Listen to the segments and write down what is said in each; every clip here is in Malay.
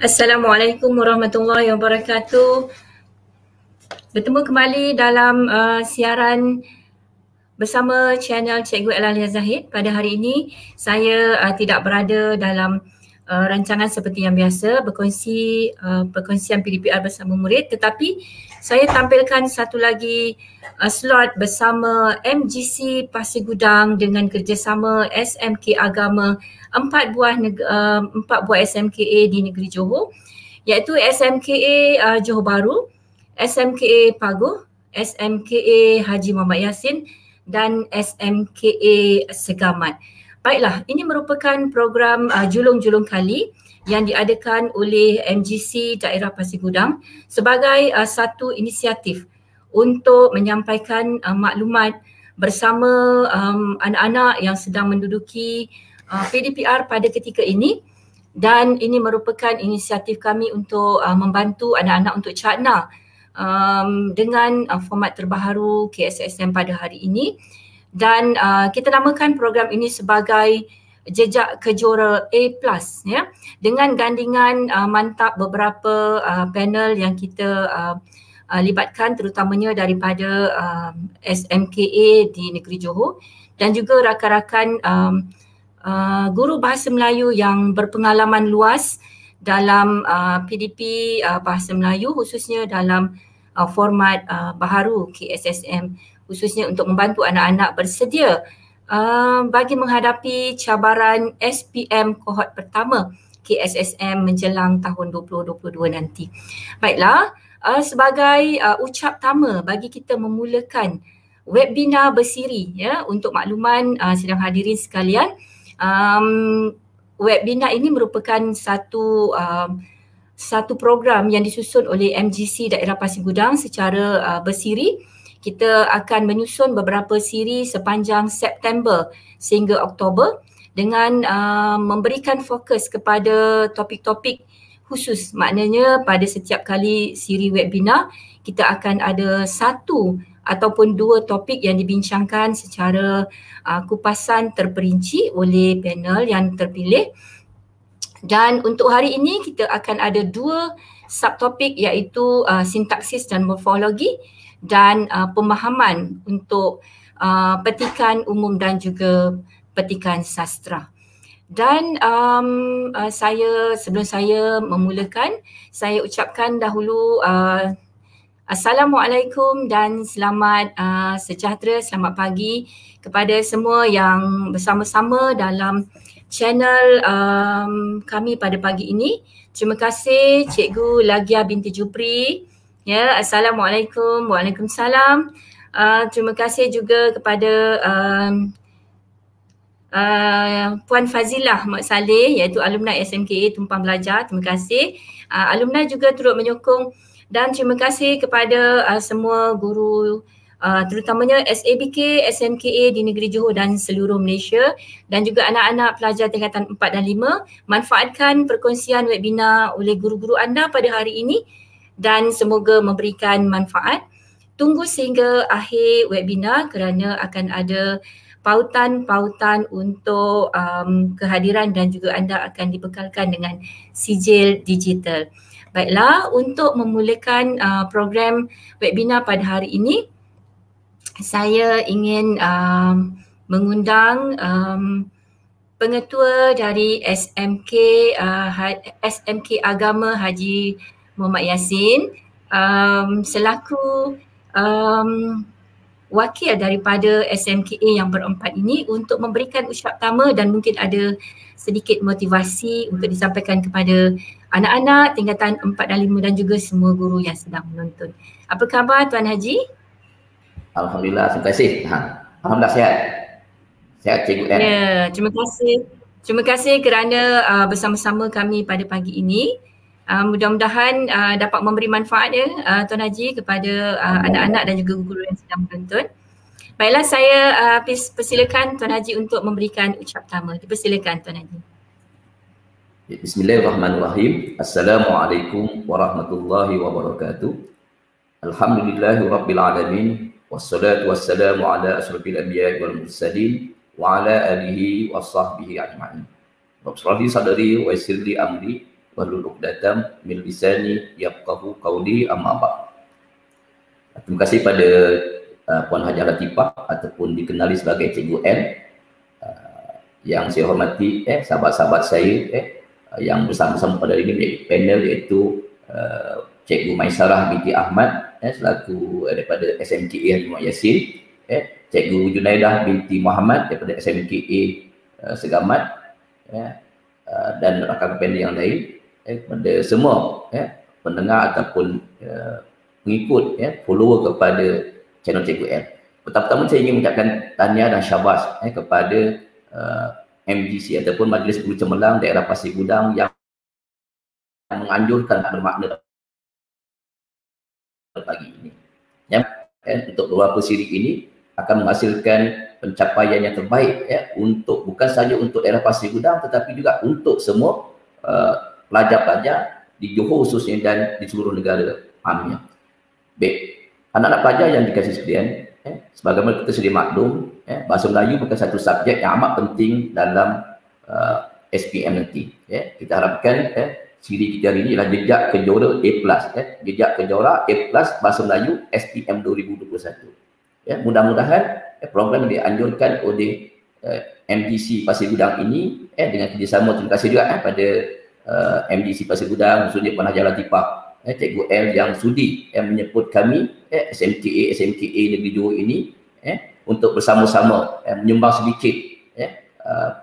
Assalamualaikum warahmatullahi wabarakatuh. Bertemu kembali dalam uh, siaran bersama channel Cikgu Elalia Zahid pada hari ini. Saya uh, tidak berada dalam uh, rancangan seperti yang biasa berkongsi uh, perkongsian PDPR bersama murid tetapi saya tampilkan satu lagi uh, slot bersama MGC Pasir Gudang dengan kerjasama SMK Agama empat buah neg- uh, empat buah SMKA di negeri Johor iaitu SMKA uh, Johor Bahru, SMKA Pago, SMKA Haji Muhammad Yasin dan SMKA Segamat. Baiklah, ini merupakan program uh, julung-julung kali yang diadakan oleh MGC Daerah Pasir Gudang sebagai uh, satu inisiatif untuk menyampaikan uh, maklumat bersama um, anak-anak yang sedang menduduki uh, PDPR pada ketika ini dan ini merupakan inisiatif kami untuk uh, membantu anak-anak untuk cakna um, dengan uh, format terbaru KSSM pada hari ini dan uh, kita namakan program ini sebagai jejak kejora A+ ya dengan gandingan uh, mantap beberapa uh, panel yang kita uh, uh, libatkan terutamanya daripada uh, um, SMKA di negeri Johor dan juga rakan-rakan um, uh, guru bahasa Melayu yang berpengalaman luas dalam uh, PDP uh, bahasa Melayu khususnya dalam uh, format uh, baharu KSSM khususnya untuk membantu anak-anak bersedia Ehm, bagi menghadapi cabaran SPM kohort pertama KSSM menjelang tahun 2022 nanti. Baiklah, uh, sebagai uh, ucap tama bagi kita memulakan webinar bersiri ya untuk makluman uh, sidang hadirin sekalian. Um webinar ini merupakan satu um, satu program yang disusun oleh MGC Daerah Pasir Gudang secara uh, bersiri kita akan menyusun beberapa siri sepanjang September sehingga Oktober dengan uh, memberikan fokus kepada topik-topik khusus maknanya pada setiap kali siri webinar kita akan ada satu ataupun dua topik yang dibincangkan secara uh, kupasan terperinci oleh panel yang terpilih dan untuk hari ini kita akan ada dua subtopik iaitu uh, sintaksis dan morfologi dan uh, pemahaman untuk uh, petikan umum dan juga petikan sastra. Dan um, uh, saya sebelum saya memulakan, saya ucapkan dahulu uh, Assalamualaikum dan selamat uh, sejahtera, selamat pagi kepada semua yang bersama-sama dalam channel um, kami pada pagi ini. Terima kasih Cikgu Lagia Binti Jupri Ya, Assalamualaikum. Waalaikumsalam. Uh, terima kasih juga kepada um, uh, Puan Fazilah Mak Saleh iaitu alumni SMKA Tumpang Belajar. Terima kasih. Uh, alumni juga turut menyokong dan terima kasih kepada uh, semua guru uh, terutamanya SABK, SMKA di negeri Johor dan seluruh Malaysia dan juga anak-anak pelajar tingkatan 4 dan 5 manfaatkan perkongsian webinar oleh guru-guru anda pada hari ini dan semoga memberikan manfaat. Tunggu sehingga akhir webinar kerana akan ada pautan-pautan untuk um, kehadiran dan juga anda akan dibekalkan dengan sijil digital. Baiklah, untuk memulakan uh, program webinar pada hari ini, saya ingin um, mengundang um, pengetua dari SMK uh, ha, SMK Agama Haji Muhammad Yasin um, selaku um, wakil daripada SMKA yang berempat ini untuk memberikan ucap tama dan mungkin ada sedikit motivasi untuk disampaikan kepada anak-anak tingkatan 4 dan 5 dan juga semua guru yang sedang menonton. Apa khabar Tuan Haji? Alhamdulillah, terima kasih. Ha. Alhamdulillah sihat. Sihat cikgu Ya, terima kasih. Terima kasih kerana uh, bersama-sama kami pada pagi ini uh, mudah-mudahan uh, dapat memberi manfaat ya uh, Tuan Haji kepada uh, anak-anak dan juga guru yang sedang menonton. Baiklah saya uh, persilakan Tuan Haji untuk memberikan ucap pertama. Dipersilakan Tuan Haji. Bismillahirrahmanirrahim. Assalamualaikum warahmatullahi wabarakatuh. Alhamdulillahirrabbilalamin. Wassalatu wassalamu ala asrafil anbiya wal mursalin wa ala alihi wa sahbihi ajma'in. Rabb sadri wa yassir amri waluluk datam mil bisani yaqahu qawli amma Terima kasih pada uh, Puan Hajar Latifah ataupun dikenali sebagai Cikgu N uh, yang saya hormati eh sahabat-sahabat saya eh uh, yang bersama-sama pada hari ini menjadi panel iaitu uh, Cikgu Maisarah binti Ahmad eh selaku eh, daripada SMK Haji Muhammad Yassin eh Cikgu Junaidah binti Muhammad daripada SMK A uh, Segamat eh uh, dan rakan panel yang lain eh, kepada semua eh, pendengar ataupun eh, pengikut eh, follower kepada channel Cikgu M. Pertama-tama saya ingin mengucapkan tanya dan syabas eh, kepada uh, eh, MGC ataupun Majlis Guru Cemerlang daerah Pasir Gudang yang menganjurkan bermakna pagi ini. Yang eh, untuk beberapa siri ini akan menghasilkan pencapaian yang terbaik ya untuk bukan saja untuk daerah Pasir Gudang tetapi juga untuk semua uh, pelajar-pelajar di Johor khususnya dan di seluruh negara amnya. B Anak-anak pelajar yang dikasih sekalian, eh, sebagaimana kita sedia maklum, eh, bahasa Melayu bukan satu subjek yang amat penting dalam uh, eh, SPM nanti. Eh. kita harapkan eh, siri kita hari ini adalah jejak kejora A+. Eh. Jejak kejora A+, bahasa Melayu SPM 2021. Eh, mudah-mudahan eh, program yang dianjurkan oleh eh, MTC Pasir Gudang ini eh, dengan kerjasama terima kasih juga eh, pada uh, MDC Pasir Gudang, maksudnya pernah jalan tipah. Eh, Cikgu L yang sudi yang menyebut kami eh, SMTA, SMKA Negeri Johor ini eh, untuk bersama-sama eh, menyumbang sedikit eh, uh,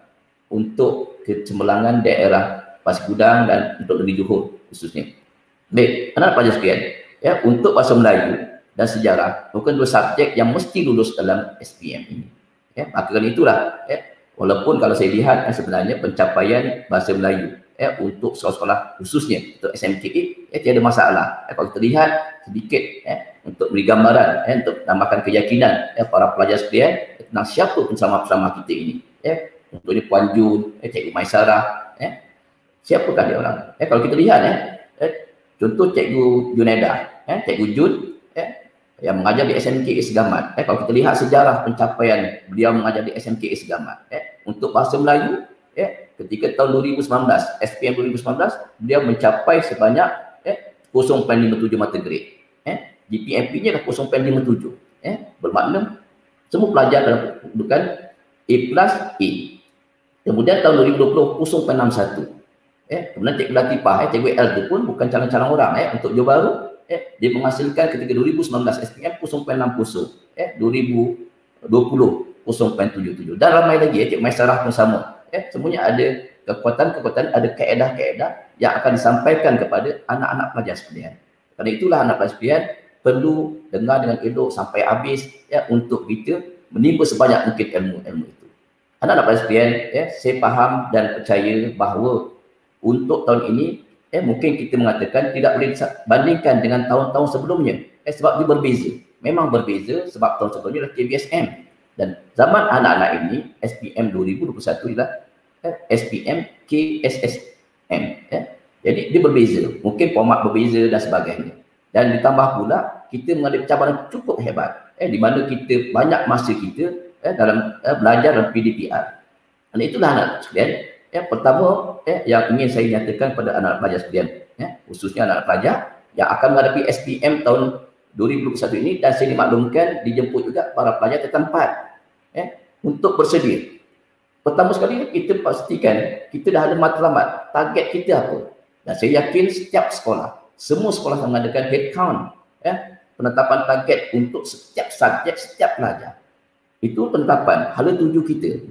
untuk kecemerlangan daerah Pasir Gudang dan untuk Negeri Johor khususnya. Baik, anak pelajar sekian. Ya, untuk bahasa Melayu dan sejarah bukan dua subjek yang mesti lulus dalam SPM ini. Ya, maka itulah, ya, walaupun kalau saya lihat eh, sebenarnya pencapaian bahasa Melayu ya, untuk sekolah-sekolah khususnya untuk SMKA ya, eh, tiada masalah. Ya, kalau kita lihat sedikit ya, untuk beri gambaran, ya, untuk tambahkan keyakinan ya, para pelajar sekalian ya, tentang siapa bersama-sama kita ini. Ya. Contohnya Puan Jun, ya, Cikgu Maisara. Ya. Siapakah dia orang? Ya, kalau kita lihat, ya, ya, contoh Cikgu Junaida, ya, Cikgu Jun ya, yang mengajar di SMK Segamat. Ya, kalau kita lihat sejarah pencapaian beliau mengajar di SMK Segamat. Ya, untuk bahasa Melayu, ya, ketika tahun 2019, SPM 2019, dia mencapai sebanyak ya, 0.57 mata grade. Ya, GPMP-nya dah 0.57. Ya, bermakna semua pelajar dalam bukan A plus A. Kemudian tahun 2020, 0.61. Eh, kemudian cikgu Latifah, ya, cikgu L tu pun bukan calon-calon orang Eh, untuk jawab baru. Eh, dia menghasilkan ketika 2019 SPM 0.60. Ya, 2020 0.77. Dan ramai lagi, ya, cikgu Maisarah pun sama. Eh, semuanya ada kekuatan-kekuatan ada kaedah-kaedah yang akan disampaikan kepada anak-anak pelajar sekalian. Karena itulah anak pelajar sekalian perlu dengar dengan elok sampai habis ya untuk kita menimba sebanyak mungkin ilmu-ilmu itu. Anak-anak pelajar sekalian, ya, saya faham dan percaya bahawa untuk tahun ini ya, mungkin kita mengatakan tidak boleh bandingkan dengan tahun-tahun sebelumnya ya, sebab dia berbeza. Memang berbeza sebab tahun sebelumnya adalah KBSM dan zaman anak-anak ini, SPM 2021 ialah eh, SPM KSSM. Eh. Jadi dia berbeza. Mungkin format berbeza dan sebagainya. Dan ditambah pula, kita mengalami cabaran cukup hebat. Eh, di mana kita banyak masa kita eh, dalam eh, belajar dalam PDPR. Dan itulah anak sekalian. Eh, pertama eh, yang ingin saya nyatakan kepada anak pelajar sekalian. Eh, khususnya anak pelajar yang akan menghadapi SPM tahun 2021 ini dan saya maklumkan dijemput juga para pelajar tertempat ya, untuk bersedia. Pertama sekali kita pastikan kita dah ada matlamat, target kita apa. Dan saya yakin setiap sekolah, semua sekolah mengadakan headcount, ya, penetapan target untuk setiap subjek, setiap pelajar. Itu penetapan hala tuju kita.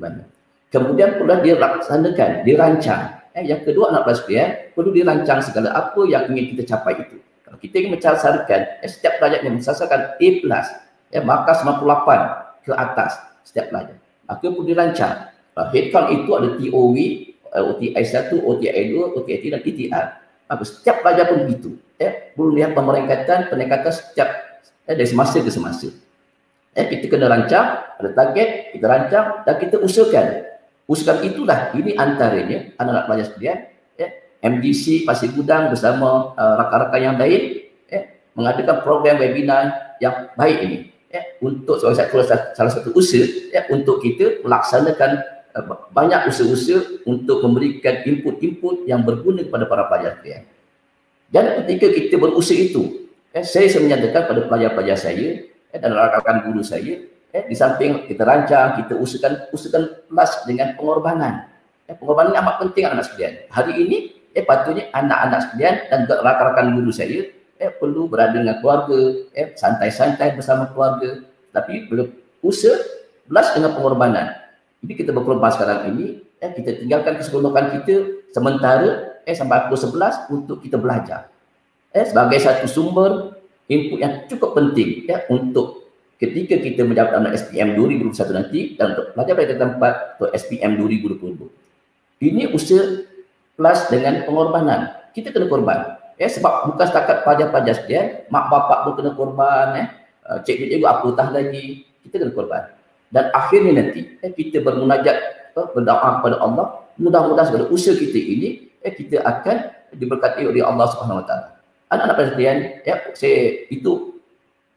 Kemudian perlu dilaksanakan, dirancang. Eh, yang kedua anak pelajar, ya, eh, perlu dirancang segala apa yang ingin kita capai itu. Kalau kita ingin mencasarkan, ya, setiap pelajar yang mencasarkan A+, plus, ya, maka 98 ke atas setiap pelajar. Maka pun dilancar. Kalau headcount itu ada TOW, OTI 1, OTI 2, OTI 3 dan ETR. Maka setiap pelajar pun begitu. Ya, eh, perlu lihat pemeringkatan, peningkatan setiap ya, dari semasa ke semasa. Ya, kita kena rancang, ada target, kita rancang dan kita usulkan. Usulkan itulah, ini antaranya anak-anak pelajar sekalian, ya, MDC Pasir Gudang bersama uh, rakan-rakan yang lain eh, mengadakan program webinar yang baik ini eh, untuk salah satu, salah satu usaha eh, untuk kita melaksanakan uh, banyak usaha-usaha untuk memberikan input-input yang berguna kepada para pelajar kalian. Dan ketika kita berusaha itu, eh, saya saya menyatakan kepada pelajar-pelajar saya eh, dan rakan-rakan guru saya eh, di samping kita rancang, kita usahakan, usahakan plus dengan pengorbanan. Eh, pengorbanan ini amat penting anak sekalian. Hari ini Eh patutnya anak-anak sekalian dan rakan-rakan guru saya eh perlu berada dengan keluarga, eh santai-santai bersama keluarga tapi perlu usaha belas dengan pengorbanan. Jadi kita berkorban sekarang ini eh kita tinggalkan kesibukan kita sementara eh sampai pukul 11 untuk kita belajar. Eh sebagai satu sumber input yang cukup penting ya eh, untuk ketika kita mendapat anak SPM 2021 nanti dan untuk belajar pada tempat untuk SPM 2022. Ini usaha plus dengan pengorbanan. Kita kena korban. Ya, sebab bukan setakat pajak-pajak sekian, mak bapak pun kena korban, eh. eh cikgu-cikgu apatah lagi, kita kena korban. Dan akhirnya nanti eh, kita bermunajat eh, berdoa kepada Allah, mudah-mudahan segala usaha kita ini eh, kita akan diberkati oleh Allah Subhanahu SWT. Anak-anak perhatian, ya, saya itu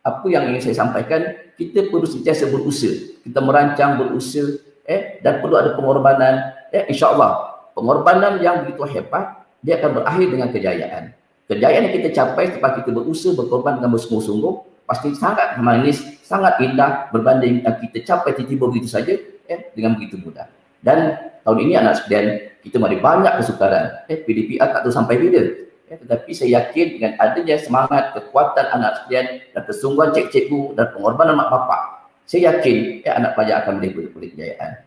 apa yang ingin saya sampaikan, kita perlu sentiasa berusaha. Kita merancang berusaha eh, dan perlu ada pengorbanan. Eh, InsyaAllah pengorbanan yang begitu hebat dia akan berakhir dengan kejayaan kejayaan yang kita capai setelah kita berusaha berkorban dengan bersungguh-sungguh pasti sangat manis sangat indah berbanding yang kita capai tiba-tiba begitu saja eh, dengan begitu mudah dan tahun ini anak sekalian kita mari banyak kesukaran eh, PDPR tak tahu sampai bila eh, tetapi saya yakin dengan adanya semangat kekuatan anak sekalian dan kesungguhan cik-cikgu dan pengorbanan mak bapak saya yakin eh, anak pelajar akan boleh kejayaan.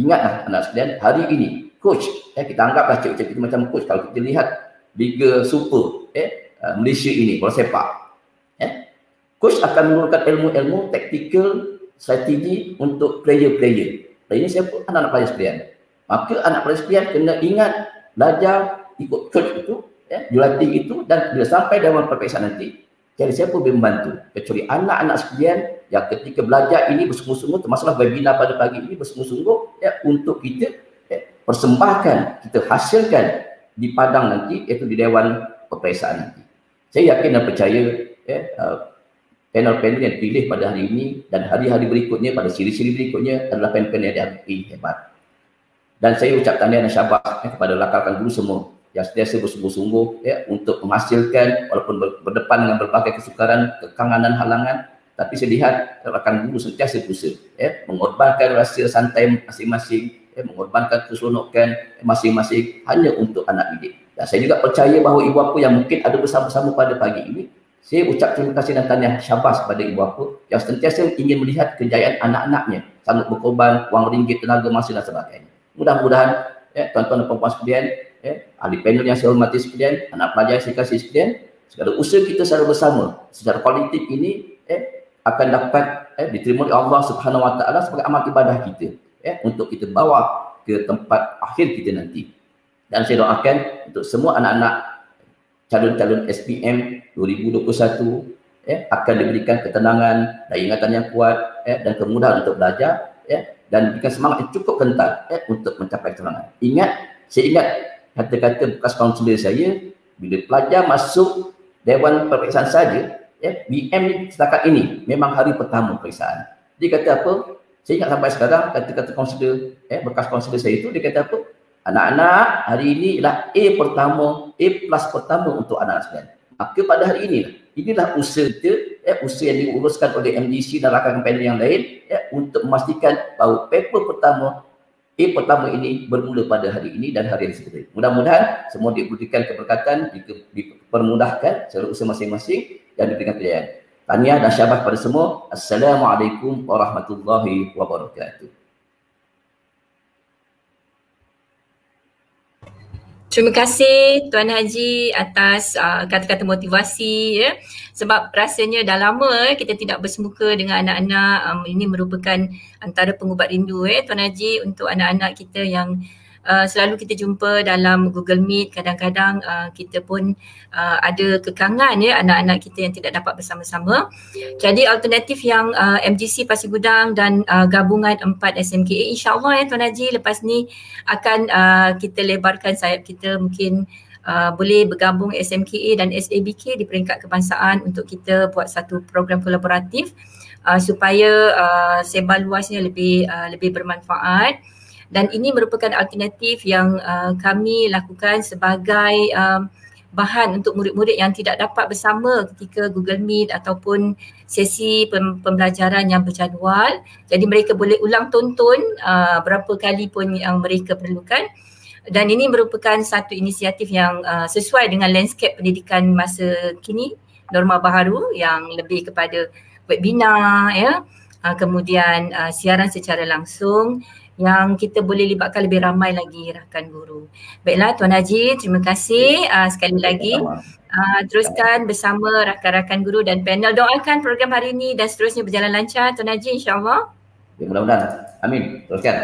ingatlah anak sekalian hari ini coach eh kita anggaplah cikgu-cikgu kita macam coach kalau kita lihat liga super eh uh, Malaysia ini bola sepak eh coach akan menggunakan ilmu-ilmu taktikal strategi untuk player-player player siapa anak-anak player sekalian maka anak player sekalian kena ingat belajar ikut coach itu eh dilatih itu dan bila sampai dalam perpisahan nanti cari siapa boleh membantu kecuali anak-anak sekalian yang ketika belajar ini bersungguh-sungguh termasuklah webinar pada pagi ini bersungguh-sungguh ya, untuk kita persembahkan, kita hasilkan di padang nanti, iaitu di Dewan Perperiksaan nanti. Saya yakin dan percaya ya, uh, panel-panel yang dipilih pada hari ini dan hari-hari berikutnya, pada siri-siri berikutnya adalah panel-panel yang diakui hebat. Dan saya ucap tanda dan syabas ya, kepada lakarkan guru semua yang setiasa bersungguh-sungguh ya, untuk menghasilkan walaupun berdepan dengan berbagai kesukaran, kekangan dan halangan tapi saya lihat rakan guru setiasa berusaha ya, mengorbankan rahsia santai masing-masing eh, mengorbankan kesunokan eh, masing-masing hanya untuk anak didik. Dan saya juga percaya bahawa ibu aku yang mungkin ada bersama-sama pada pagi ini, saya ucap terima kasih dan tanya syabas kepada ibu aku yang sentiasa ingin melihat kejayaan anak-anaknya sanggup berkorban, wang ringgit, tenaga, masa dan sebagainya. Mudah-mudahan eh, tuan-tuan dan perempuan sekalian, eh, ahli panel yang saya hormati sekalian, anak pelajar yang saya kasih sekalian, segala usaha kita secara bersama, secara politik ini eh, akan dapat eh, diterima oleh Allah Subhanahu Wa Taala sebagai amal ibadah kita ya, untuk kita bawa ke tempat akhir kita nanti. Dan saya doakan untuk semua anak-anak calon-calon SPM 2021 ya, akan diberikan ketenangan dan ingatan yang kuat ya, dan kemudahan untuk belajar ya, dan diberikan semangat yang cukup kental ya, untuk mencapai ketenangan. Ingat, saya ingat kata-kata bekas kaunselor saya bila pelajar masuk Dewan Periksaan saja, ya, BM ni setakat ini memang hari pertama periksaan. Dia kata apa? Saya ingat sampai sekarang kata-kata konsuler, eh, bekas konsuler saya itu, dia kata apa? Anak-anak, hari ini ialah A pertama, A plus pertama untuk anak-anak sekalian. Maka pada hari ini, inilah usaha dia, eh, usaha yang diuruskan oleh MDC dan rakan-rakan panel yang lain eh, untuk memastikan bahawa paper pertama, A pertama ini bermula pada hari ini dan hari yang sebelumnya. Mudah-mudahan semua diberikan keberkatan, dipermudahkan secara usaha masing-masing dan diberikan kelihatan. Tahniah dan syabas pada semua. Assalamualaikum warahmatullahi wabarakatuh. Terima kasih Tuan Haji atas uh, kata-kata motivasi ya. Sebab rasanya dah lama eh, kita tidak bersemuka dengan anak-anak. Um, ini merupakan antara pengubat rindu ya Tuan Haji untuk anak-anak kita yang Uh, selalu kita jumpa dalam Google Meet kadang-kadang uh, kita pun uh, ada kekangan ya anak-anak kita yang tidak dapat bersama-sama. Jadi alternatif yang uh, MGC Pasir Gudang dan uh, gabungan 4 SMKA Insyaallah allah ya Tuan Haji lepas ni akan uh, kita lebarkan sayap kita mungkin Uh, boleh bergabung SMKA dan SABK di peringkat kebangsaan untuk kita buat satu program kolaboratif uh, supaya uh, sebar luasnya lebih uh, lebih bermanfaat. Uh, dan ini merupakan alternatif yang uh, kami lakukan sebagai um, bahan untuk murid-murid yang tidak dapat bersama ketika Google Meet ataupun sesi pembelajaran yang berjadual. Jadi mereka boleh ulang tonton uh, berapa kali pun yang mereka perlukan dan ini merupakan satu inisiatif yang uh, sesuai dengan landscape pendidikan masa kini, norma baharu yang lebih kepada webinar ya. Uh, kemudian uh, siaran secara langsung yang kita boleh libatkan lebih ramai lagi rakan guru. Baiklah Tuan Haji, terima kasih uh, sekali lagi. Uh, teruskan bersama rakan-rakan guru dan panel doakan program hari ini dan seterusnya berjalan lancar Tuan Haji insyaallah. Ya, mudah-mudahan. Amin. Teruskan.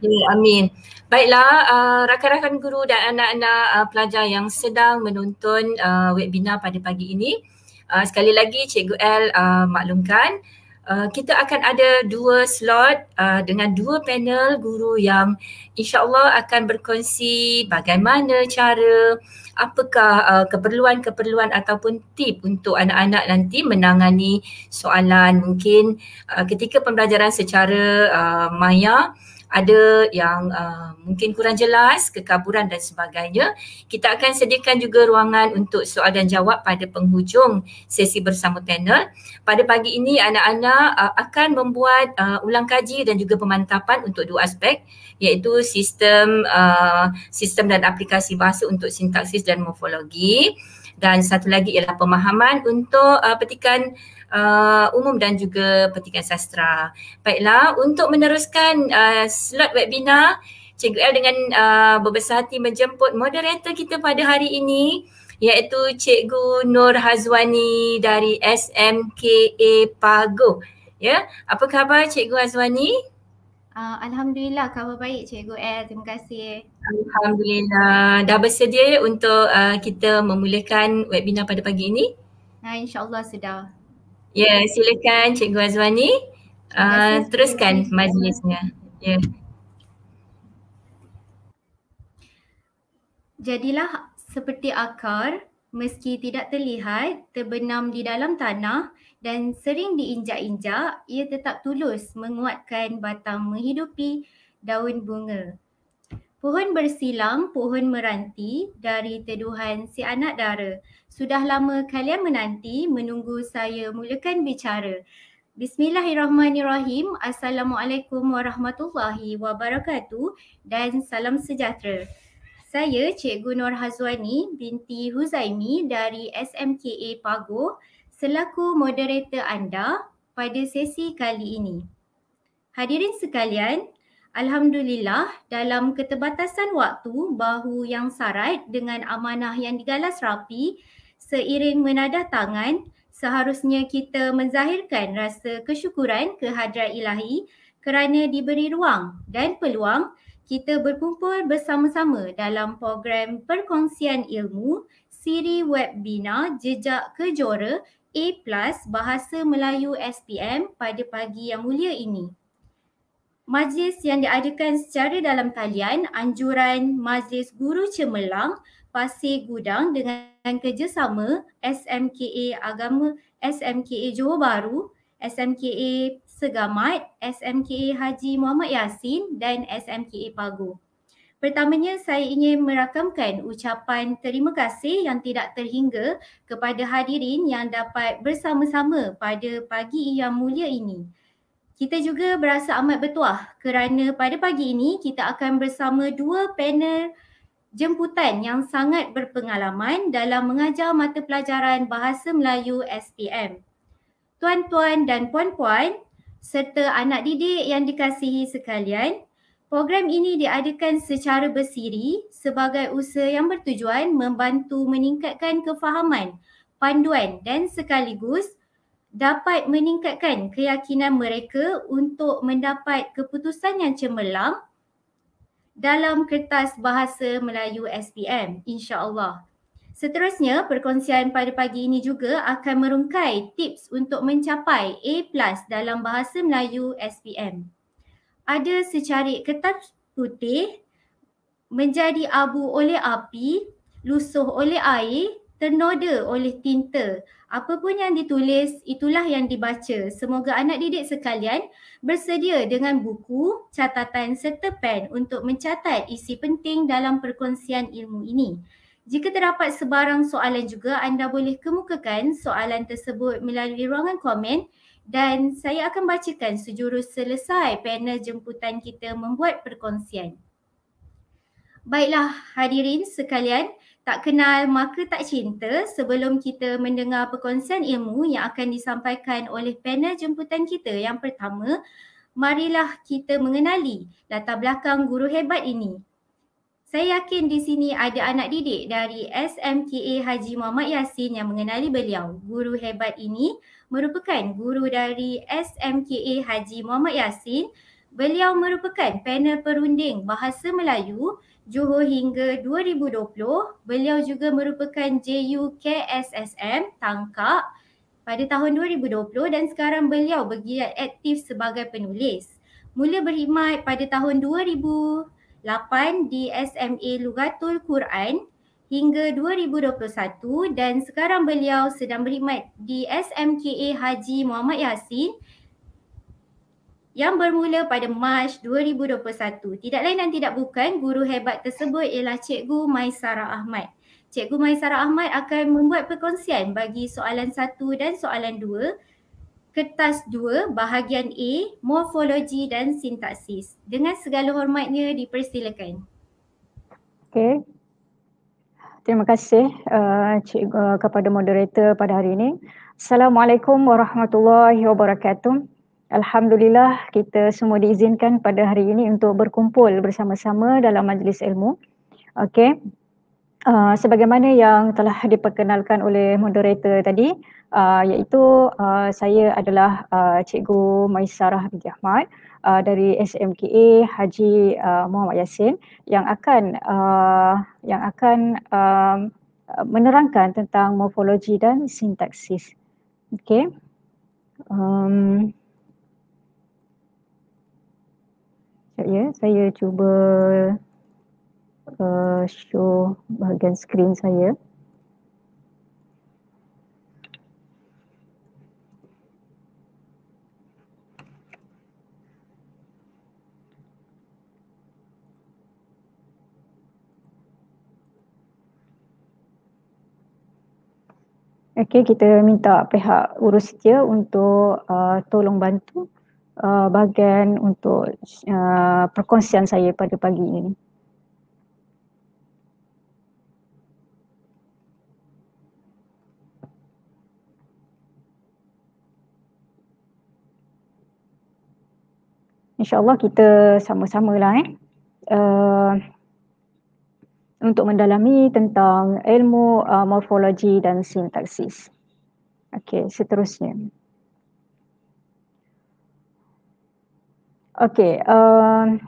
Ya, amin. Baiklah, uh, rakan-rakan guru dan anak-anak uh, pelajar yang sedang menonton uh, webinar pada pagi ini, uh, sekali lagi Cikgu L uh, maklumkan Uh, kita akan ada dua slot uh, dengan dua panel guru yang Insya Allah akan berkongsi bagaimana cara, apakah uh, keperluan-keperluan ataupun tip untuk anak-anak nanti menangani soalan mungkin uh, ketika pembelajaran secara uh, maya ada yang uh, mungkin kurang jelas, kekaburan dan sebagainya. Kita akan sediakan juga ruangan untuk soal dan jawab pada penghujung sesi bersama panel. Pada pagi ini anak-anak uh, akan membuat uh, ulang kaji dan juga pemantapan untuk dua aspek iaitu sistem uh, sistem dan aplikasi bahasa untuk sintaksis dan morfologi dan satu lagi ialah pemahaman untuk uh, petikan uh, umum dan juga pentingan sastra. Baiklah, untuk meneruskan uh, slot webinar, Cikgu El dengan uh, berbesar hati menjemput moderator kita pada hari ini iaitu Cikgu Nur Hazwani dari SMKA Pago. Ya, apa khabar Cikgu Hazwani? Uh, Alhamdulillah khabar baik Cikgu El. Terima kasih. Alhamdulillah. Dah bersedia untuk uh, kita memulakan webinar pada pagi ini? Nah, insyaAllah sudah. Ya, yeah, silakan Cikgu Guazwani Uh, ah, teruskan majlisnya. Yeah. Jadilah seperti akar, meski tidak terlihat, terbenam di dalam tanah dan sering diinjak-injak, ia tetap tulus menguatkan batang menghidupi daun bunga. Pohon bersilang, pohon meranti dari teduhan si anak dara. Sudah lama kalian menanti menunggu saya mulakan bicara. Bismillahirrahmanirrahim. Assalamualaikum warahmatullahi wabarakatuh dan salam sejahtera. Saya Cikgu Nur Hazwani binti Huzaimi dari SMKA Pago selaku moderator anda pada sesi kali ini. Hadirin sekalian, Alhamdulillah dalam keterbatasan waktu bahu yang sarat dengan amanah yang digalas rapi seiring menadah tangan seharusnya kita menzahirkan rasa kesyukuran kehadiran ilahi kerana diberi ruang dan peluang kita berkumpul bersama-sama dalam program perkongsian ilmu siri webbina Jejak Kejora A+ Bahasa Melayu SPM pada pagi yang mulia ini. Majlis yang diadakan secara dalam talian anjuran Majlis Guru Cemerlang Pasir Gudang dengan kerjasama SMKA Agama SMKA Johor Bahru, SMKA Segamat, SMKA Haji Muhammad Yasin dan SMKA Pago. Pertamanya saya ingin merakamkan ucapan terima kasih yang tidak terhingga kepada hadirin yang dapat bersama-sama pada pagi yang mulia ini. Kita juga berasa amat bertuah kerana pada pagi ini kita akan bersama dua panel jemputan yang sangat berpengalaman dalam mengajar mata pelajaran Bahasa Melayu SPM. Tuan-tuan dan puan-puan serta anak didik yang dikasihi sekalian, program ini diadakan secara bersiri sebagai usaha yang bertujuan membantu meningkatkan kefahaman, panduan dan sekaligus dapat meningkatkan keyakinan mereka untuk mendapat keputusan yang cemerlang dalam kertas bahasa Melayu SPM insya-Allah. Seterusnya, perkongsian pada pagi ini juga akan merungkai tips untuk mencapai A+ dalam bahasa Melayu SPM. Ada secari kertas putih menjadi abu oleh api, lusuh oleh air, ternoda oleh tinta apa pun yang ditulis itulah yang dibaca. Semoga anak didik sekalian bersedia dengan buku, catatan serta pen untuk mencatat isi penting dalam perkongsian ilmu ini. Jika terdapat sebarang soalan juga anda boleh kemukakan soalan tersebut melalui ruangan komen dan saya akan bacakan sejurus selesai panel jemputan kita membuat perkongsian. Baiklah hadirin sekalian, tak kenal maka tak cinta sebelum kita mendengar perkongsian ilmu yang akan disampaikan oleh panel jemputan kita yang pertama, marilah kita mengenali latar belakang guru hebat ini. Saya yakin di sini ada anak didik dari SMKA Haji Muhammad Yasin yang mengenali beliau. Guru hebat ini merupakan guru dari SMKA Haji Muhammad Yasin. Beliau merupakan panel perunding Bahasa Melayu Johor hingga 2020. Beliau juga merupakan JUKSSM Tangkak pada tahun 2020 dan sekarang beliau bergiat aktif sebagai penulis. Mula berkhidmat pada tahun 2008 di SMA Lugatul Quran hingga 2021 dan sekarang beliau sedang berkhidmat di SMKA Haji Muhammad Yassin yang bermula pada Mac 2021. Tidak lain dan tidak bukan guru hebat tersebut ialah Cikgu Maisara Ahmad. Cikgu Maisara Ahmad akan membuat perkongsian bagi soalan satu dan soalan dua kertas dua bahagian A morfologi dan sintaksis. Dengan segala hormatnya dipersilakan. Okey. Terima kasih uh, eh, cikgu uh, eh, kepada moderator pada hari ini. Assalamualaikum warahmatullahi wabarakatuh. Alhamdulillah kita semua diizinkan pada hari ini untuk berkumpul bersama-sama dalam majlis ilmu. Okey. Uh, sebagaimana yang telah diperkenalkan oleh moderator tadi, uh, iaitu uh, saya adalah uh, Cikgu Maisarah binti Ahmad uh, dari SMKA Haji uh, Muhammad Yasin yang akan uh, yang akan uh, menerangkan tentang morfologi dan sintaksis. Okey. Um, Sekejap ya, saya cuba uh, show bahagian screen saya. Okey, kita minta pihak urus setia untuk uh, tolong bantu uh, bahagian untuk uh, perkongsian saya pada pagi ini. InsyaAllah kita sama-samalah eh. Uh, untuk mendalami tentang ilmu uh, morfologi dan sintaksis. Okey, seterusnya. Okey, uh,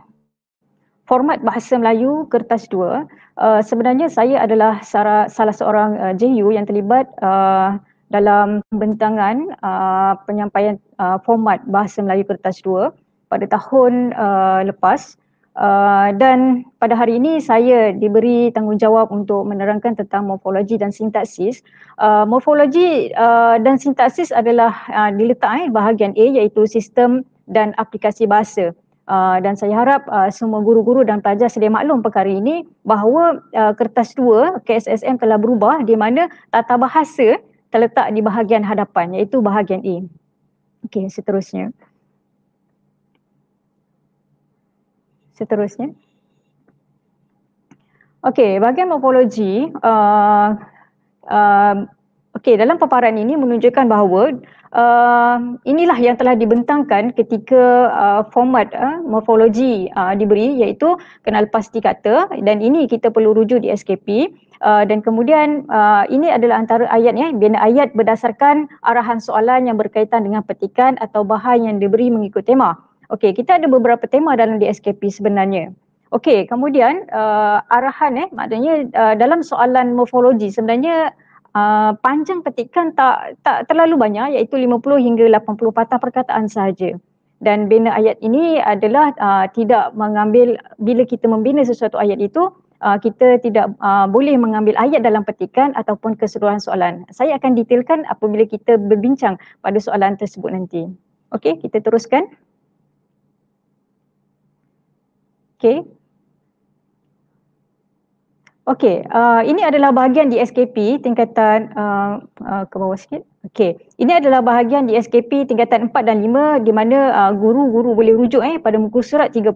format bahasa Melayu kertas dua. Uh, sebenarnya saya adalah Sarah, salah seorang uh, eh, JU yang terlibat uh, dalam pembentangan uh, penyampaian uh, format bahasa Melayu kertas dua pada tahun uh, lepas uh, dan pada hari ini saya diberi tanggungjawab untuk menerangkan tentang morfologi dan sintaksis. Uh, morfologi uh, dan sintaksis adalah uh, diletak eh, bahagian A iaitu sistem dan aplikasi bahasa. Uh, dan saya harap uh, semua guru-guru dan pelajar sedia maklum perkara ini bahawa uh, kertas dua KSSM telah berubah di mana tata bahasa terletak di bahagian hadapan iaitu bahagian E. Okey, seterusnya. Seterusnya. Okey, bahagian morfologi uh, uh, okey dalam paparan ini menunjukkan bahawa uh, uh, inilah yang telah dibentangkan ketika uh, format uh, morfologi uh, diberi iaitu kenal pasti kata dan ini kita perlu rujuk di SKP uh, dan kemudian uh, ini adalah antara ayat ya bina ayat berdasarkan arahan soalan yang berkaitan dengan petikan atau bahan yang diberi mengikut tema. Okey, kita ada beberapa tema dalam di SKP sebenarnya. Okey, kemudian uh, arahan eh maknanya uh, dalam soalan morfologi sebenarnya uh, panjang petikan tak tak terlalu banyak iaitu 50 hingga 80 patah perkataan sahaja. Dan bina ayat ini adalah uh, tidak mengambil bila kita membina sesuatu ayat itu uh, kita tidak uh, boleh mengambil ayat dalam petikan ataupun keseluruhan soalan. Saya akan detailkan apabila kita berbincang pada soalan tersebut nanti. Okey, kita teruskan. Okey. Okey, uh, ini adalah bahagian di SKP tingkatan uh, uh, ke bawah sikit. Okey, ini adalah bahagian di SKP tingkatan 4 dan 5 di mana uh, guru-guru uh, boleh rujuk eh pada muka surat 30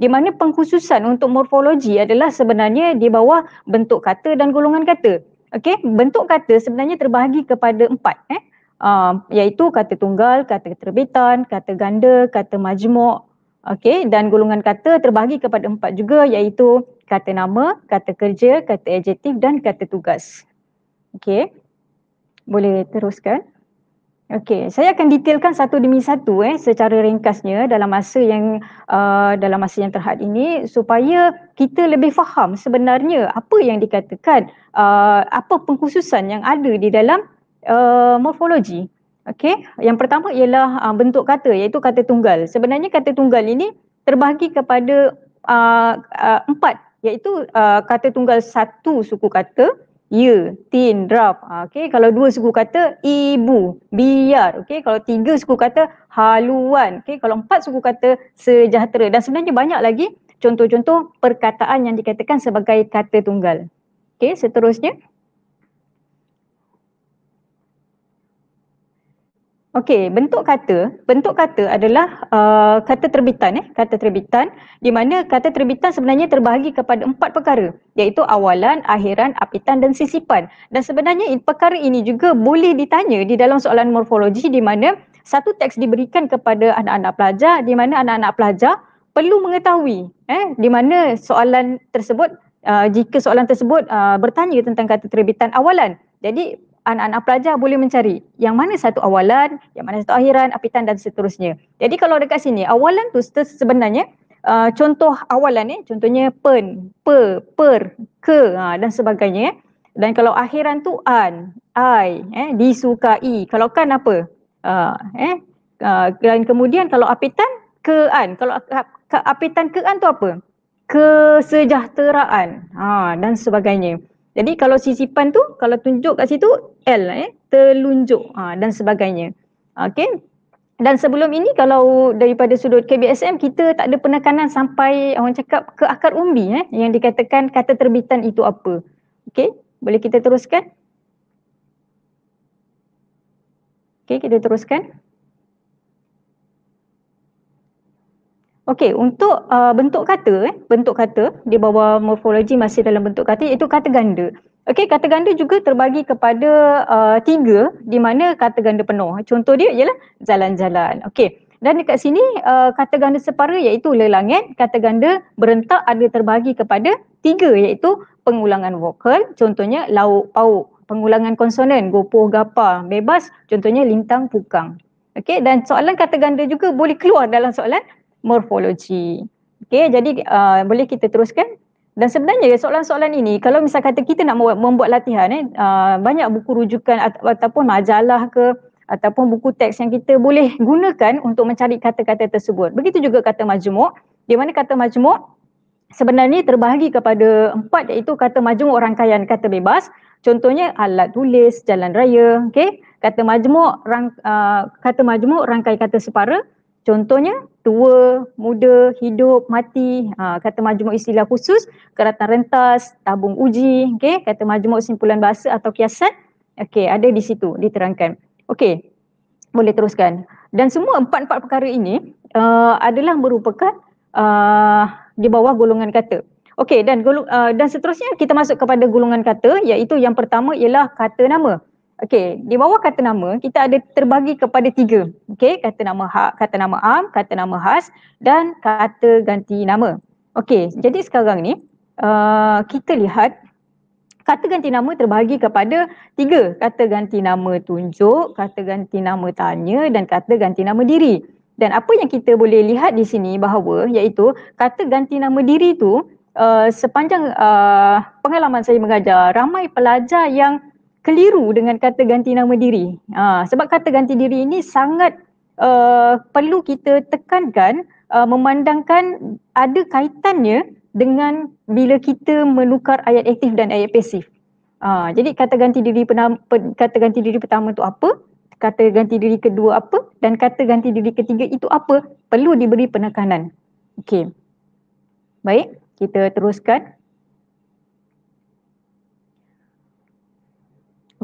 di mana pengkhususan untuk morfologi adalah sebenarnya di bawah bentuk kata dan golongan kata. Okey, bentuk kata sebenarnya terbahagi kepada empat, eh uh, iaitu kata tunggal, kata terbitan, kata ganda, kata majmuk, Okey dan golongan kata terbahagi kepada empat juga iaitu kata nama, kata kerja, kata adjektif dan kata tugas. Okey. Boleh teruskan? Okey, saya akan detailkan satu demi satu eh secara ringkasnya dalam masa yang uh, dalam masa yang terhad ini supaya kita lebih faham sebenarnya apa yang dikatakan uh, apa pengkhususan yang ada di dalam uh, morfologi Okey, yang pertama ialah uh, bentuk kata iaitu kata tunggal. Sebenarnya kata tunggal ini terbahagi kepada uh, uh, empat iaitu uh, kata tunggal satu suku kata ya, tin, drap. Uh, Okey, kalau dua suku kata ibu, biar. Okey, kalau tiga suku kata haluan. Okey, kalau empat suku kata sejahtera. Dan sebenarnya banyak lagi contoh-contoh perkataan yang dikatakan sebagai kata tunggal. Okey, seterusnya Okey, bentuk kata, bentuk kata adalah uh, kata terbitan eh, kata terbitan di mana kata terbitan sebenarnya terbahagi kepada empat perkara iaitu awalan, akhiran, apitan dan sisipan. Dan sebenarnya perkara ini juga boleh ditanya di dalam soalan morfologi di mana satu teks diberikan kepada anak-anak pelajar di mana anak-anak pelajar perlu mengetahui eh di mana soalan tersebut uh, jika soalan tersebut uh, bertanya tentang kata terbitan awalan. Jadi anak-anak pelajar boleh mencari yang mana satu awalan, yang mana satu akhiran, apitan dan seterusnya. Jadi kalau dekat sini, awalan tu sebenarnya uh, contoh awalan ni, contohnya pen, pe, per, ke uh, dan sebagainya. Eh. Dan kalau akhiran tu an, ai, eh, disukai. Kalau kan apa? Uh, eh, uh, dan kemudian kalau apitan, ke an. Kalau apitan ke an tu apa? Kesejahteraan uh, ha, dan sebagainya. Jadi kalau sisipan tu, kalau tunjuk kat situ, L eh, telunjuk ha, dan sebagainya. Okay. Dan sebelum ini kalau daripada sudut KBSM, kita tak ada penekanan sampai orang cakap ke akar umbi eh, yang dikatakan kata terbitan itu apa. Okay. Boleh kita teruskan? Okay, kita teruskan. Okey, untuk uh, bentuk kata, eh, bentuk kata di bawah morfologi masih dalam bentuk kata iaitu kata ganda. Okey, kata ganda juga terbagi kepada uh, tiga di mana kata ganda penuh. Contoh dia ialah jalan-jalan. Okey, dan dekat sini uh, kata ganda separa iaitu lelangan, kata ganda berentak ada terbagi kepada tiga iaitu pengulangan vokal, contohnya lauk, pauk, pengulangan konsonan, gopoh, gapa bebas, contohnya lintang, pukang. Okey, dan soalan kata ganda juga boleh keluar dalam soalan morfologi. Okey, jadi uh, boleh kita teruskan? Dan sebenarnya soalan-soalan ini kalau misal kata kita nak membuat, membuat latihan eh uh, banyak buku rujukan at- ataupun majalah ke ataupun buku teks yang kita boleh gunakan untuk mencari kata-kata tersebut. Begitu juga kata majmuk, di mana kata majmuk sebenarnya terbahagi kepada empat iaitu kata majmuk rangkaian kata bebas, contohnya alat tulis, jalan raya, okey? Kata majmuk rang, uh, kata majmuk rangkai kata separa Contohnya, tua, muda, hidup, mati, ha, kata majmuk istilah khusus, keratan rentas, tabung uji, okay? kata majmuk simpulan bahasa atau kiasan, okay, ada di situ, diterangkan. Okey, boleh teruskan. Dan semua empat-empat perkara ini uh, adalah merupakan uh, di bawah golongan kata. Okey, dan uh, dan seterusnya kita masuk kepada golongan kata, iaitu yang pertama ialah kata nama. Okey, di bawah kata nama kita ada terbagi kepada tiga. Okey, kata nama hak, kata nama am, kata nama khas dan kata ganti nama. Okey, jadi sekarang ni uh, kita lihat kata ganti nama terbagi kepada tiga. Kata ganti nama tunjuk, kata ganti nama tanya dan kata ganti nama diri. Dan apa yang kita boleh lihat di sini bahawa iaitu kata ganti nama diri tu uh, sepanjang uh, pengalaman saya mengajar ramai pelajar yang keliru dengan kata ganti nama diri. Ha, sebab kata ganti diri ini sangat uh, perlu kita tekankan uh, memandangkan ada kaitannya dengan bila kita menukar ayat aktif dan ayat pasif. Ha, jadi kata ganti diri penam, pe, kata ganti diri pertama itu apa? Kata ganti diri kedua apa? Dan kata ganti diri ketiga itu apa? Perlu diberi penekanan. Okey. Baik, kita teruskan.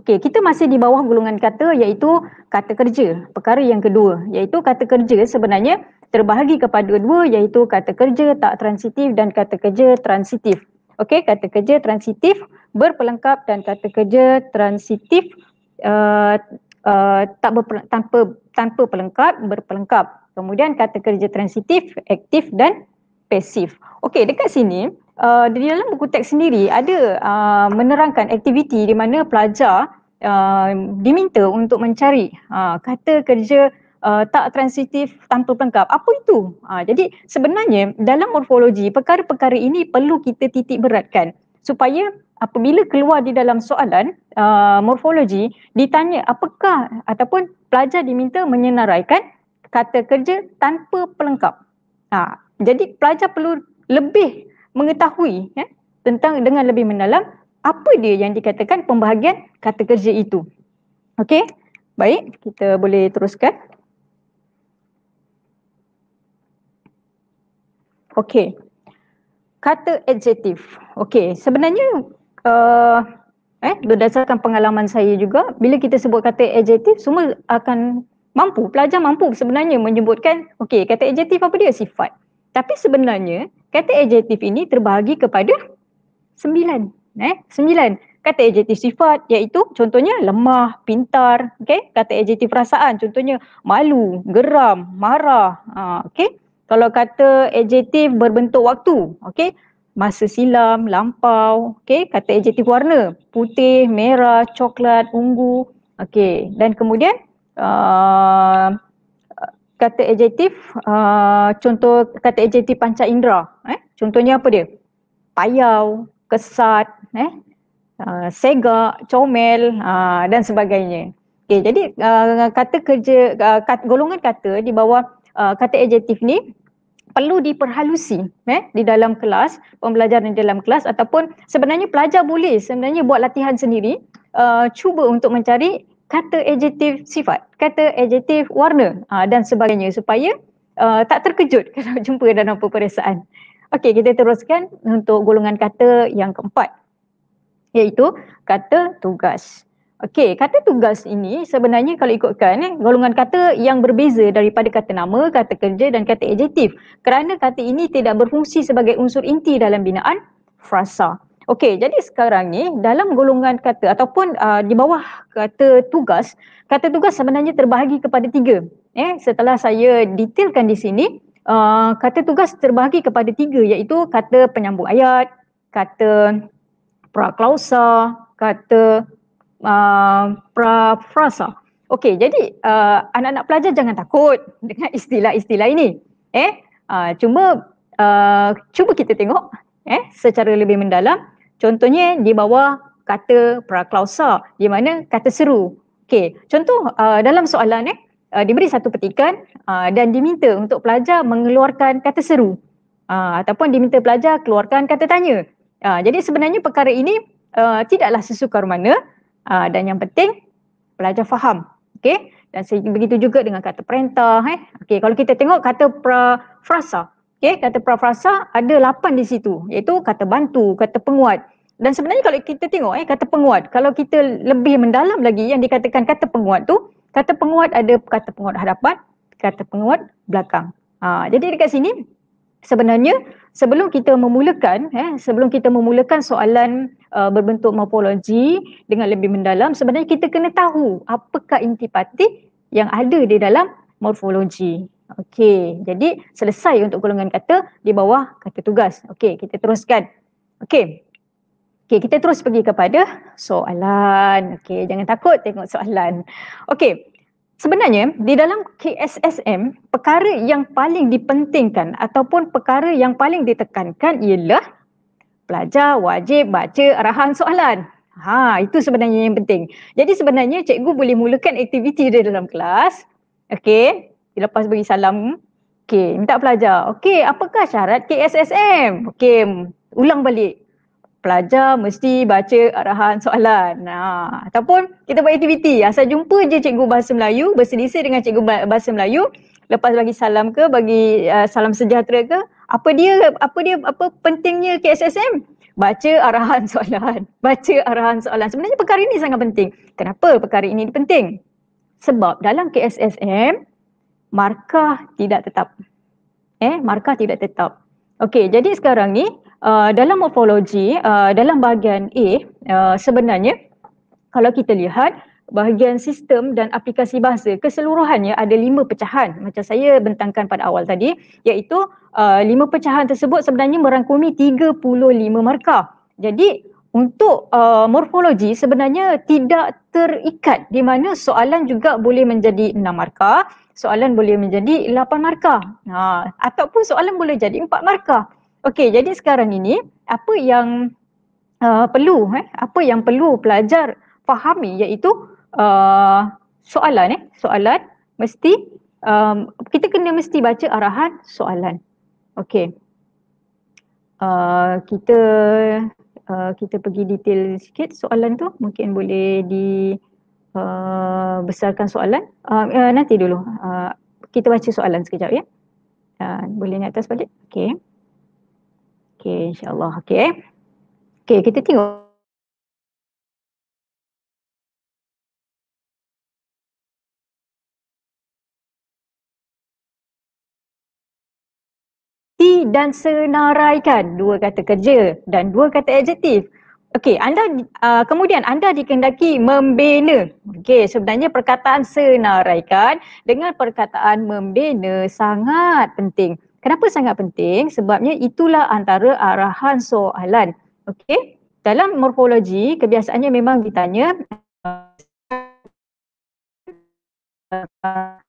Okey, kita masih di bawah gulungan kata iaitu kata kerja. Perkara yang kedua iaitu kata kerja sebenarnya terbahagi kepada dua iaitu kata kerja tak transitif dan kata kerja transitif. Okey, kata kerja transitif berpelengkap dan kata kerja transitif uh, uh, tak tanpa tanpa pelengkap berpelengkap. Kemudian kata kerja transitif aktif dan pasif. Okey, dekat sini uh, di dalam buku teks sendiri ada uh, menerangkan aktiviti di mana pelajar uh, diminta untuk mencari uh, kata kerja uh, tak transitif tanpa pelengkap. Apa itu? Uh, jadi sebenarnya dalam morfologi perkara-perkara ini perlu kita titik beratkan supaya apabila keluar di dalam soalan uh, morfologi ditanya apakah ataupun pelajar diminta menyenaraikan kata kerja tanpa pelengkap. Ha, jadi pelajar perlu lebih mengetahui ya, tentang dengan lebih mendalam apa dia yang dikatakan pembahagian kata kerja itu. Okey, baik kita boleh teruskan. Okey, kata adjektif. Okey, sebenarnya uh, eh, berdasarkan pengalaman saya juga, bila kita sebut kata adjektif, semua akan mampu, pelajar mampu sebenarnya menyebutkan, okey, kata adjektif apa dia? Sifat. Tapi sebenarnya kata adjektif ini terbahagi kepada sembilan. Eh, sembilan kata adjektif sifat iaitu contohnya lemah, pintar, okay? kata adjektif perasaan contohnya malu, geram, marah, ha, okay? kalau kata adjektif berbentuk waktu, okay? masa silam, lampau, okay? kata adjektif warna putih, merah, coklat, ungu, okay? dan kemudian uh, kata adjektif uh, contoh kata adjektif panca indera eh contohnya apa dia payau kesat eh uh, segak comel uh, dan sebagainya okey jadi uh, kata kerja uh, kat, golongan kata di bawah uh, kata adjektif ni perlu diperhalusi eh di dalam kelas pembelajaran di dalam kelas ataupun sebenarnya pelajar boleh sebenarnya buat latihan sendiri uh, cuba untuk mencari kata adjektif sifat, kata adjektif warna uh, dan sebagainya supaya uh, tak terkejut kalau jumpa dalam peperiksaan. Okey, kita teruskan untuk golongan kata yang keempat iaitu kata tugas. Okey, kata tugas ini sebenarnya kalau ikutkan eh, golongan kata yang berbeza daripada kata nama, kata kerja dan kata adjektif kerana kata ini tidak berfungsi sebagai unsur inti dalam binaan frasa. Okey, jadi sekarang ni dalam golongan kata ataupun uh, di bawah kata tugas, kata tugas sebenarnya terbahagi kepada tiga. Eh, setelah saya detailkan di sini, uh, kata tugas terbahagi kepada tiga iaitu kata penyambung ayat, kata praklausa, kata uh, prafrasa. Okey, jadi uh, anak-anak pelajar jangan takut dengan istilah-istilah ini. Eh, uh, cuma uh, cuba kita tengok eh secara lebih mendalam Contohnya di bawah kata praklausa di mana kata seru. Okey, contoh uh, dalam soalan eh uh, diberi satu petikan uh, dan diminta untuk pelajar mengeluarkan kata seru. Uh, ataupun diminta pelajar keluarkan kata tanya. Uh, jadi sebenarnya perkara ini uh, tidaklah sesukar mana uh, dan yang penting pelajar faham. Okey, dan begitu juga dengan kata perintah eh. Okey, kalau kita tengok kata pra frasa Okey, kata prafrasa ada lapan di situ, iaitu kata bantu, kata penguat. Dan sebenarnya kalau kita tengok eh kata penguat, kalau kita lebih mendalam lagi yang dikatakan kata penguat tu, kata penguat ada kata penguat hadapan, kata penguat belakang. Ha, jadi dekat sini sebenarnya sebelum kita memulakan eh sebelum kita memulakan soalan uh, berbentuk morfologi dengan lebih mendalam, sebenarnya kita kena tahu apakah intipati yang ada di dalam morfologi. Okey, jadi selesai untuk golongan kata di bawah kata tugas. Okey, kita teruskan. Okey. Okey, kita terus pergi kepada soalan. Okey, jangan takut tengok soalan. Okey. Sebenarnya di dalam KSSM perkara yang paling dipentingkan ataupun perkara yang paling ditekankan ialah pelajar wajib baca arahan soalan. Ha, itu sebenarnya yang penting. Jadi sebenarnya cikgu boleh mulakan aktiviti dia dalam kelas. Okey, lepas bagi salam, okay, minta pelajar. okay, apakah syarat KSSM? Okay, ulang balik. Pelajar mesti baca arahan soalan. Nah, ha, ataupun kita buat aktiviti. Asal jumpa je cikgu bahasa Melayu, berselisih dengan cikgu bahasa Melayu, lepas bagi salam ke, bagi uh, salam sejahtera ke, apa dia apa dia apa pentingnya KSSM? Baca arahan soalan. Baca arahan soalan. Sebenarnya perkara ini sangat penting. Kenapa perkara ini penting? Sebab dalam KSSM, markah tidak tetap. Eh, markah tidak tetap. Okey, jadi sekarang ni uh, dalam morfologi uh, dalam bahagian A uh, sebenarnya kalau kita lihat bahagian sistem dan aplikasi bahasa keseluruhannya ada lima pecahan macam saya bentangkan pada awal tadi iaitu uh, lima pecahan tersebut sebenarnya merangkumi 35 markah. Jadi untuk uh, morfologi sebenarnya tidak terikat di mana soalan juga boleh menjadi enam markah soalan boleh menjadi 8 markah. Ha, ataupun soalan boleh jadi 4 markah. Okey, jadi sekarang ini apa yang uh, perlu eh apa yang perlu pelajar fahami iaitu uh, soalan eh soalan mesti um, kita kena mesti baca arahan soalan. Okey. Uh, kita uh, kita pergi detail sikit soalan tu mungkin boleh di uh, besarkan soalan. Uh, uh, nanti dulu. Uh, kita baca soalan sekejap ya. Uh, boleh naik atas balik? Okay. Okay insyaAllah. Okay. Okay kita tengok. dan senaraikan dua kata kerja dan dua kata adjektif. Okey, anda uh, kemudian anda dikendaki membina. Okey, sebenarnya perkataan senaraikan dengan perkataan membina sangat penting. Kenapa sangat penting? Sebabnya itulah antara arahan soalan. Okey, dalam morfologi kebiasaannya memang ditanya uh,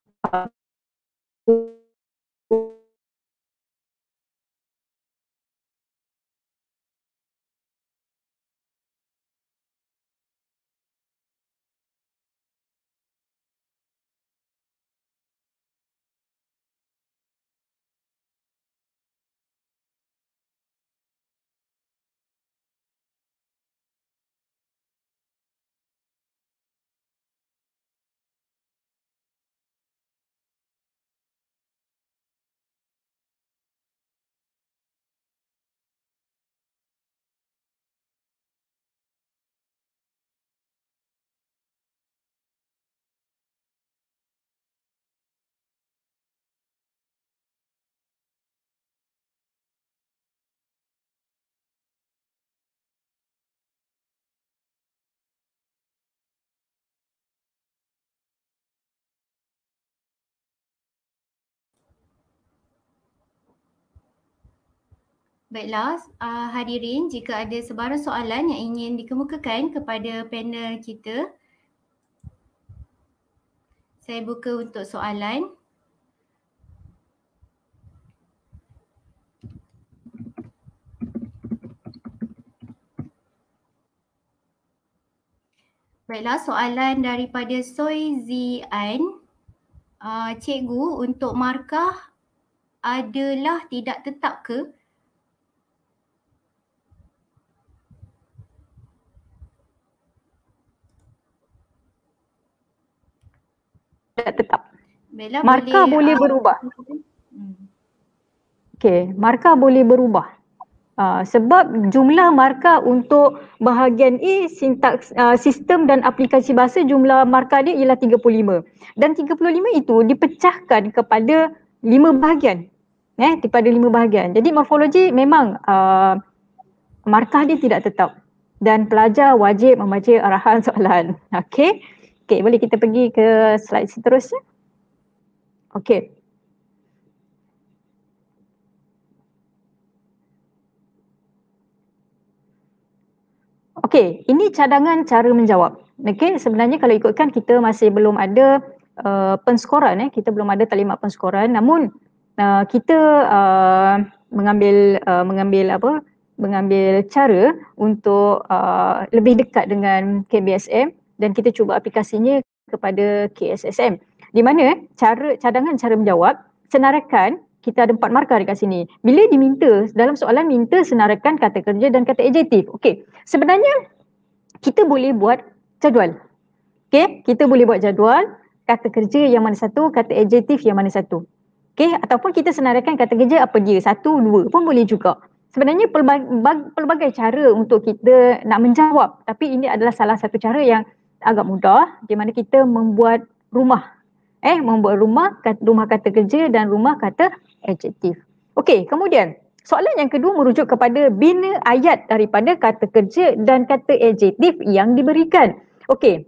Baiklah uh, hadirin jika ada sebarang soalan yang ingin dikemukakan kepada panel kita saya buka untuk soalan. Baiklah soalan daripada Soi Zian. Uh, cikgu untuk markah adalah tidak tetap ke? tidak tetap. Bella markah boleh, boleh ah, berubah. Hmm. Okey, markah boleh berubah. Uh, sebab jumlah markah untuk bahagian A, sintaks, uh, sistem dan aplikasi bahasa jumlah markah dia ialah 35. Dan 35 itu dipecahkan kepada lima bahagian. Eh, kepada lima bahagian. Jadi morfologi memang uh, markah dia tidak tetap. Dan pelajar wajib membaca arahan soalan. Okey. Okay, boleh kita pergi ke slide seterusnya? Okay. Okay, ini cadangan cara menjawab. Okay, sebenarnya kalau ikutkan kita masih belum ada uh, penskoran eh, kita belum ada taklimat penskoran. Namun uh, kita uh, mengambil uh, mengambil apa? mengambil cara untuk uh, lebih dekat dengan KBSM dan kita cuba aplikasinya kepada KSSM. Di mana eh, cara cadangan cara menjawab, senarakan kita ada empat markah dekat sini. Bila diminta, dalam soalan minta senarakan kata kerja dan kata adjektif. Okey, sebenarnya kita boleh buat jadual. Okey, kita boleh buat jadual kata kerja yang mana satu, kata adjektif yang mana satu. Okey, ataupun kita senarakan kata kerja apa dia, satu, dua pun boleh juga. Sebenarnya pelbagai, pelbagai cara untuk kita nak menjawab tapi ini adalah salah satu cara yang agak mudah di mana kita membuat rumah eh membuat rumah kata, rumah kata kerja dan rumah kata adjektif. Okey, kemudian soalan yang kedua merujuk kepada bina ayat daripada kata kerja dan kata adjektif yang diberikan. Okey.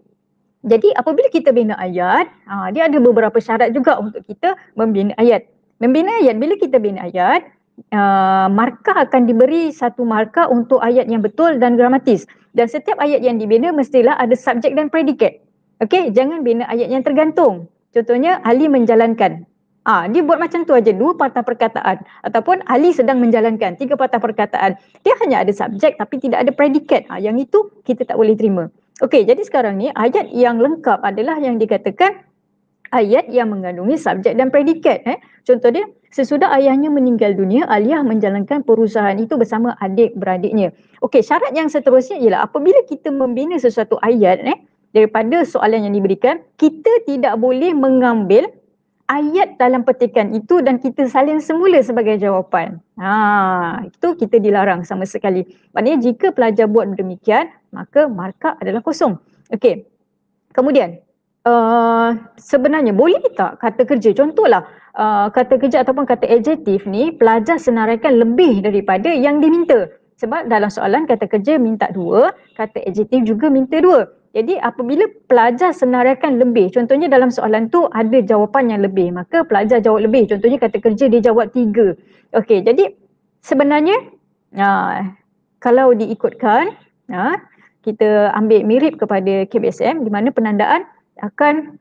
Jadi apabila kita bina ayat, aa, ah, dia ada beberapa syarat juga untuk kita membina ayat. Membina ayat bila kita bina ayat, uh, markah akan diberi satu markah untuk ayat yang betul dan gramatis. Dan setiap ayat yang dibina mestilah ada subjek dan predikat. Okey, jangan bina ayat yang tergantung. Contohnya Ali menjalankan. Ah, dia buat macam tu aja dua patah perkataan ataupun Ali sedang menjalankan tiga patah perkataan. Dia hanya ada subjek tapi tidak ada predikat. Ah, yang itu kita tak boleh terima. Okey, jadi sekarang ni ayat yang lengkap adalah yang dikatakan ayat yang mengandungi subjek dan predikat. Eh. Contoh dia, sesudah ayahnya meninggal dunia, Aliyah menjalankan perusahaan itu bersama adik-beradiknya. Okey, syarat yang seterusnya ialah apabila kita membina sesuatu ayat eh, daripada soalan yang diberikan, kita tidak boleh mengambil ayat dalam petikan itu dan kita salin semula sebagai jawapan. Ha, itu kita dilarang sama sekali. Maknanya jika pelajar buat demikian, maka markah adalah kosong. Okey. Kemudian, Eh, sebenarnya boleh tak kata kerja contohlah uh, kata kerja ataupun kata adjektif ni pelajar senaraikan lebih daripada yang diminta sebab dalam soalan kata kerja minta dua, kata adjektif juga minta dua. Jadi apabila pelajar senaraikan lebih, contohnya dalam soalan tu ada jawapan yang lebih, maka pelajar jawab lebih. Contohnya kata kerja dia jawab tiga. Okey, jadi sebenarnya aa, eh, kalau diikutkan, aa, kita ambil mirip kepada KBSM di mana penandaan akan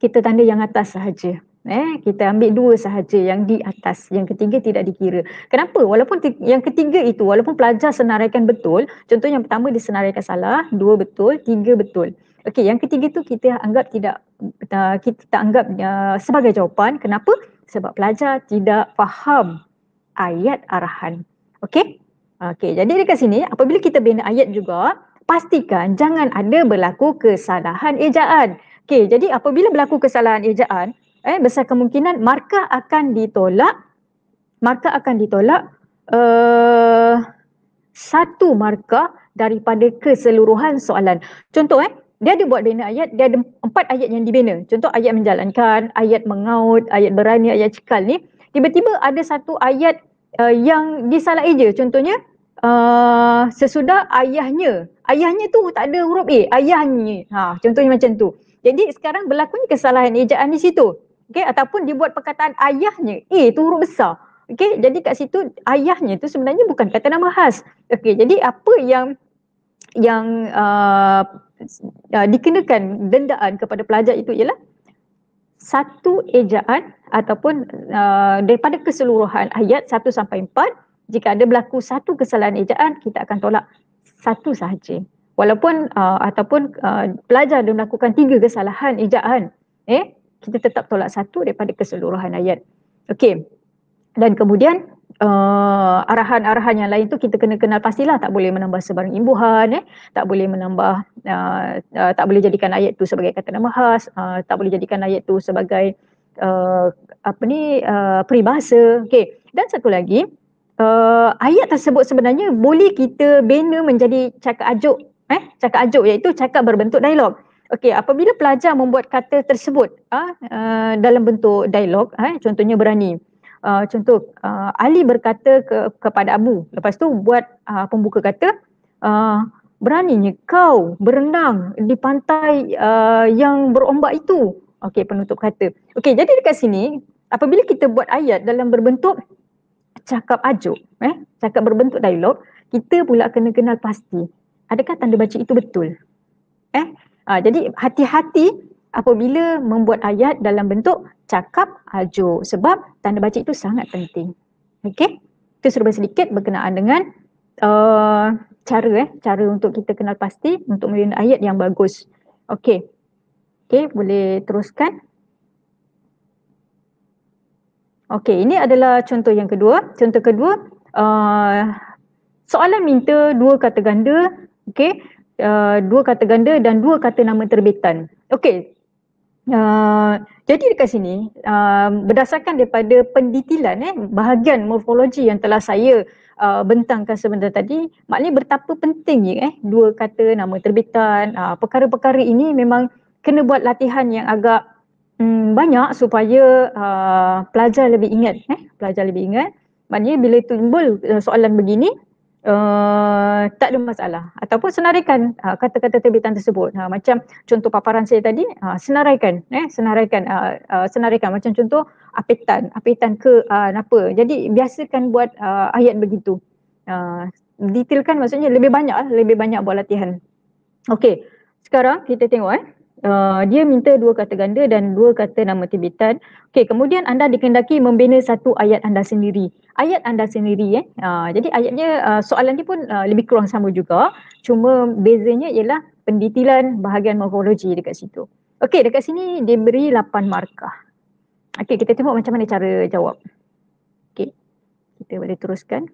kita tanda yang atas sahaja. Eh, kita ambil dua sahaja yang di atas, yang ketiga tidak dikira. Kenapa? Walaupun yang ketiga itu, walaupun pelajar senaraikan betul, contoh yang pertama disenaraikan salah, dua betul, tiga betul. Okey, yang ketiga itu kita anggap tidak uh, kita tak anggap uh, sebagai jawapan. Kenapa? Sebab pelajar tidak faham ayat arahan. Okey? Okey, jadi dekat sini apabila kita bina ayat juga, pastikan jangan ada berlaku kesalahan ejaan. Okey, jadi apabila berlaku kesalahan ejaan, eh besar kemungkinan markah akan ditolak markah akan ditolak uh, satu markah daripada keseluruhan soalan. Contoh eh dia ada buat bina ayat, dia ada empat ayat yang dibina. Contoh ayat menjalankan, ayat mengaut, ayat berani, ayat cekal ni. Tiba-tiba ada satu ayat uh, yang disalah eja. Contohnya, Uh, sesudah ayahnya. Ayahnya tu tak ada huruf A. Ayahnya. Ha, contohnya macam tu. Jadi sekarang berlaku kesalahan ejaan di situ. okay ataupun dibuat perkataan ayahnya A tu huruf besar. okay jadi kat situ ayahnya tu sebenarnya bukan kata nama khas. okay jadi apa yang yang uh, uh, dikenakan dendaan kepada pelajar itu ialah satu ejaan ataupun uh, daripada keseluruhan ayat satu sampai empat jika ada berlaku satu kesalahan ejaan kita akan tolak satu sahaja walaupun uh, ataupun uh, pelajar dia melakukan tiga kesalahan ejaan eh kita tetap tolak satu daripada keseluruhan ayat okey dan kemudian uh, arahan-arahan yang lain tu kita kena kenal pastilah tak boleh menambah sebarang imbuhan eh tak boleh menambah uh, uh, tak boleh jadikan ayat tu sebagai kata nama khas uh, tak boleh jadikan ayat tu sebagai uh, apa ni uh, peribahasa okey dan satu lagi uh, ayat tersebut sebenarnya boleh kita bina menjadi cakap ajuk eh cakap ajuk iaitu cakap berbentuk dialog okey apabila pelajar membuat kata tersebut uh, uh, dalam bentuk dialog eh contohnya berani uh, contoh uh, Ali berkata ke, kepada Abu lepas tu buat uh, pembuka kata uh, beraninya kau berenang di pantai uh, yang berombak itu okey penutup kata okey jadi dekat sini apabila kita buat ayat dalam berbentuk cakap ajuk, eh, cakap berbentuk dialog, kita pula kena kenal pasti. Adakah tanda baca itu betul? Eh, uh, jadi hati-hati apabila membuat ayat dalam bentuk cakap ajuk sebab tanda baca itu sangat penting. Okey? Kita serba sedikit berkenaan dengan uh, cara eh, cara untuk kita kenal pasti untuk melihat ayat yang bagus. Okey. Okey, boleh teruskan. Okey, ini adalah contoh yang kedua. Contoh kedua, uh, soalan minta dua kata ganda, okey, uh, dua kata ganda dan dua kata nama terbitan. Okey, uh, jadi dekat sini, uh, berdasarkan daripada pendetilan, eh, bahagian morfologi yang telah saya uh, bentangkan sebentar tadi, maknanya betapa pentingnya eh, dua kata nama terbitan, uh, perkara-perkara ini memang kena buat latihan yang agak Hmm, banyak supaya uh, pelajar lebih ingat. Eh? Pelajar lebih ingat. Maknanya bila timbul uh, soalan begini, uh, tak ada masalah. Ataupun senaraikan uh, kata-kata terbitan tersebut. Uh, macam contoh paparan saya tadi, uh, senaraikan. Eh? Senaraikan. Uh, uh, senaraikan. Macam contoh apitan. Apitan ke uh, apa. Jadi biasakan buat uh, ayat begitu. Uh, detailkan maksudnya lebih banyak. Lah, lebih banyak buat latihan. Okey. Sekarang kita tengok eh. Uh, dia minta dua kata ganda dan dua kata nama tibitan. Okey, kemudian anda dikendaki membina satu ayat anda sendiri. Ayat anda sendiri eh. Uh, jadi ayatnya uh, soalan ni pun uh, lebih kurang sama juga. Cuma bezanya ialah pendetilan bahagian morfologi dekat situ. Okey, dekat sini dia beri lapan markah. Okey, kita tengok macam mana cara jawab. Okey. Kita boleh teruskan.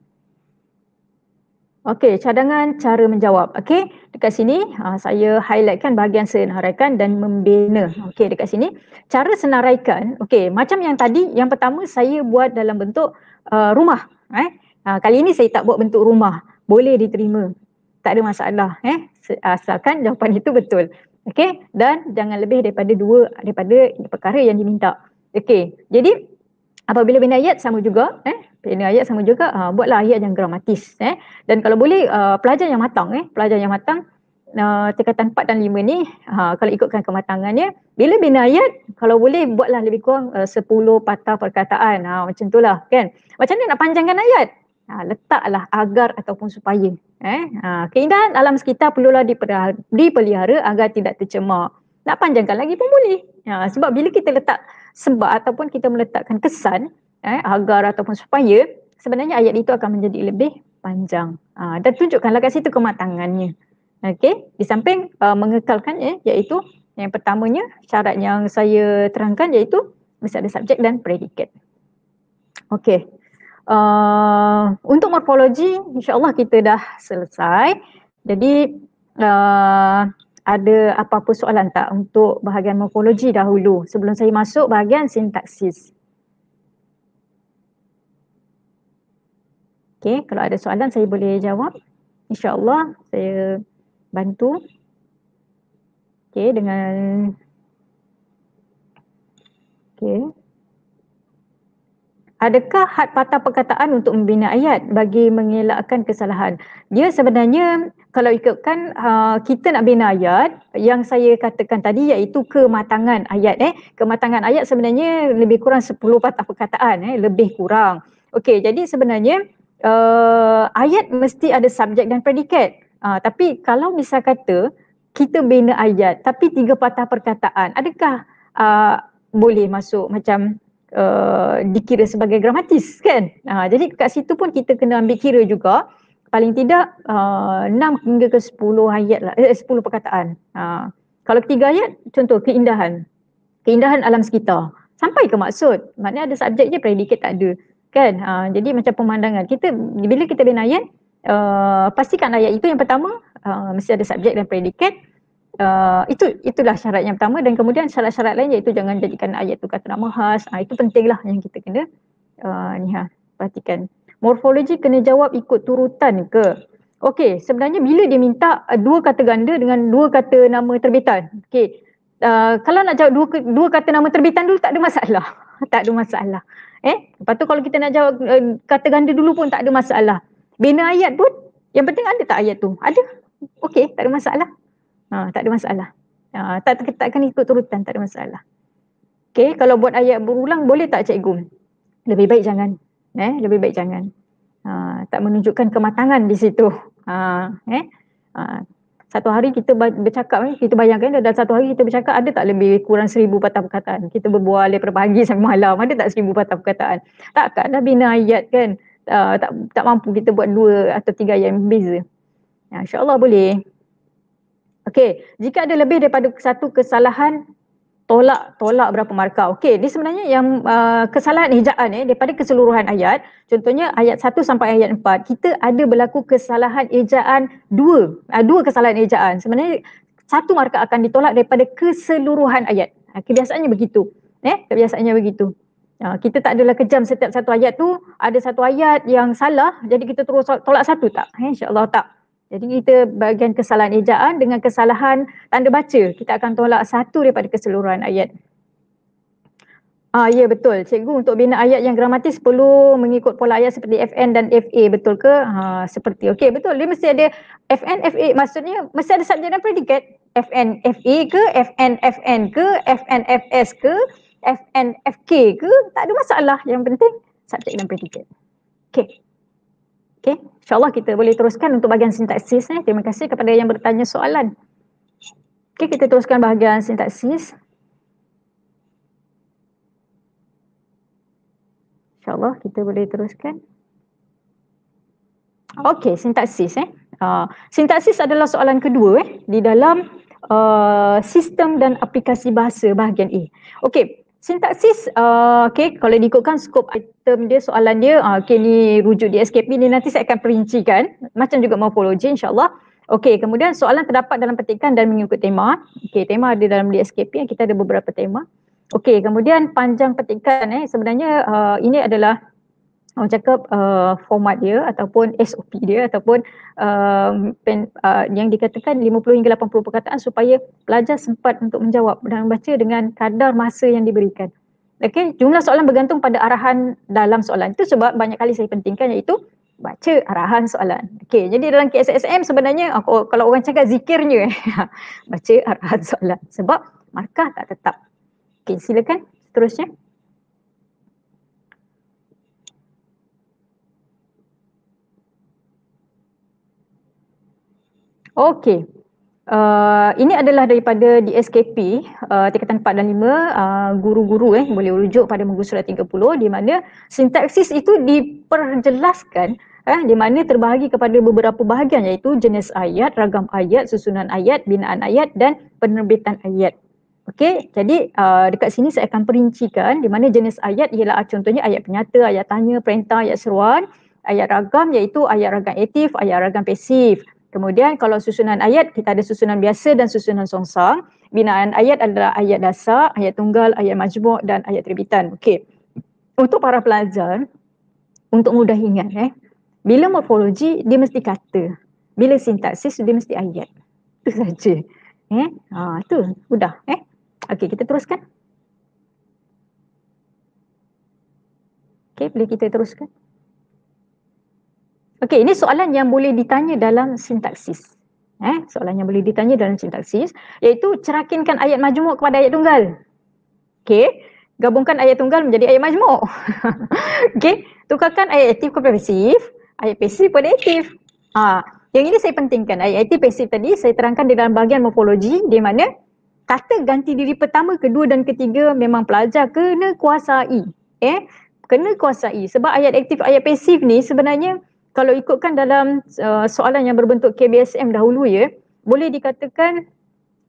Okey, cadangan cara menjawab. Okey, dekat sini uh, saya highlightkan bahagian senaraikan dan membina. Okey, dekat sini. Cara senaraikan, okey, macam yang tadi, yang pertama saya buat dalam bentuk uh, rumah. Eh. Uh, kali ini saya tak buat bentuk rumah. Boleh diterima. Tak ada masalah. Eh. Asalkan jawapan itu betul. Okey, dan jangan lebih daripada dua daripada perkara yang diminta. Okey, jadi apabila bina ayat sama juga. Eh panel ayat sama juga uh, buatlah ayat yang gramatis eh dan kalau boleh uh, pelajar yang matang eh pelajar yang matang uh, tingkatan 4 dan 5 ni uh, kalau ikutkan kematangannya bila bina ayat kalau boleh buatlah lebih kurang uh, 10 patah perkataan uh, macam itulah kan macam mana nak panjangkan ayat uh, letaklah agar ataupun supaya eh uh, keindahan alam sekitar perlulah dipelihara agar tidak tercemar nak panjangkan lagi pun boleh uh, sebab bila kita letak sebab ataupun kita meletakkan kesan eh, agar ataupun supaya sebenarnya ayat itu akan menjadi lebih panjang ha, dan tunjukkanlah kat situ kematangannya okey di samping uh, mengekalkan eh, iaitu yang pertamanya syarat yang saya terangkan iaitu mesti ada subjek dan predikat okey Uh, untuk morfologi insyaAllah kita dah selesai jadi uh, ada apa-apa soalan tak untuk bahagian morfologi dahulu sebelum saya masuk bahagian sintaksis Okay, kalau ada soalan saya boleh jawab. InsyaAllah saya bantu. Okay, dengan... Okay. Adakah had patah perkataan untuk membina ayat bagi mengelakkan kesalahan? Dia sebenarnya kalau ikutkan uh, kita nak bina ayat yang saya katakan tadi iaitu kematangan ayat eh kematangan ayat sebenarnya lebih kurang 10 patah perkataan eh lebih kurang. Okey jadi sebenarnya uh, ayat mesti ada subjek dan predikat. Uh, tapi kalau misal kata kita bina ayat tapi tiga patah perkataan, adakah uh, boleh masuk macam uh, dikira sebagai gramatis kan? Uh, jadi kat situ pun kita kena ambil kira juga paling tidak enam uh, hingga ke sepuluh ayat lah, eh sepuluh perkataan. Uh, kalau tiga ayat, contoh keindahan. Keindahan alam sekitar. Sampai ke maksud? Maknanya ada subjeknya, predikat tak ada kan ha, jadi macam pemandangan kita bila kita bina ayat uh, pastikan ayat lah itu yang pertama uh, mesti ada subjek dan predikat Uh, itu itulah syarat yang pertama dan kemudian syarat-syarat lain iaitu jangan jadikan ayat tu kata nama khas uh, itu pentinglah yang kita kena uh, ni ha perhatikan morfologi kena jawab ikut turutan ke okey sebenarnya bila dia minta uh, dua kata ganda dengan dua kata nama terbitan okey uh, kalau nak jawab dua dua kata nama terbitan dulu tak ada masalah tak ada masalah Eh, lepas tu kalau kita nak jawab uh, kata ganda dulu pun tak ada masalah. Bina ayat pun yang penting ada tak ayat tu? Ada. Okey, tak ada masalah. Ha, tak ada masalah. Ha, tak takkan ikut turutan, tak ada masalah. Okey, kalau buat ayat berulang boleh tak cikgu? Lebih baik jangan. Eh, lebih baik jangan. Ha, tak menunjukkan kematangan di situ. Ha, eh. Ha, satu hari kita bercakap ni, kita bayangkan dalam satu hari kita bercakap ada tak lebih kurang seribu patah perkataan. Kita berbual dari pagi sampai malam, ada tak seribu patah perkataan. Takkan dah bina ayat kan, uh, tak, tak mampu kita buat dua atau tiga ayat yang berbeza. Ya, InsyaAllah boleh. Okey, jika ada lebih daripada satu kesalahan, tolak tolak berapa markah. Okey, ni sebenarnya yang uh, kesalahan ejaan ni eh, daripada keseluruhan ayat, contohnya ayat 1 sampai ayat 4, kita ada berlaku kesalahan hijaan 2. Uh, dua kesalahan ejaan. Sebenarnya satu markah akan ditolak daripada keseluruhan ayat. Ha, kebiasaannya begitu. Eh, kebiasaannya begitu. Uh, kita tak adalah kejam setiap satu ayat tu, ada satu ayat yang salah, jadi kita terus tolak satu tak? Eh, InsyaAllah tak. Jadi kita bagian kesalahan ejaan dengan kesalahan tanda baca. Kita akan tolak satu daripada keseluruhan ayat. Ah ya betul. Cikgu untuk bina ayat yang gramatis perlu mengikut pola ayat seperti FN dan FA betul ke? Ha seperti okey betul. Dia mesti ada FN FA maksudnya mesti ada subjek dan predikat. FN FA ke FN FN ke FN FS ke FN FK ke tak ada masalah. Yang penting subjek dan predikat. Okey. Okay, insyaAllah kita boleh teruskan untuk bahagian sintaksis. Eh. Terima kasih kepada yang bertanya soalan. Okay, kita teruskan bahagian sintaksis. InsyaAllah kita boleh teruskan. Okay, sintaksis. Eh. Uh, sintaksis adalah soalan kedua eh, di dalam uh, sistem dan aplikasi bahasa bahagian A. Okay, sintaksis uh, ah, okay, kalau diikutkan skop term dia, soalan dia, uh, ah, okay ni rujuk di SKP ni nanti saya akan perincikan macam juga morphology insyaAllah. Okay kemudian soalan terdapat dalam petikan dan mengikut tema. Okay tema ada dalam di SKP yang kita ada beberapa tema. Okay kemudian panjang petikan eh sebenarnya uh, ini adalah orang cakap uh, format dia ataupun SOP dia ataupun uh, pen, uh, yang dikatakan 50 hingga 80 perkataan supaya pelajar sempat untuk menjawab dan membaca dengan kadar masa yang diberikan. Okey, jumlah soalan bergantung pada arahan dalam soalan. Itu sebab banyak kali saya pentingkan iaitu baca arahan soalan. Okey, jadi dalam KSSM sebenarnya oh, aku, kalau orang cakap zikirnya eh, baca arahan soalan sebab markah tak tetap. Okey, silakan seterusnya. Okey, Uh, ini adalah daripada DSKP uh, tingkatan 4 dan 5 uh, guru-guru eh boleh rujuk pada muka surat 30 di mana sintaksis itu diperjelaskan eh di mana terbahagi kepada beberapa bahagian iaitu jenis ayat, ragam ayat, susunan ayat, binaan ayat dan penerbitan ayat. Okey, jadi uh, dekat sini saya akan perincikan di mana jenis ayat ialah ah, contohnya ayat penyata, ayat tanya, perintah, ayat seruan, ayat ragam iaitu ayat ragam aktif, ayat ragam pasif. Kemudian kalau susunan ayat, kita ada susunan biasa dan susunan songsang. Binaan ayat adalah ayat dasar, ayat tunggal, ayat majmuk dan ayat terbitan. Okey. Untuk para pelajar, untuk mudah ingat eh, bila morfologi dia mesti kata. Bila sintaksis dia mesti ayat. Itu saja. Eh, ha, tu mudah eh. Okey, kita teruskan. Okey, boleh kita teruskan? Okey, ini soalan yang boleh ditanya dalam sintaksis. Eh, soalan yang boleh ditanya dalam sintaksis iaitu cerakinkan ayat majmuk kepada ayat tunggal. Okey, gabungkan ayat tunggal menjadi ayat majmuk. Okey, tukarkan ayat aktif kepada pasif, ayat pasif kepada aktif. Ha, yang ini saya pentingkan ayat aktif pasif tadi saya terangkan di dalam bahagian morfologi di mana kata ganti diri pertama, kedua dan ketiga memang pelajar kena kuasai. Eh, kena kuasai sebab ayat aktif ayat pasif ni sebenarnya kalau ikutkan dalam uh, soalan yang berbentuk KBSM dahulu ya, boleh dikatakan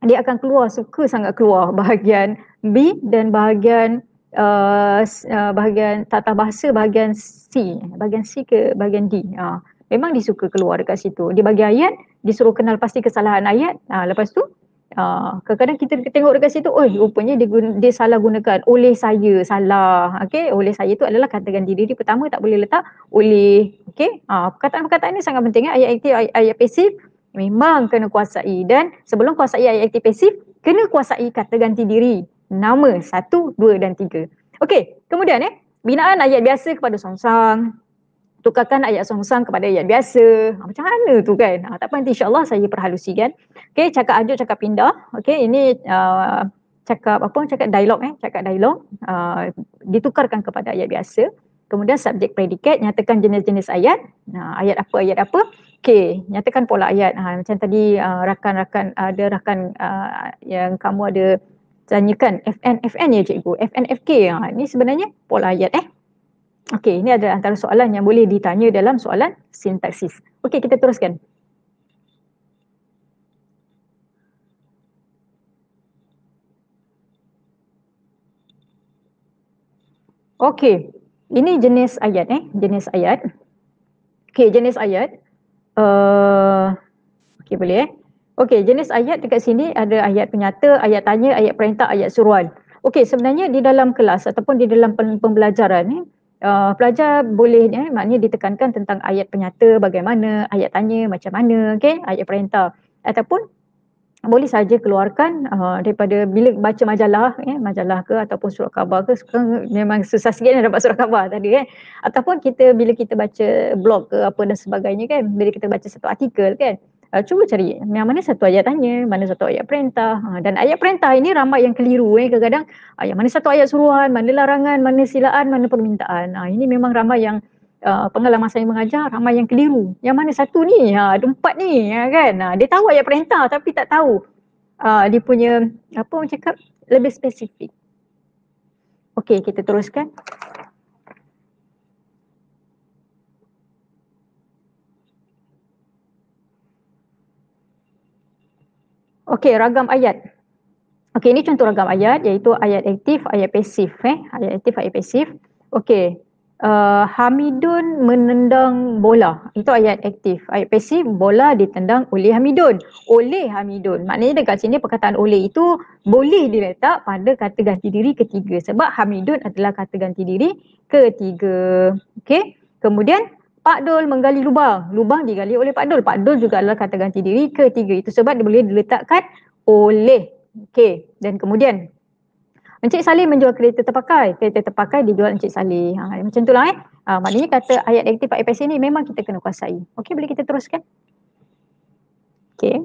dia akan keluar suka sangat keluar bahagian B dan bahagian uh, uh bahagian tata bahasa bahagian C, bahagian C ke bahagian D. Uh, memang disuka keluar dekat situ. Di bagi ayat, disuruh kenal pasti kesalahan ayat. Uh, lepas tu Ah, kadang-kadang kita tengok dekat situ, oh rupanya dia, guna, dia salah gunakan oleh saya, salah. Okay, oleh saya itu adalah katakan diri diri pertama tak boleh letak oleh. Okay, uh, ah, perkataan-perkataan ni sangat penting. Eh? Ayat aktif, ayat, ayat pasif memang kena kuasai dan sebelum kuasai ayat aktif pasif, kena kuasai kata ganti diri. Nama satu, dua dan tiga. Okay, kemudian eh, binaan ayat biasa kepada song-song, tukarkan ayat songsang kepada ayat biasa. Ah, macam mana tu kan? Ha, tak apa nanti insyaAllah saya perhalusi kan. Okay, cakap anjur, cakap pindah. Okay, ini uh, cakap apa? Cakap dialog eh. Cakap dialog. Uh, ditukarkan kepada ayat biasa. Kemudian subjek predikat, nyatakan jenis-jenis ayat. Uh, ayat apa, ayat apa. Okay, nyatakan pola ayat. Ha, macam tadi uh, rakan-rakan, ada rakan uh, yang kamu ada tanyakan FN, FN ya cikgu. FN, FK. Ha, ini sebenarnya pola ayat eh. Okey, ini adalah antara soalan yang boleh ditanya dalam soalan sintaksis. Okey, kita teruskan. Okey, ini jenis ayat eh, jenis ayat. Okey, jenis ayat. Uh, Okey, boleh eh. Okey, jenis ayat dekat sini ada ayat penyata, ayat tanya, ayat perintah, ayat suruhan. Okey, sebenarnya di dalam kelas ataupun di dalam pembelajaran ni, eh, uh, pelajar boleh eh, maknanya ditekankan tentang ayat penyata bagaimana, ayat tanya macam mana, okay, ayat perintah ataupun boleh saja keluarkan uh, daripada bila baca majalah, eh, majalah ke ataupun surat khabar ke, sekarang memang susah sikit nak dapat surat khabar tadi kan. Eh. Ataupun kita bila kita baca blog ke apa dan sebagainya kan, bila kita baca satu artikel kan, uh, cuba cari yang mana satu ayat tanya, mana satu ayat perintah. Uh, dan ayat perintah ini ramai yang keliru. Eh. Kadang-kadang uh, yang mana satu ayat suruhan, mana larangan, mana silaan, mana permintaan. Uh, ini memang ramai yang uh, pengalaman saya mengajar, ramai yang keliru. Yang mana satu ni, uh, ada empat ni uh, kan. Uh, dia tahu ayat perintah tapi tak tahu. Uh, dia punya, apa orang cakap, lebih spesifik. Okey, kita teruskan. Okey, ragam ayat. Okey, ini contoh ragam ayat iaitu ayat aktif, ayat pasif. Eh? Ayat aktif, ayat pasif. Okey, uh, Hamidun menendang bola. Itu ayat aktif. Ayat pasif, bola ditendang oleh Hamidun. Oleh Hamidun. Maknanya dekat sini perkataan oleh itu boleh diletak pada kata ganti diri ketiga. Sebab Hamidun adalah kata ganti diri ketiga. Okey, kemudian Pak Dol menggali lubang. Lubang digali oleh Pak Dol. Pak Dol juga adalah kata ganti diri ketiga. Itu sebab dia boleh diletakkan oleh. Okey. Dan kemudian Encik Salih menjual kereta terpakai. Kereta terpakai dijual Encik Salih. Ha, macam itulah eh. Ha, maknanya kata ayat negatif Pak EPS ini memang kita kena kuasai. Okey boleh kita teruskan? Okey.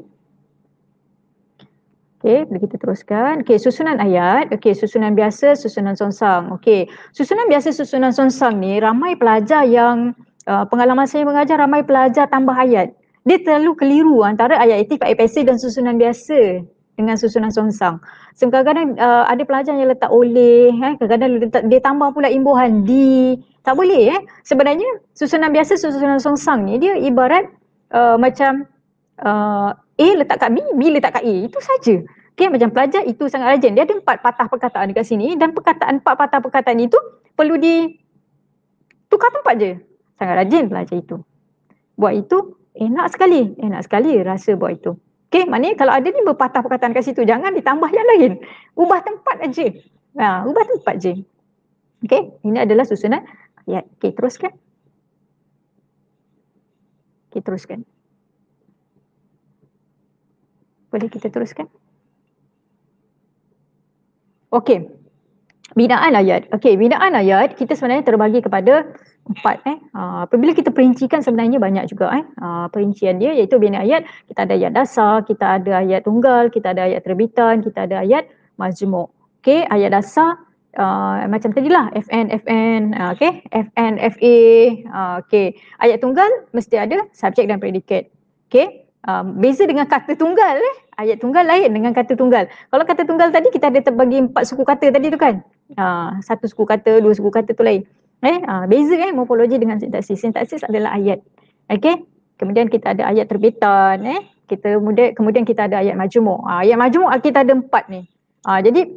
Okey, boleh kita teruskan. Okey, susunan ayat. Okey, susunan biasa, susunan sonsang. Okey, susunan biasa, susunan sonsang ni ramai pelajar yang Ah, pengalaman saya mengajar ramai pelajar tambah ayat. Dia terlalu keliru antara ayat itif, ayat pasif dan susunan biasa dengan susunan songsang. So kadang-kadang uh, ada pelajar yang letak oleh, eh, kadang-kadang letak, dia tambah pula imbuhan di. Tak boleh eh. Sebenarnya susunan biasa, susunan songsang ni dia ibarat uh, macam uh, A letak kat B, B letak kat A. Itu saja. Okay, macam pelajar itu sangat rajin. Dia ada empat patah perkataan dekat sini dan perkataan empat patah perkataan itu perlu di tukar tempat je sangat rajin belajar itu. Buat itu enak sekali, enak sekali rasa buat itu. Okay, maknanya kalau ada ni berpatah perkataan kat situ, jangan ditambah yang lain. Ubah tempat aje. Ha, ubah tempat je. Okay, ini adalah susunan ayat. Okay, teruskan. Okay, teruskan. Boleh kita teruskan? Okay. Binaan ayat. Okay, binaan ayat kita sebenarnya terbagi kepada empat eh. Ah, apabila kita perincikan sebenarnya banyak juga eh ah, perincian dia iaitu bina ayat, kita ada ayat dasar, kita ada ayat tunggal, kita ada ayat terbitan, kita ada ayat majmuk. Okey, ayat dasar Uh, macam tadi lah FN, FN, uh, okay. FN, FA, uh, okay. ayat tunggal mesti ada subjek dan predikat. Okay. Um, beza dengan kata tunggal eh. Ayat tunggal lain dengan kata tunggal. Kalau kata tunggal tadi kita ada terbagi empat suku kata tadi tu kan. Uh, satu suku kata, dua suku kata tu lain. Eh, uh, ha, beza eh morfologi dengan sintaksis. Sintaksis adalah ayat. Okey. Kemudian kita ada ayat terbitan eh. Kita kemudian kemudian kita ada ayat majmuk. Uh, ayat majmuk kita ada empat ni. Uh, jadi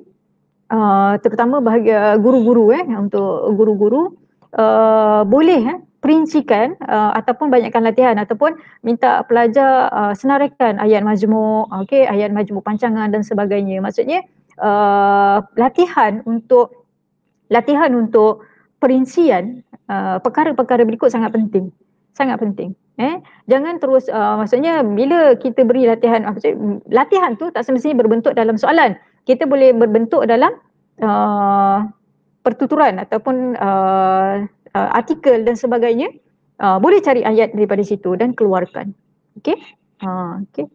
uh, terutama bagi guru-guru eh untuk guru-guru uh, boleh eh perincikan uh, ataupun banyakkan latihan ataupun minta pelajar uh, senaraikan ayat majmuk, okey, ayat majmuk pancangan dan sebagainya. Maksudnya uh, latihan untuk latihan untuk perincian uh, perkara-perkara berikut sangat penting. Sangat penting. Eh? Jangan terus, uh, maksudnya bila kita beri latihan, maksudnya, latihan tu tak semestinya berbentuk dalam soalan. Kita boleh berbentuk dalam uh, pertuturan ataupun uh, uh, artikel dan sebagainya. Uh, boleh cari ayat daripada situ dan keluarkan. Okay? Uh, ha, okay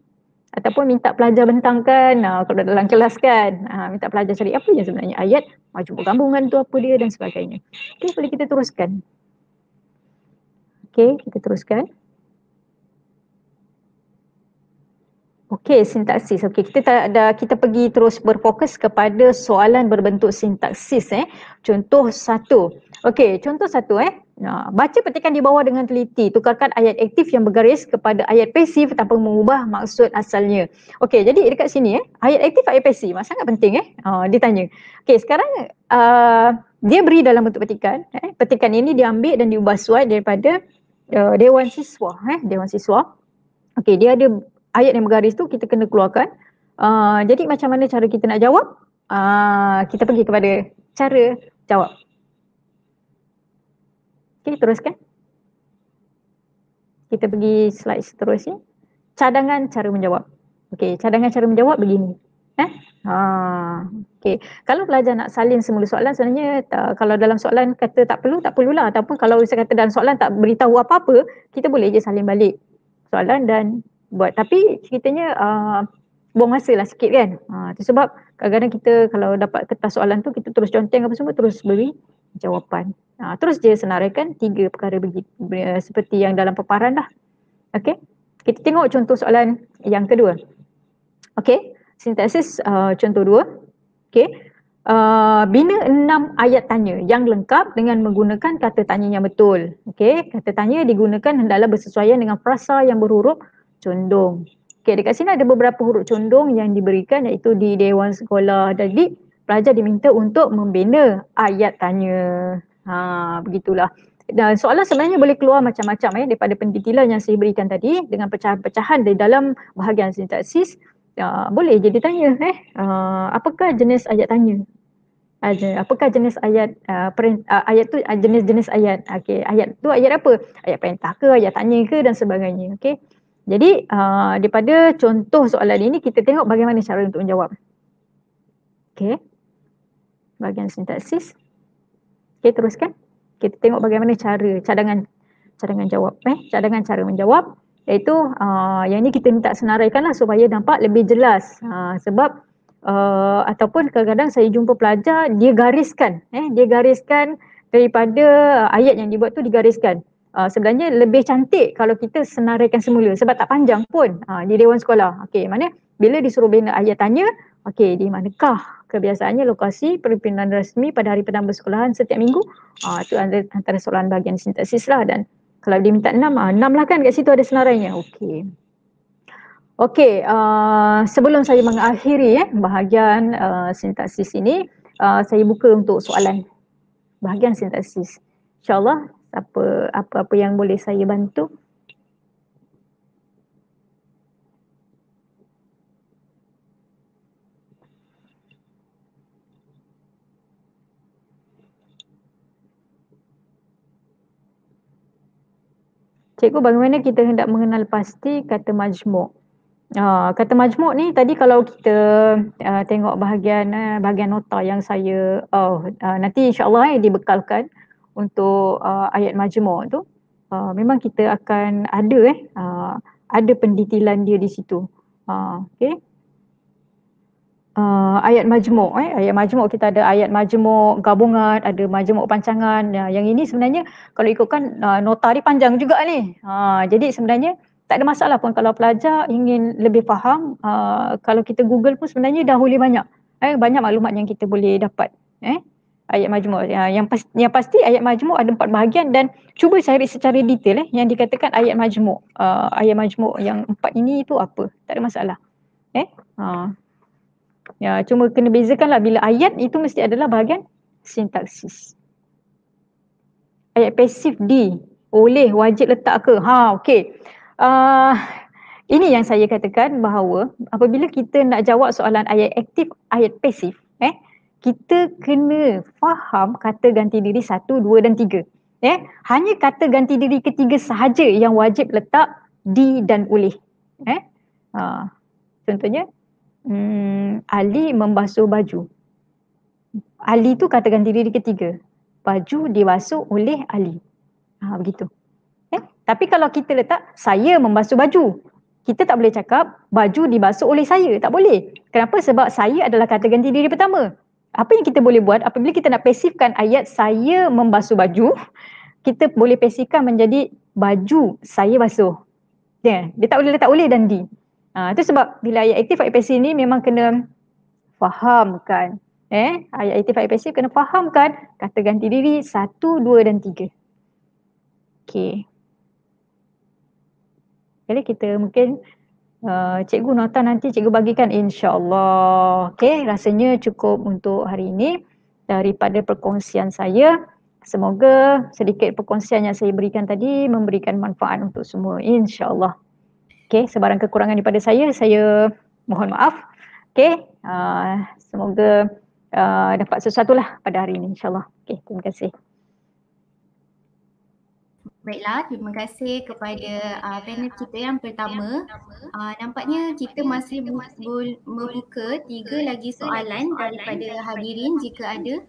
ataupun minta pelajar bentangkan uh, kalau dalam kelas kan uh, minta pelajar cari apa yang sebenarnya ayat maju ah, bergambungan tu apa dia dan sebagainya okey boleh kita teruskan okey kita teruskan Okey, sintaksis. Okey, kita tak ada kita pergi terus berfokus kepada soalan berbentuk sintaksis eh. Contoh satu, Okey, contoh satu eh. Nah, Baca petikan di bawah dengan teliti. Tukarkan ayat aktif yang bergaris kepada ayat pasif tanpa mengubah maksud asalnya. Okey, jadi dekat sini eh. Ayat aktif ayat pasif. Sangat penting eh. Uh, ah, dia tanya. Okey, sekarang uh, dia beri dalam bentuk petikan. Eh. Petikan ini diambil dan diubah suai daripada uh, Dewan Siswa. Eh. Dewan Siswa. Okey, dia ada ayat yang bergaris tu kita kena keluarkan. Uh, jadi macam mana cara kita nak jawab? Uh, kita pergi kepada cara jawab. Okey, teruskan. Kita pergi slide seterusnya. Cadangan cara menjawab. Okey, cadangan cara menjawab begini. Eh? Ha. Okey. Kalau pelajar nak salin semula soalan sebenarnya tak, kalau dalam soalan kata tak perlu, tak perlulah ataupun kalau ustaz kata dalam soalan tak beritahu apa-apa, kita boleh je salin balik soalan dan buat. Tapi ceritanya a uh, buang masa lah sikit kan. Ha, sebab kadang-kadang kita kalau dapat kertas soalan tu kita terus conteng apa semua terus beri jawapan. Ha, terus je senaraikan tiga perkara bagi, uh, eh, seperti yang dalam peparan lah. Okay, Kita tengok contoh soalan yang kedua. Okay, Sintesis uh, contoh dua. Okay, Uh, bina enam ayat tanya yang lengkap dengan menggunakan kata tanya yang betul. Okay, kata tanya digunakan hendaklah bersesuaian dengan frasa yang berhuruf condong. Okay, dekat sini ada beberapa huruf condong yang diberikan iaitu di Dewan Sekolah dan di pelajar diminta untuk membina ayat tanya. Ha, begitulah. Dan soalan sebenarnya boleh keluar macam-macam ya eh, daripada pentitilan yang saya berikan tadi dengan pecahan-pecahan di dalam bahagian sintaksis. Ya, boleh jadi tanya eh uh, apakah jenis ayat tanya? Ha, apakah jenis ayat uh, ha, perintah, uh, ayat tu uh, jenis-jenis ayat. Okey, ayat tu ayat apa? Ayat perintah ke, ayat tanya ke dan sebagainya. Okay. Jadi uh, daripada contoh soalan ini kita tengok bagaimana cara untuk menjawab. Okay bahagian sintaksis. Okey, teruskan. Kita tengok bagaimana cara cadangan cadangan jawab eh cadangan cara menjawab iaitu uh, yang ini kita minta senaraikanlah supaya nampak lebih jelas uh, sebab uh, ataupun kadang-kadang saya jumpa pelajar dia gariskan eh dia gariskan daripada uh, ayat yang dibuat tu digariskan uh, sebenarnya lebih cantik kalau kita senaraikan semula sebab tak panjang pun uh, di dewan sekolah okey mana bila disuruh bina ayat tanya Okey, di manakah kebiasaannya lokasi perpindahan rasmi pada hari pertama sekolahan setiap minggu? Ah, itu antara soalan bahagian sintaksis lah dan kalau dia minta enam, ah, enam lah kan kat situ ada senarainya. Okey. Okey, uh, sebelum saya mengakhiri eh, bahagian uh, ah, sintaksis ini, uh, saya buka untuk soalan bahagian sintaksis. InsyaAllah apa, apa-apa yang boleh saya bantu. Cikgu bagaimana kita hendak mengenal pasti kata majmuk? Uh, kata majmuk ni tadi kalau kita uh, tengok bahagian uh, bahagian nota yang saya oh uh, nanti insyaallah eh, dibekalkan untuk uh, ayat majmuk tu uh, memang kita akan ada eh uh, ada pendetilan dia di situ. Uh, okay uh, ayat majmuk eh ayat majmuk kita ada ayat majmuk gabungan ada majmuk pancangan uh, yang ini sebenarnya kalau ikutkan uh, nota ni panjang juga ni uh, jadi sebenarnya tak ada masalah pun kalau pelajar ingin lebih faham uh, kalau kita google pun sebenarnya dah boleh banyak eh banyak maklumat yang kita boleh dapat eh ayat majmuk uh, yang pasti, yang pasti ayat majmuk ada empat bahagian dan cuba cari secara detail eh yang dikatakan ayat majmuk uh, ayat majmuk yang empat ini itu apa tak ada masalah eh uh. Ya, cuma kena bezakanlah bila ayat itu mesti adalah bahagian sintaksis. Ayat pasif di, oleh, wajib letak ke. Ha, okey. Uh, ini yang saya katakan bahawa apabila kita nak jawab soalan ayat aktif, ayat pasif, eh, kita kena faham kata ganti diri satu, dua dan tiga. Eh, hanya kata ganti diri ketiga sahaja yang wajib letak di dan oleh. Eh, ha, contohnya, hmm, Ali membasuh baju. Ali tu katakan diri diri ketiga. Baju dibasuh oleh Ali. Ha, begitu. Eh? Tapi kalau kita letak saya membasuh baju. Kita tak boleh cakap baju dibasuh oleh saya. Tak boleh. Kenapa? Sebab saya adalah kata ganti diri pertama. Apa yang kita boleh buat apabila kita nak pasifkan ayat saya membasuh baju. Kita boleh pasifkan menjadi baju saya basuh. Yeah. Dia tak boleh letak oleh dan di. Ah, itu sebab bila ayat aktif ayat pasif ni memang kena faham kan? Eh, ayat aktif ayat pasif kena kan? kata ganti diri satu, dua dan tiga. Okay. Kali kita mungkin uh, cikgu nota nanti cikgu bagikan insyaAllah. Okay, rasanya cukup untuk hari ini daripada perkongsian saya. Semoga sedikit perkongsian yang saya berikan tadi memberikan manfaat untuk semua insyaAllah. Okay, sebarang kekurangan daripada saya, saya mohon maaf. Okay, uh, semoga uh, dapat sesuatu lah pada hari ini insyaAllah. Okay, terima kasih. Baiklah, terima kasih kepada uh, panel kita yang pertama. Uh, nampaknya kita masih bu- bu- membuka tiga lagi soalan daripada hadirin jika ada.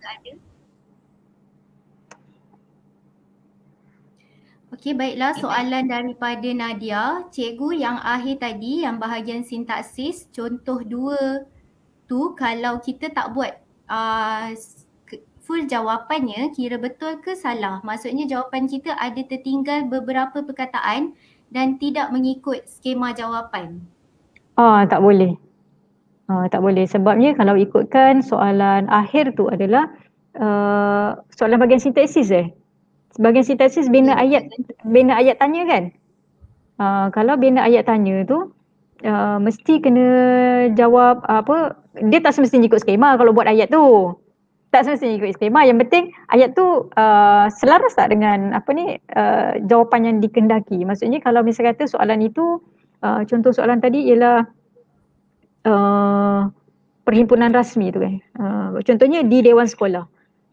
Okey baiklah soalan daripada Nadia. Cikgu yang akhir tadi yang bahagian sintaksis contoh dua tu kalau kita tak buat uh, full jawapannya kira betul ke salah? Maksudnya jawapan kita ada tertinggal beberapa perkataan dan tidak mengikut skema jawapan. Ah oh, tak boleh. Ah tak boleh sebabnya kalau ikutkan soalan akhir tu adalah uh, soalan bahagian sintaksis eh bahagian sintesis bina ayat bina ayat tanya kan? Uh, kalau bina ayat tanya tu uh, mesti kena jawab uh, apa dia tak semestinya ikut skema kalau buat ayat tu. Tak semestinya ikut skema. Yang penting ayat tu uh, selaras tak dengan apa ni uh, jawapan yang dikendaki. Maksudnya kalau misalnya kata soalan itu uh, contoh soalan tadi ialah uh, perhimpunan rasmi tu kan. Uh, contohnya di Dewan Sekolah.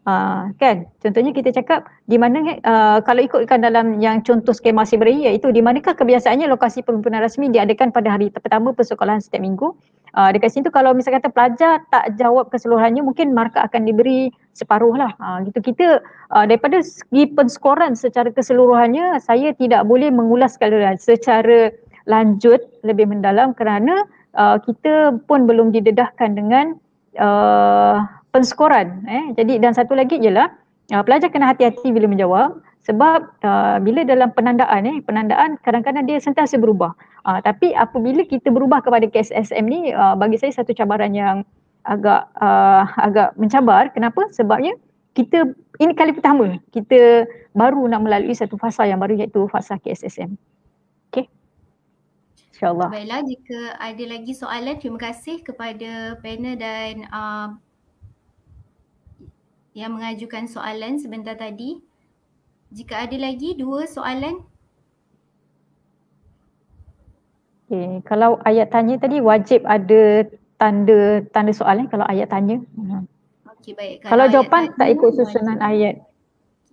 Ah, kan contohnya kita cakap di mana uh, kalau ikutkan dalam yang contoh skema Siberia iaitu di manakah kebiasaannya lokasi pengumpulan rasmi diadakan pada hari pertama persekolahan setiap minggu uh, dekat situ kalau misalkan kata pelajar tak jawab keseluruhannya mungkin markah akan diberi separuh lah uh, kita uh, daripada segi penskoran secara keseluruhannya saya tidak boleh mengulas secara lanjut lebih mendalam kerana uh, kita pun belum didedahkan dengan uh, penskoran eh jadi dan satu lagi ialah uh, pelajar kena hati-hati bila menjawab sebab uh, bila dalam penandaan eh, penandaan kadang-kadang dia sentiasa berubah uh, tapi apabila kita berubah kepada KSSM ni uh, bagi saya satu cabaran yang agak uh, agak mencabar kenapa sebabnya kita ini kali pertama kita baru nak melalui satu fasa yang baru iaitu fasa KSSM okey insyaallah baiklah jika ada lagi soalan terima kasih kepada panel dan uh, yang mengajukan soalan sebentar tadi. Jika ada lagi dua soalan. Okay. Kalau ayat tanya tadi wajib ada tanda tanda soalan kalau ayat tanya. Hmm. Okay, baik. Kalau, kalau jawapan tanya, tak ikut susunan wajib. ayat.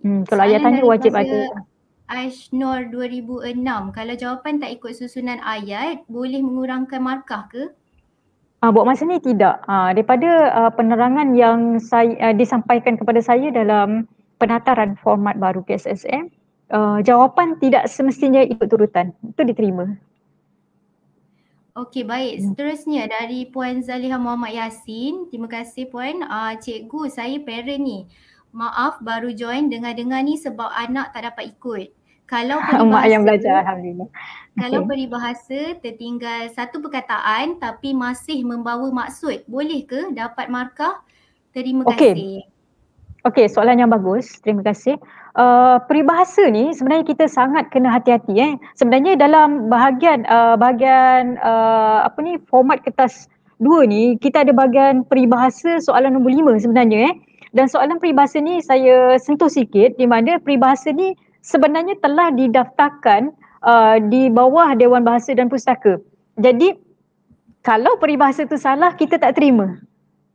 Hmm, kalau soalan ayat tanya wajib ada. Ashnor 2006. Kalau jawapan tak ikut susunan ayat boleh mengurangkan markah ke? Uh, buat masa ni tidak. Uh, daripada uh, penerangan yang saya, uh, disampaikan kepada saya dalam penataran format baru KSSM, uh, jawapan tidak semestinya ikut turutan. Itu diterima. Okey baik. Hmm. Seterusnya dari Puan Zaliha Muhammad Yassin. Terima kasih Puan. Uh, Cikgu saya parent ni. Maaf baru join dengar-dengar ni sebab anak tak dapat ikut kalau peribahasa, mak yang belajar alhamdulillah. Kalau okay. peribahasa tertinggal satu perkataan tapi masih membawa maksud, boleh ke dapat markah? Terima kasih. Okey. Okey, soalan yang bagus. Terima kasih. Uh, peribahasa ni sebenarnya kita sangat kena hati-hati eh. Sebenarnya dalam bahagian uh, bahagian uh, apa ni format kertas dua ni kita ada bahagian peribahasa soalan nombor lima sebenarnya eh. Dan soalan peribahasa ni saya sentuh sikit di mana peribahasa ni sebenarnya telah didaftarkan uh, di bawah Dewan Bahasa dan Pustaka. Jadi kalau peribahasa itu salah kita tak terima.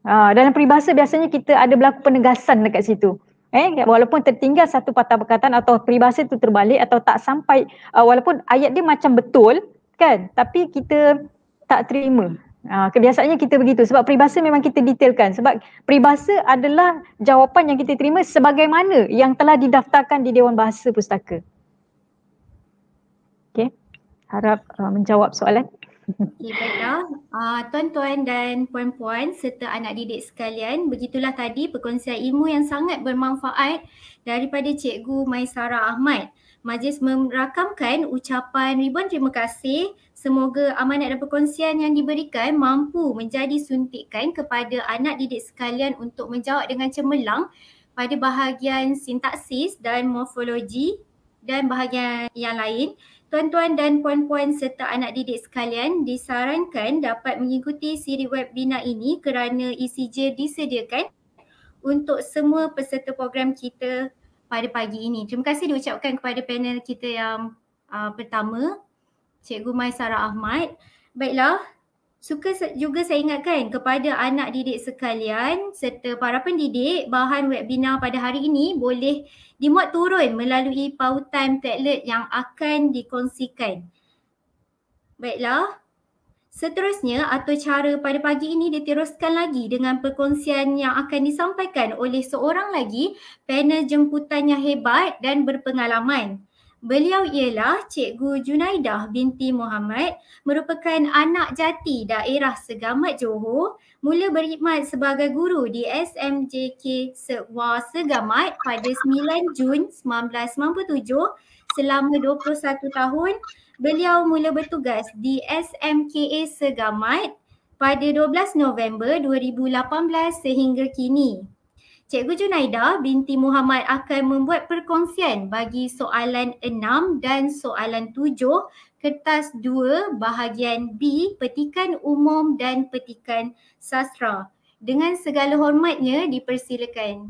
Uh, dalam peribahasa biasanya kita ada berlaku penegasan dekat situ. Eh walaupun tertinggal satu patah perkataan atau peribahasa itu terbalik atau tak sampai uh, walaupun ayat dia macam betul kan tapi kita tak terima Ha, kebiasaannya kita begitu sebab peribahasa memang kita detailkan sebab peribahasa adalah jawapan yang kita terima sebagaimana yang telah didaftarkan di Dewan Bahasa Pustaka. Okey. Harap uh, menjawab soalan. Okey baiklah. Uh, tuan-tuan dan puan-puan serta anak didik sekalian, begitulah tadi perkongsian ilmu yang sangat bermanfaat daripada Cikgu Maisara Ahmad. Majlis merakamkan ucapan ribuan terima kasih Semoga amanat dan perkongsian yang diberikan mampu menjadi suntikan kepada anak didik sekalian untuk menjawab dengan cemerlang pada bahagian sintaksis dan morfologi dan bahagian yang lain. Tuan-tuan dan puan-puan serta anak didik sekalian disarankan dapat mengikuti siri webinar ini kerana ECJ disediakan untuk semua peserta program kita pada pagi ini. Terima kasih diucapkan kepada panel kita yang uh, pertama Cikgu Sarah Ahmad. Baiklah, suka juga saya ingatkan kepada anak didik sekalian serta para pendidik bahan webinar pada hari ini boleh dimuat turun melalui pautan tablet yang akan dikongsikan. Baiklah, Seterusnya atau cara pada pagi ini diteruskan lagi dengan perkongsian yang akan disampaikan oleh seorang lagi panel jemputan yang hebat dan berpengalaman Beliau ialah Cikgu Junaidah binti Muhammad, merupakan anak jati daerah Segamat Johor, mula berkhidmat sebagai guru di SMJK Sewa Segamat pada 9 Jun 1997 selama 21 tahun. Beliau mula bertugas di SMKA Segamat pada 12 November 2018 sehingga kini. Cikgu Junaida binti Muhammad akan membuat perkongsian bagi soalan 6 dan soalan 7 kertas 2 bahagian B petikan umum dan petikan sastra. Dengan segala hormatnya dipersilakan.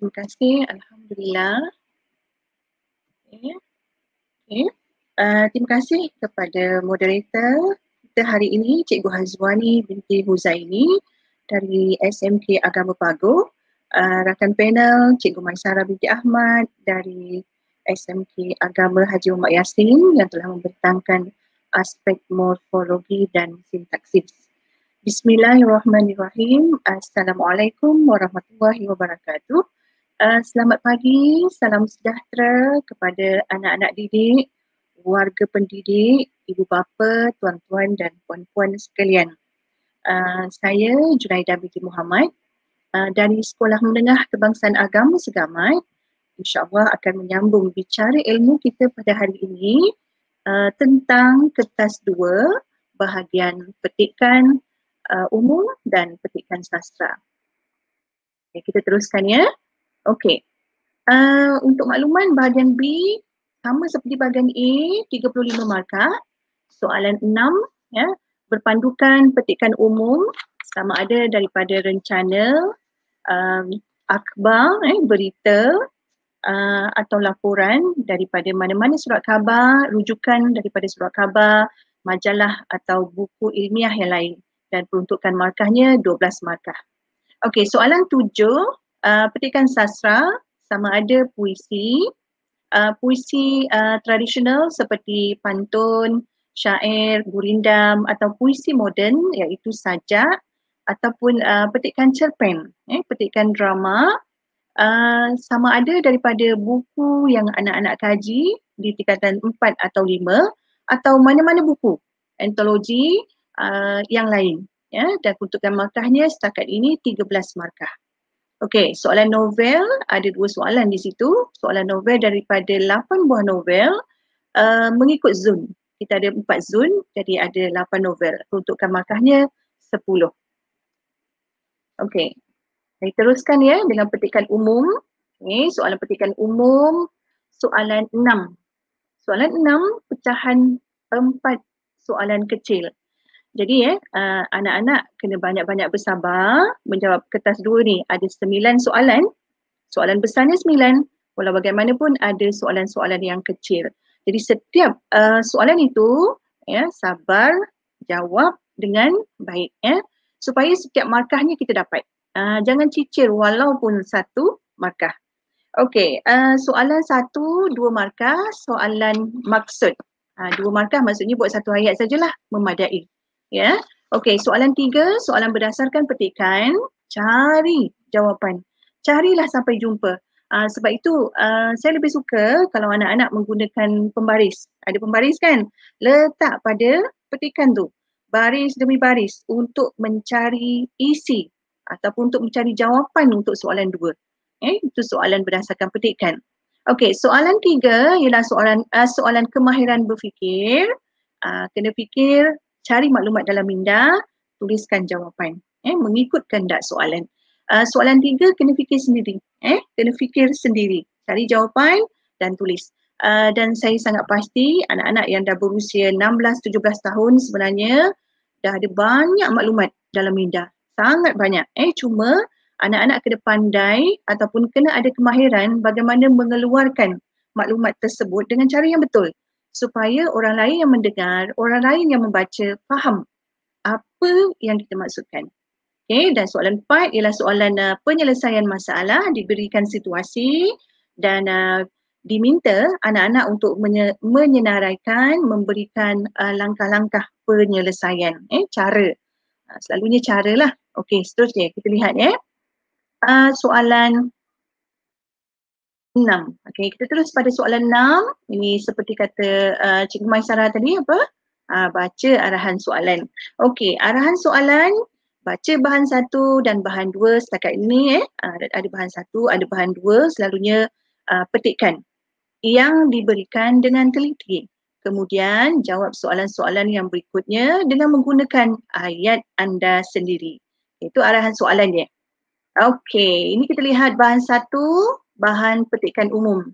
Terima kasih. Alhamdulillah. Okay. Okay. Uh, terima kasih kepada moderator kita hari ini Cikgu Hazwani binti Huzaini dari SMK Agama Pago. Uh, rakan panel Cikgu Maisara binti Ahmad dari SMK Agama Haji Umar Yasin yang telah membentangkan aspek morfologi dan sintaksis. Bismillahirrahmanirrahim. Assalamualaikum warahmatullahi wabarakatuh. Uh, selamat pagi, salam sejahtera kepada anak-anak didik, warga pendidik, ibu bapa, tuan-tuan dan puan-puan sekalian. Uh, saya Junaidah binti Muhammad uh, dari Sekolah Menengah Kebangsaan Agama Segamai. InsyaAllah akan menyambung bicara ilmu kita pada hari ini uh, tentang kertas dua bahagian petikan uh, umum dan petikan sastra. Okay, kita teruskan ya. Okey. Uh, untuk makluman bahagian B sama seperti bahagian A, 35 markah. Soalan 6, ya, berpandukan petikan umum sama ada daripada rencana, um, akhbar, eh, berita uh, atau laporan daripada mana-mana surat khabar, rujukan daripada surat khabar, majalah atau buku ilmiah yang lain dan peruntukan markahnya 12 markah. Okey, soalan 7, uh, petikan sastra sama ada puisi, uh, puisi uh, tradisional seperti pantun, syair, gurindam atau puisi moden iaitu sajak ataupun uh, petikan cerpen, eh, petikan drama uh, sama ada daripada buku yang anak-anak kaji di tingkatan 4 atau 5 atau mana-mana buku antologi uh, yang lain ya dan peruntukan markahnya setakat ini 13 markah. Okey, soalan novel ada dua soalan di situ. Soalan novel daripada lapan buah novel uh, mengikut zon. Kita ada empat zon jadi ada lapan novel. Peruntukan markahnya sepuluh. Okey. Saya teruskan ya dengan petikan umum. Ini soalan petikan umum soalan enam. Soalan enam pecahan empat soalan kecil. Jadi eh, uh, anak-anak kena banyak-banyak bersabar menjawab kertas dua ni. Ada sembilan soalan. Soalan besarnya sembilan. Walau bagaimanapun ada soalan-soalan yang kecil. Jadi setiap uh, soalan itu, ya, sabar jawab dengan baik. Ya, supaya setiap markahnya kita dapat. Uh, jangan cicir walaupun satu markah. Okey, uh, soalan satu, dua markah, soalan maksud. Uh, dua markah maksudnya buat satu ayat sajalah, memadai. Ya. Yeah. Okey, soalan tiga, soalan berdasarkan petikan. Cari jawapan. Carilah sampai jumpa. Uh, sebab itu uh, saya lebih suka kalau anak-anak menggunakan pembaris. Ada pembaris kan? Letak pada petikan tu. Baris demi baris untuk mencari isi ataupun untuk mencari jawapan untuk soalan dua. Eh, itu soalan berdasarkan petikan. Okey, soalan tiga ialah soalan uh, soalan kemahiran berfikir. Uh, kena fikir cari maklumat dalam minda, tuliskan jawapan. Eh, mengikut kehendak soalan. Uh, soalan tiga kena fikir sendiri. Eh, kena fikir sendiri. Cari jawapan dan tulis. Uh, dan saya sangat pasti anak-anak yang dah berusia 16-17 tahun sebenarnya dah ada banyak maklumat dalam minda. Sangat banyak. Eh, cuma anak-anak kena pandai ataupun kena ada kemahiran bagaimana mengeluarkan maklumat tersebut dengan cara yang betul supaya orang lain yang mendengar, orang lain yang membaca faham apa yang kita maksudkan. Okay, dan soalan empat ialah soalan uh, penyelesaian masalah diberikan situasi dan uh, diminta anak-anak untuk menye- menyenaraikan, memberikan uh, langkah-langkah penyelesaian. Eh, cara. Uh, selalunya caralah. Okey, seterusnya kita lihat ya. Eh. Uh, soalan enam. Okey, kita terus pada soalan enam. Ini seperti kata uh, Cikgu Maisara tadi apa? Uh, baca arahan soalan. Okey, arahan soalan baca bahan satu dan bahan dua setakat ini eh. Uh, ada bahan satu, ada bahan dua selalunya uh, petikkan yang diberikan dengan teliti. Kemudian jawab soalan-soalan yang berikutnya dengan menggunakan ayat anda sendiri. Itu arahan soalannya. Okey, ini kita lihat bahan satu bahan petikan umum.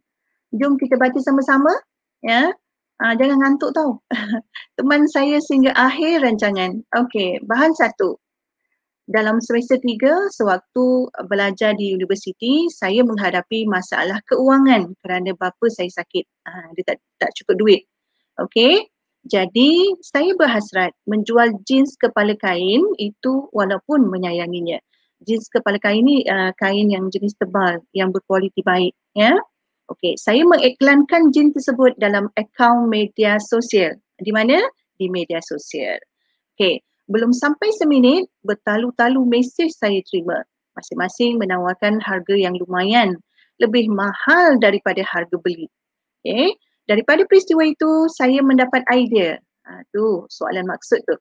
Jom kita baca sama-sama. Ya. Uh, jangan ngantuk tau. Teman saya sehingga akhir rancangan. Okey, bahan satu. Dalam semester tiga, sewaktu belajar di universiti, saya menghadapi masalah keuangan kerana bapa saya sakit. Uh, dia tak, tak cukup duit. Okey, jadi saya berhasrat menjual jeans kepala kain itu walaupun menyayanginya jenis kepala kain ni uh, kain yang jenis tebal yang berkualiti baik ya okey saya mengiklankan jeans tersebut dalam akaun media sosial di mana di media sosial okey belum sampai seminit bertalu-talu mesej saya terima masing-masing menawarkan harga yang lumayan lebih mahal daripada harga beli okey daripada peristiwa itu saya mendapat idea ha, tu soalan maksud tu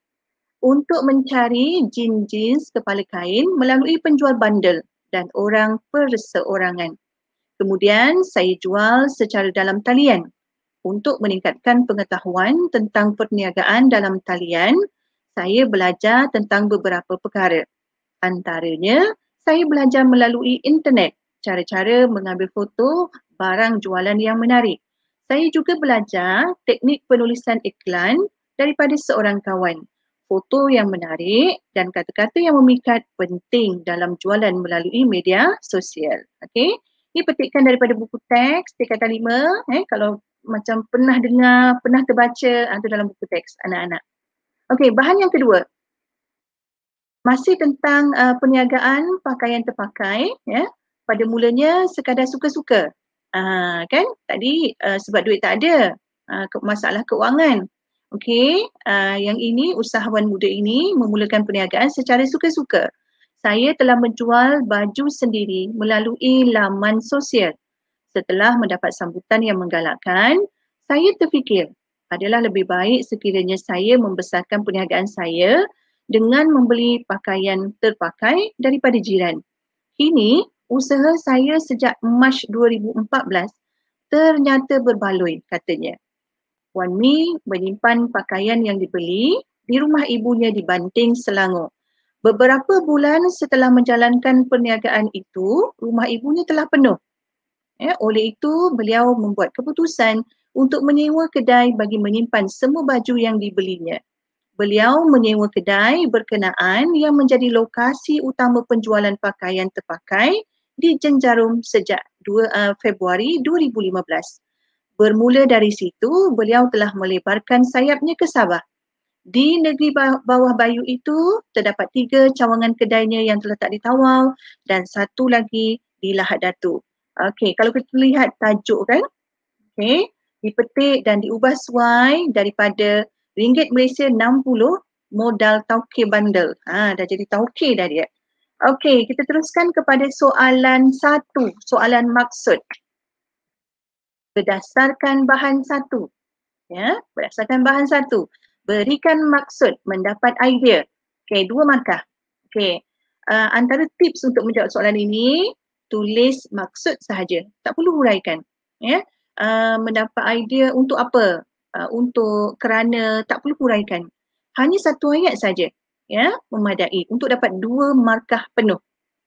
untuk mencari jeans-jeans kepala kain melalui penjual bandel dan orang perseorangan. Kemudian saya jual secara dalam talian untuk meningkatkan pengetahuan tentang perniagaan dalam talian saya belajar tentang beberapa perkara. Antaranya, saya belajar melalui internet cara-cara mengambil foto barang jualan yang menarik. Saya juga belajar teknik penulisan iklan daripada seorang kawan foto yang menarik dan kata-kata yang memikat penting dalam jualan melalui media sosial. Okey. Ini petikan daripada buku teks tingkatan 5 eh kalau macam pernah dengar, pernah terbaca atau ah, dalam buku teks anak-anak. Okey, bahan yang kedua. Masih tentang uh, perniagaan pakaian terpakai ya. Pada mulanya sekadar suka-suka. Uh, kan? Tadi uh, sebab duit tak ada. Uh, masalah keuangan. Okey, uh, yang ini usahawan muda ini memulakan perniagaan secara suka-suka. Saya telah menjual baju sendiri melalui laman sosial. Setelah mendapat sambutan yang menggalakkan, saya terfikir adalah lebih baik sekiranya saya membesarkan perniagaan saya dengan membeli pakaian terpakai daripada jiran. Ini usaha saya sejak Mac 2014 ternyata berbaloi, katanya. Puan Mi menyimpan pakaian yang dibeli di rumah ibunya di Banting, Selangor. Beberapa bulan setelah menjalankan perniagaan itu, rumah ibunya telah penuh. Ya, oleh itu, beliau membuat keputusan untuk menyewa kedai bagi menyimpan semua baju yang dibelinya. Beliau menyewa kedai berkenaan yang menjadi lokasi utama penjualan pakaian terpakai di Jenjarum sejak 2 eh, Februari 2015. Bermula dari situ, beliau telah melebarkan sayapnya ke Sabah. Di negeri bawah bayu itu, terdapat tiga cawangan kedainya yang terletak di Tawau dan satu lagi di Lahad Datu. Okey, kalau kita lihat tajuk kan, okay, dipetik dan diubah suai daripada ringgit Malaysia 60 modal tauke bandel. Ha, dah jadi tauke dah dia. Okey, kita teruskan kepada soalan satu, soalan maksud berdasarkan bahan satu. Ya, berdasarkan bahan satu. Berikan maksud, mendapat idea. Okey, dua markah. Okey, uh, antara tips untuk menjawab soalan ini, tulis maksud sahaja. Tak perlu huraikan. Ya, uh, mendapat idea untuk apa? Uh, untuk kerana tak perlu huraikan. Hanya satu ayat saja. Ya, memadai untuk dapat dua markah penuh.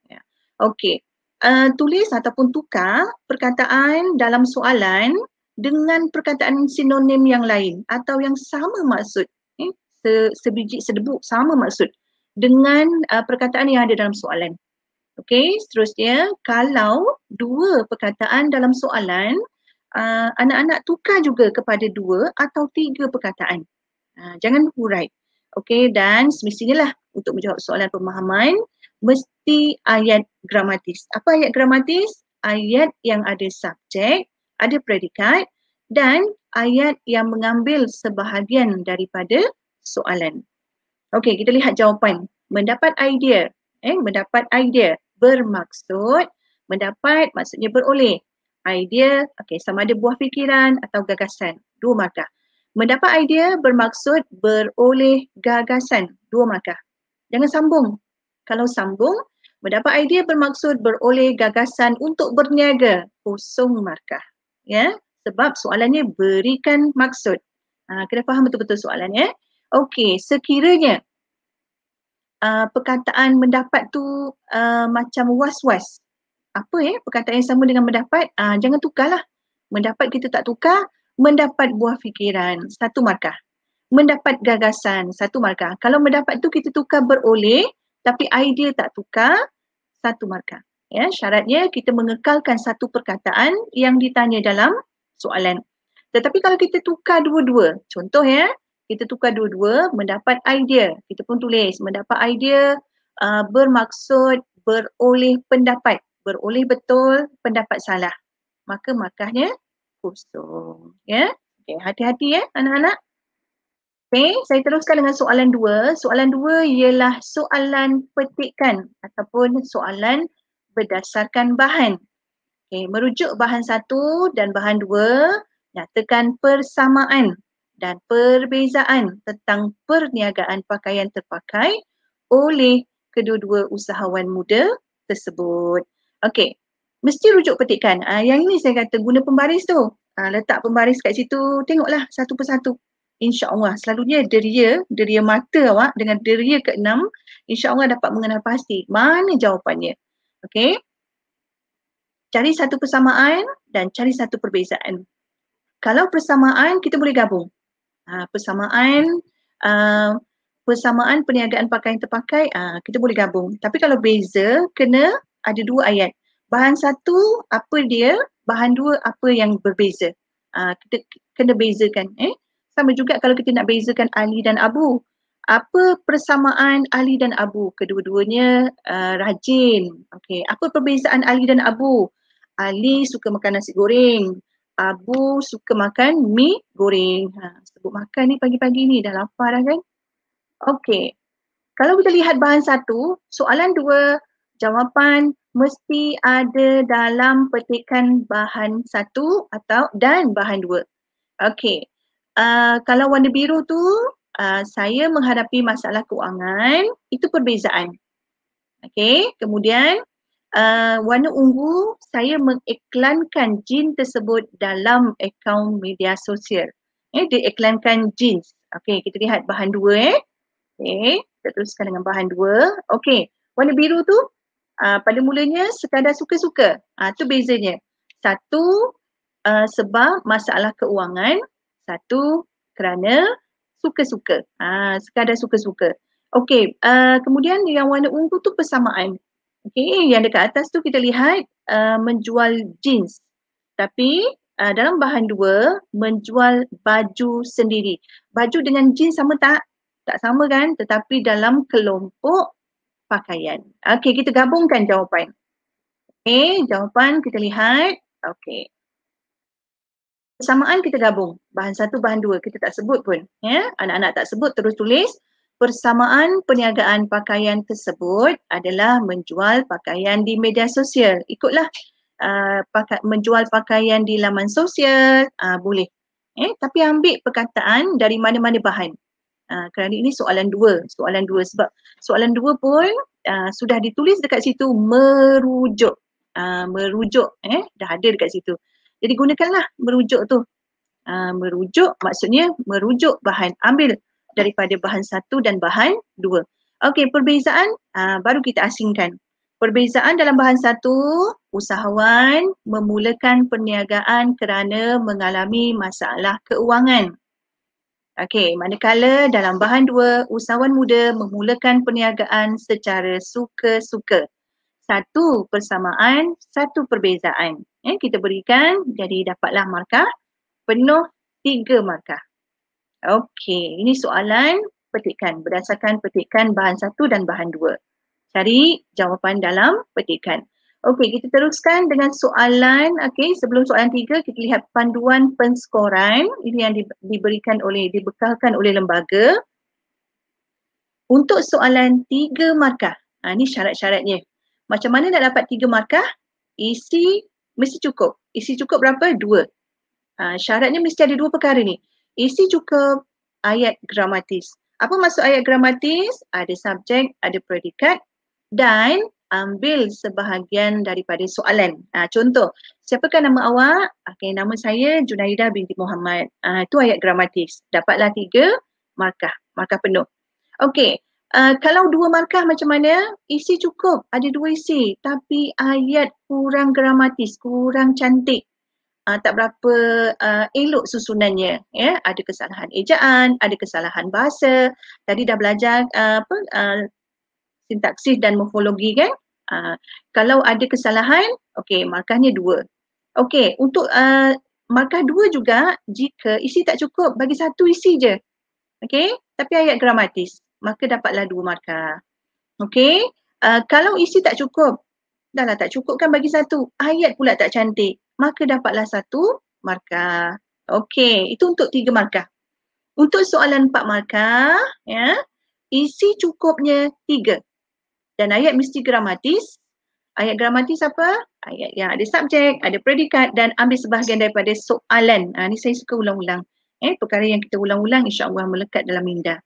Ya. Okey, Eh, tulis ataupun tukar perkataan dalam soalan dengan perkataan sinonim yang lain atau yang sama maksud eh, se, sebiji sedebuk sama maksud dengan uh, perkataan yang ada dalam soalan. Okey, seterusnya kalau dua perkataan dalam soalan uh, anak-anak tukar juga kepada dua atau tiga perkataan. Uh, jangan hurai. Okey, dan semestinya lah untuk menjawab soalan pemahaman, mesti ayat gramatis. Apa ayat gramatis? Ayat yang ada subjek, ada predikat dan ayat yang mengambil sebahagian daripada soalan. Okey, kita lihat jawapan. Mendapat idea. Eh, mendapat idea bermaksud mendapat maksudnya beroleh idea okey sama ada buah fikiran atau gagasan dua markah mendapat idea bermaksud beroleh gagasan dua markah jangan sambung kalau sambung, mendapat idea bermaksud beroleh gagasan untuk berniaga kosong markah. Ya, sebab soalannya berikan maksud. Ha, kena faham betul-betul soalan ya. Okey, sekiranya uh, perkataan mendapat tu uh, macam was-was. Apa ya, perkataan yang sama dengan mendapat, uh, jangan tukarlah. Mendapat kita tak tukar, mendapat buah fikiran, satu markah. Mendapat gagasan, satu markah. Kalau mendapat tu kita tukar beroleh, tapi idea tak tukar satu markah. Ya, syaratnya kita mengekalkan satu perkataan yang ditanya dalam soalan. Tetapi kalau kita tukar dua-dua, contoh ya, kita tukar dua-dua mendapat idea. Kita pun tulis mendapat idea uh, bermaksud beroleh pendapat, beroleh betul, pendapat salah. Maka markahnya kosong. Ya. Okay, hati-hati ya anak-anak. Okay, saya teruskan dengan soalan dua. Soalan dua ialah soalan petikan ataupun soalan berdasarkan bahan. Okay, merujuk bahan satu dan bahan dua, nyatakan persamaan dan perbezaan tentang perniagaan pakaian terpakai oleh kedua-dua usahawan muda tersebut. Okay, mesti rujuk petikan. Uh, yang ini saya kata guna pembaris tu. Ah, letak pembaris kat situ, tengoklah satu persatu insyaallah selalunya deria deria mata awak dengan deria keenam insyaallah dapat mengenal pasti mana jawapannya Okay, cari satu persamaan dan cari satu perbezaan kalau persamaan kita boleh gabung ha, persamaan uh, persamaan perniagaan pakaian terpakai uh, kita boleh gabung tapi kalau beza kena ada dua ayat bahan satu apa dia bahan dua apa yang berbeza uh, kita kena bezakan eh sama juga kalau kita nak bezakan Ali dan Abu. Apa persamaan Ali dan Abu? Kedua-duanya uh, rajin. Okey, apa perbezaan Ali dan Abu? Ali suka makan nasi goreng. Abu suka makan mi goreng. Ha, sebut makan ni pagi-pagi ni dah lapar dah kan? Okey. Kalau kita lihat bahan satu, soalan dua, jawapan mesti ada dalam petikan bahan satu atau dan bahan dua. Okey. Ah, kalau warna biru tu uh, saya menghadapi masalah keuangan itu perbezaan. Okey, kemudian uh, warna ungu saya mengiklankan jin tersebut dalam akaun media sosial. Eh, diiklankan jeans. Okey, kita lihat bahan dua eh. Okey, kita teruskan dengan bahan dua. Okey, warna biru tu uh, pada mulanya sekadar suka-suka. Ah uh, bezanya. Satu uh, sebab masalah keuangan, satu kerana suka-suka. Ha, sekadar suka-suka. Okey, uh, kemudian yang warna ungu tu persamaan. Okey, yang dekat atas tu kita lihat uh, menjual jeans. Tapi uh, dalam bahan dua, menjual baju sendiri. Baju dengan jeans sama tak? Tak sama kan? Tetapi dalam kelompok pakaian. Okey, kita gabungkan jawapan. Okey, jawapan kita lihat. Okey, persamaan kita gabung. Bahan satu, bahan dua. Kita tak sebut pun. Ya? Anak-anak tak sebut, terus tulis. Persamaan perniagaan pakaian tersebut adalah menjual pakaian di media sosial. Ikutlah uh, paka- menjual pakaian di laman sosial, uh, boleh. Eh, tapi ambil perkataan dari mana-mana bahan. Uh, kerana ini soalan dua, soalan dua sebab soalan dua pun uh, sudah ditulis dekat situ merujuk, uh, merujuk, eh, dah ada dekat situ. Jadi gunakanlah merujuk tu. Uh, merujuk maksudnya merujuk bahan. Ambil daripada bahan satu dan bahan dua. Okey, perbezaan uh, baru kita asingkan. Perbezaan dalam bahan satu, usahawan memulakan perniagaan kerana mengalami masalah keuangan. Okey, manakala dalam bahan dua, usahawan muda memulakan perniagaan secara suka-suka satu persamaan, satu perbezaan. Eh, kita berikan, jadi dapatlah markah penuh tiga markah. Okey, ini soalan petikan berdasarkan petikan bahan satu dan bahan dua. Cari jawapan dalam petikan. Okey, kita teruskan dengan soalan. Okey, sebelum soalan tiga, kita lihat panduan penskoran. Ini yang di, diberikan oleh, dibekalkan oleh lembaga. Untuk soalan tiga markah. Ha, ini syarat-syaratnya. Macam mana nak dapat tiga markah? Isi mesti cukup. Isi cukup berapa? Dua. Ha, syaratnya mesti ada dua perkara ni. Isi cukup ayat gramatis. Apa maksud ayat gramatis? Ada subjek, ada predikat dan ambil sebahagian daripada soalan. Ha, contoh, siapakah nama awak? Okay, nama saya Junaida binti Muhammad. Ha, itu ayat gramatis. Dapatlah tiga markah. Markah penuh. Okey, Ah, kalau dua markah macam mana? Isi cukup, ada dua isi. Tapi ayat kurang gramatis, kurang cantik. Uh, tak berapa uh, elok susunannya. Ya? Ada kesalahan ejaan, ada kesalahan bahasa. Tadi dah belajar uh, apa, uh, sintaksis dan morfologi kan? Uh, kalau ada kesalahan, okay, markahnya dua. Okay, untuk uh, markah dua juga, jika isi tak cukup, bagi satu isi je. okay? tapi ayat gramatis maka dapatlah dua markah. Okey, uh, kalau isi tak cukup, dah lah tak cukup kan bagi satu, ayat pula tak cantik, maka dapatlah satu markah. Okey, itu untuk tiga markah. Untuk soalan empat markah, ya, isi cukupnya tiga. Dan ayat mesti gramatis. Ayat gramatis apa? Ayat yang ada subjek, ada predikat dan ambil sebahagian daripada soalan. Ha, ni saya suka ulang-ulang. Eh, perkara yang kita ulang-ulang insyaallah melekat dalam minda.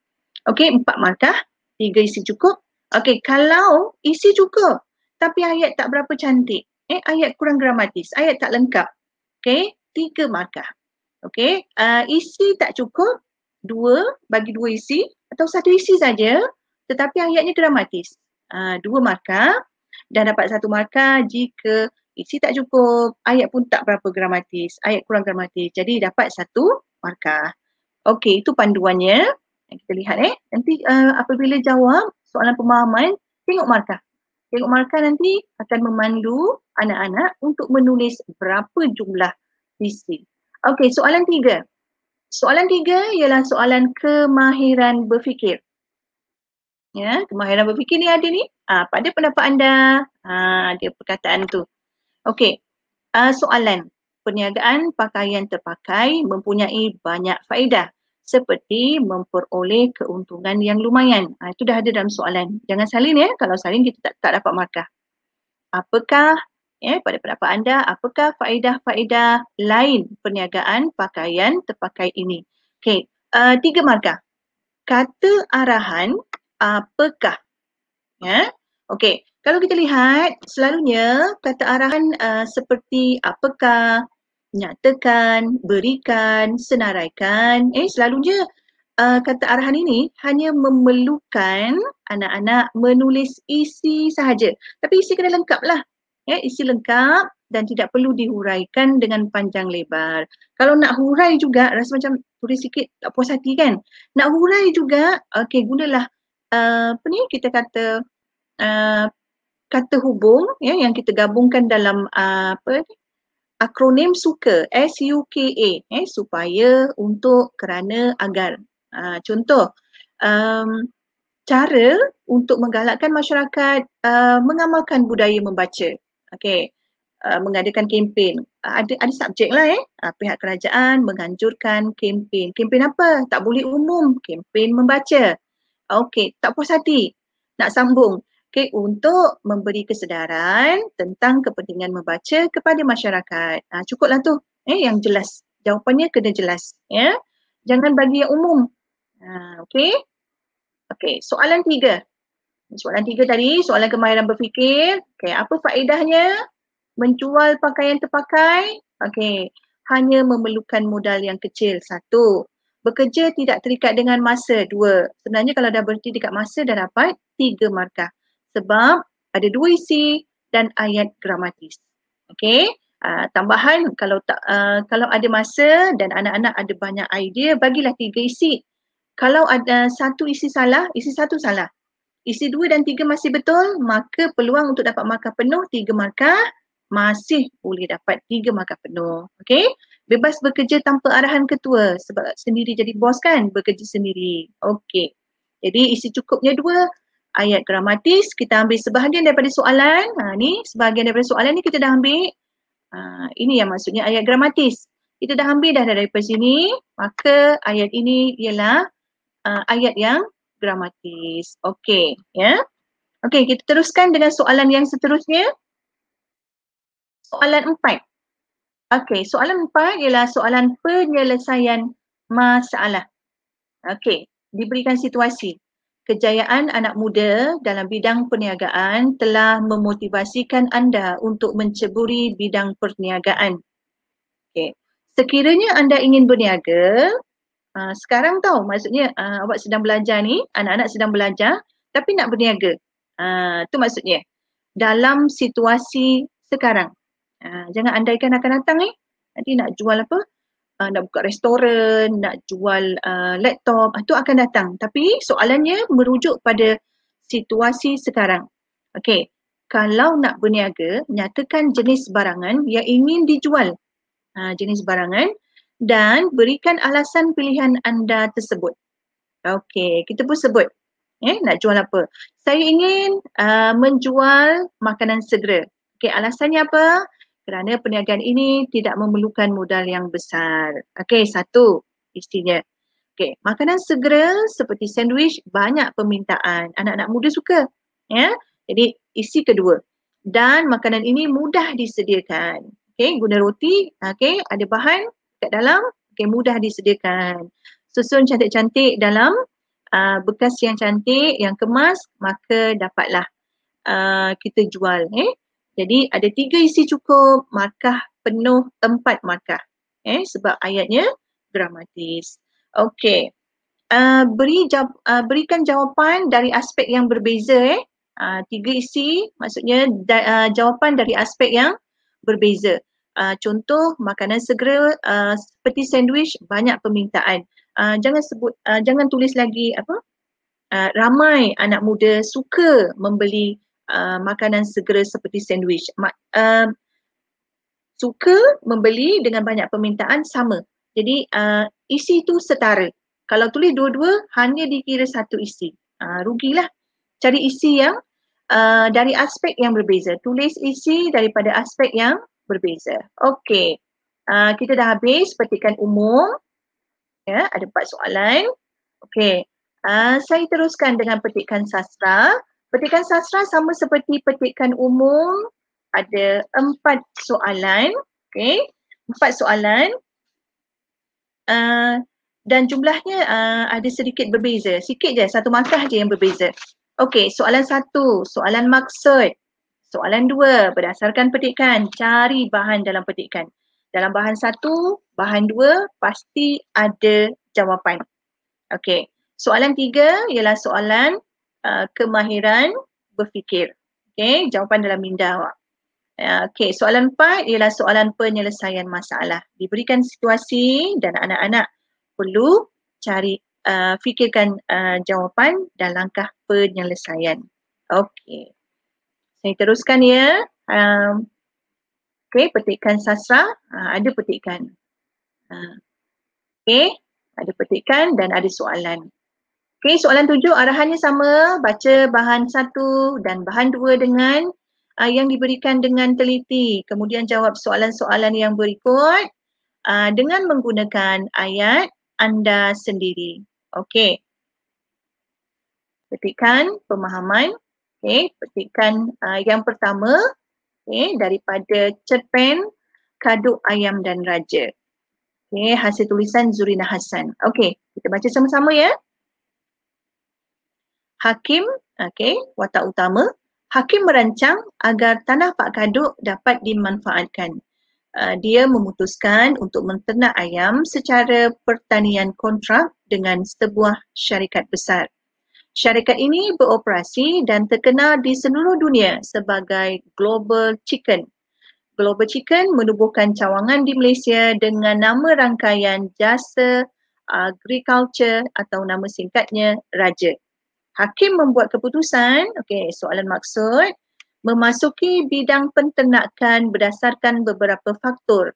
Okey, empat markah, tiga isi cukup. Okey, kalau isi cukup tapi ayat tak berapa cantik, eh ayat kurang gramatis, ayat tak lengkap. Okey, tiga markah. Okey, uh, isi tak cukup, dua bagi dua isi atau satu isi saja tetapi ayatnya gramatis. Uh, dua markah dan dapat satu markah jika isi tak cukup, ayat pun tak berapa gramatis, ayat kurang gramatis. Jadi dapat satu markah. Okey, itu panduannya yang kita lihat eh. Nanti uh, apabila jawab soalan pemahaman, tengok markah. Tengok markah nanti akan memandu anak-anak untuk menulis berapa jumlah PC. Okey, soalan tiga. Soalan tiga ialah soalan kemahiran berfikir. Ya, kemahiran berfikir ni ada ni. Ah, ha, pada pendapat anda, ha, ada perkataan tu. Okey, uh, soalan. Perniagaan pakaian terpakai mempunyai banyak faedah seperti memperoleh keuntungan yang lumayan. Ha, itu dah ada dalam soalan. Jangan salin ya. Kalau salin kita tak, tak dapat markah. Apakah ya, pada pendapat anda, apakah faedah-faedah lain perniagaan pakaian terpakai ini? Okey, uh, tiga markah. Kata arahan apakah? Ya, okey. Kalau kita lihat, selalunya kata arahan uh, seperti apakah, nyatakan, berikan, senaraikan. Eh selalunya uh, kata arahan ini hanya memerlukan anak-anak menulis isi sahaja. Tapi isi kena lengkap lah. Eh, isi lengkap dan tidak perlu dihuraikan dengan panjang lebar. Kalau nak hurai juga rasa macam tulis sikit tak puas hati kan. Nak hurai juga okey gunalah uh, apa ni kita kata uh, kata hubung ya yang kita gabungkan dalam uh, apa ni? akronim suka S U K A eh supaya untuk kerana agar uh, contoh um, cara untuk menggalakkan masyarakat uh, mengamalkan budaya membaca okey uh, mengadakan kempen uh, ada ada subjek lah eh uh, pihak kerajaan menganjurkan kempen kempen apa tak boleh umum kempen membaca okey tak puas hati nak sambung okay, untuk memberi kesedaran tentang kepentingan membaca kepada masyarakat. Ha, cukuplah tu eh, yang jelas. Jawapannya kena jelas. Ya? Jangan bagi yang umum. Ha, ah, okay? Okay, soalan tiga. Soalan tiga tadi, soalan kemahiran berfikir. Okay, apa faedahnya? Menjual pakaian terpakai? Okay, hanya memerlukan modal yang kecil. Satu, bekerja tidak terikat dengan masa. Dua, sebenarnya kalau dah berhenti dekat masa dah dapat tiga markah sebab ada dua isi dan ayat gramatis. Okey, uh, tambahan kalau tak uh, kalau ada masa dan anak-anak ada banyak idea bagilah tiga isi. Kalau ada satu isi salah, isi satu salah. Isi dua dan tiga masih betul, maka peluang untuk dapat markah penuh tiga markah masih boleh dapat tiga markah penuh. Okey? Bebas bekerja tanpa arahan ketua sebab sendiri jadi bos kan, bekerja sendiri. Okey. Jadi isi cukupnya dua, ayat gramatis, kita ambil sebahagian daripada soalan. Ha, ni sebahagian daripada soalan ni kita dah ambil. Ha, ini yang maksudnya ayat gramatis. Kita dah ambil dah daripada sini, maka ayat ini ialah uh, ayat yang gramatis. Okey, ya. Yeah. Okey, kita teruskan dengan soalan yang seterusnya. Soalan empat. Okey, soalan empat ialah soalan penyelesaian masalah. Okey, diberikan situasi kejayaan anak muda dalam bidang perniagaan telah memotivasikan anda untuk menceburi bidang perniagaan. Okay. Sekiranya anda ingin berniaga, uh, sekarang tahu maksudnya uh, awak sedang belajar ni, anak-anak sedang belajar tapi nak berniaga. Itu ah, uh, maksudnya dalam situasi sekarang. Uh, jangan andaikan akan datang ni, eh. nanti nak jual apa, uh, uh, nak buka restoran, nak jual uh, laptop, itu ah, uh, akan datang. Tapi soalannya merujuk pada situasi sekarang. Okey, kalau nak berniaga, nyatakan jenis barangan yang ingin dijual uh, jenis barangan dan berikan alasan pilihan anda tersebut. Okey, kita pun sebut eh, nak jual apa. Saya ingin uh, menjual makanan segera. Okey, alasannya apa? kerana perniagaan ini tidak memerlukan modal yang besar. Okey, satu istinya. Okey, makanan segera seperti sandwich banyak permintaan. Anak-anak muda suka. Ya. Jadi isi kedua. Dan makanan ini mudah disediakan. Okey, guna roti, okey, ada bahan kat dalam, okey, mudah disediakan. Susun cantik-cantik dalam uh, bekas yang cantik, yang kemas, maka dapatlah uh, kita jual. Eh. Jadi ada tiga isi cukup, markah penuh tempat markah. Eh, sebab ayatnya gramatis. Okey. Uh, beri jawab, uh, berikan jawapan dari aspek yang berbeza eh. Uh, tiga isi maksudnya da, uh, jawapan dari aspek yang berbeza. Uh, contoh makanan segera uh, seperti sandwich banyak permintaan. Uh, jangan sebut uh, jangan tulis lagi apa? Uh, ramai anak muda suka membeli Uh, makanan segera seperti sandwich. Ma- uh, suka membeli dengan banyak permintaan sama. Jadi uh, isi tu setara. Kalau tulis dua-dua hanya dikira satu isi. Uh, rugilah. Cari isi yang uh, dari aspek yang berbeza. Tulis isi daripada aspek yang berbeza. Okey. Uh, kita dah habis petikan umum. Ya, yeah, ada empat soalan. Okey. Uh, saya teruskan dengan petikan sastra. Petikan sastra sama seperti petikan umum ada empat soalan. Okay. Empat soalan. Uh, dan jumlahnya uh, ada sedikit berbeza. Sikit je, satu markah je yang berbeza. Okey, soalan satu, soalan maksud. Soalan dua, berdasarkan petikan, cari bahan dalam petikan. Dalam bahan satu, bahan dua, pasti ada jawapan. Okey, soalan tiga ialah soalan uh, kemahiran berfikir. Okay, jawapan dalam minda awak. Uh, okay, soalan empat ialah soalan penyelesaian masalah. Diberikan situasi dan anak-anak perlu cari, uh, fikirkan uh, jawapan dan langkah penyelesaian. Okey, saya teruskan ya. Um, okay, petikan sastra. Uh, ada petikan. Uh, okay, ada petikan dan ada soalan. Okey, soalan tujuh arahannya sama, baca bahan satu dan bahan dua dengan uh, yang diberikan dengan teliti. Kemudian jawab soalan-soalan yang berikut uh, dengan menggunakan ayat anda sendiri. Okey. Petikan pemahaman. Okey, petikan uh, yang pertama okay, daripada cerpen Kaduk Ayam dan Raja. Okey, hasil tulisan Zurina Hasan. Okey, kita baca sama-sama ya. Yeah hakim okay, watak utama hakim merancang agar tanah pak kaduk dapat dimanfaatkan uh, dia memutuskan untuk menternak ayam secara pertanian kontrak dengan sebuah syarikat besar syarikat ini beroperasi dan terkenal di seluruh dunia sebagai Global Chicken Global Chicken menubuhkan cawangan di Malaysia dengan nama rangkaian jasa agriculture atau nama singkatnya Raja hakim membuat keputusan, okey, soalan maksud memasuki bidang penternakan berdasarkan beberapa faktor.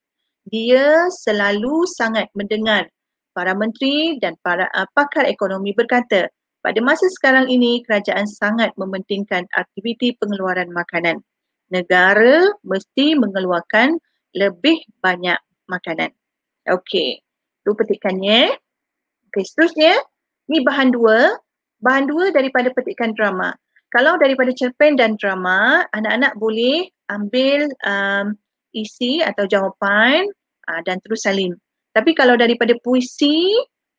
Dia selalu sangat mendengar para menteri dan para uh, pakar ekonomi berkata, pada masa sekarang ini kerajaan sangat mementingkan aktiviti pengeluaran makanan. Negara mesti mengeluarkan lebih banyak makanan. Okey. Tu petikannya. Okey, seterusnya ni bahan dua, bahan dua daripada petikan drama. Kalau daripada cerpen dan drama, anak-anak boleh ambil um, isi atau jawapan uh, dan terus salin. Tapi kalau daripada puisi,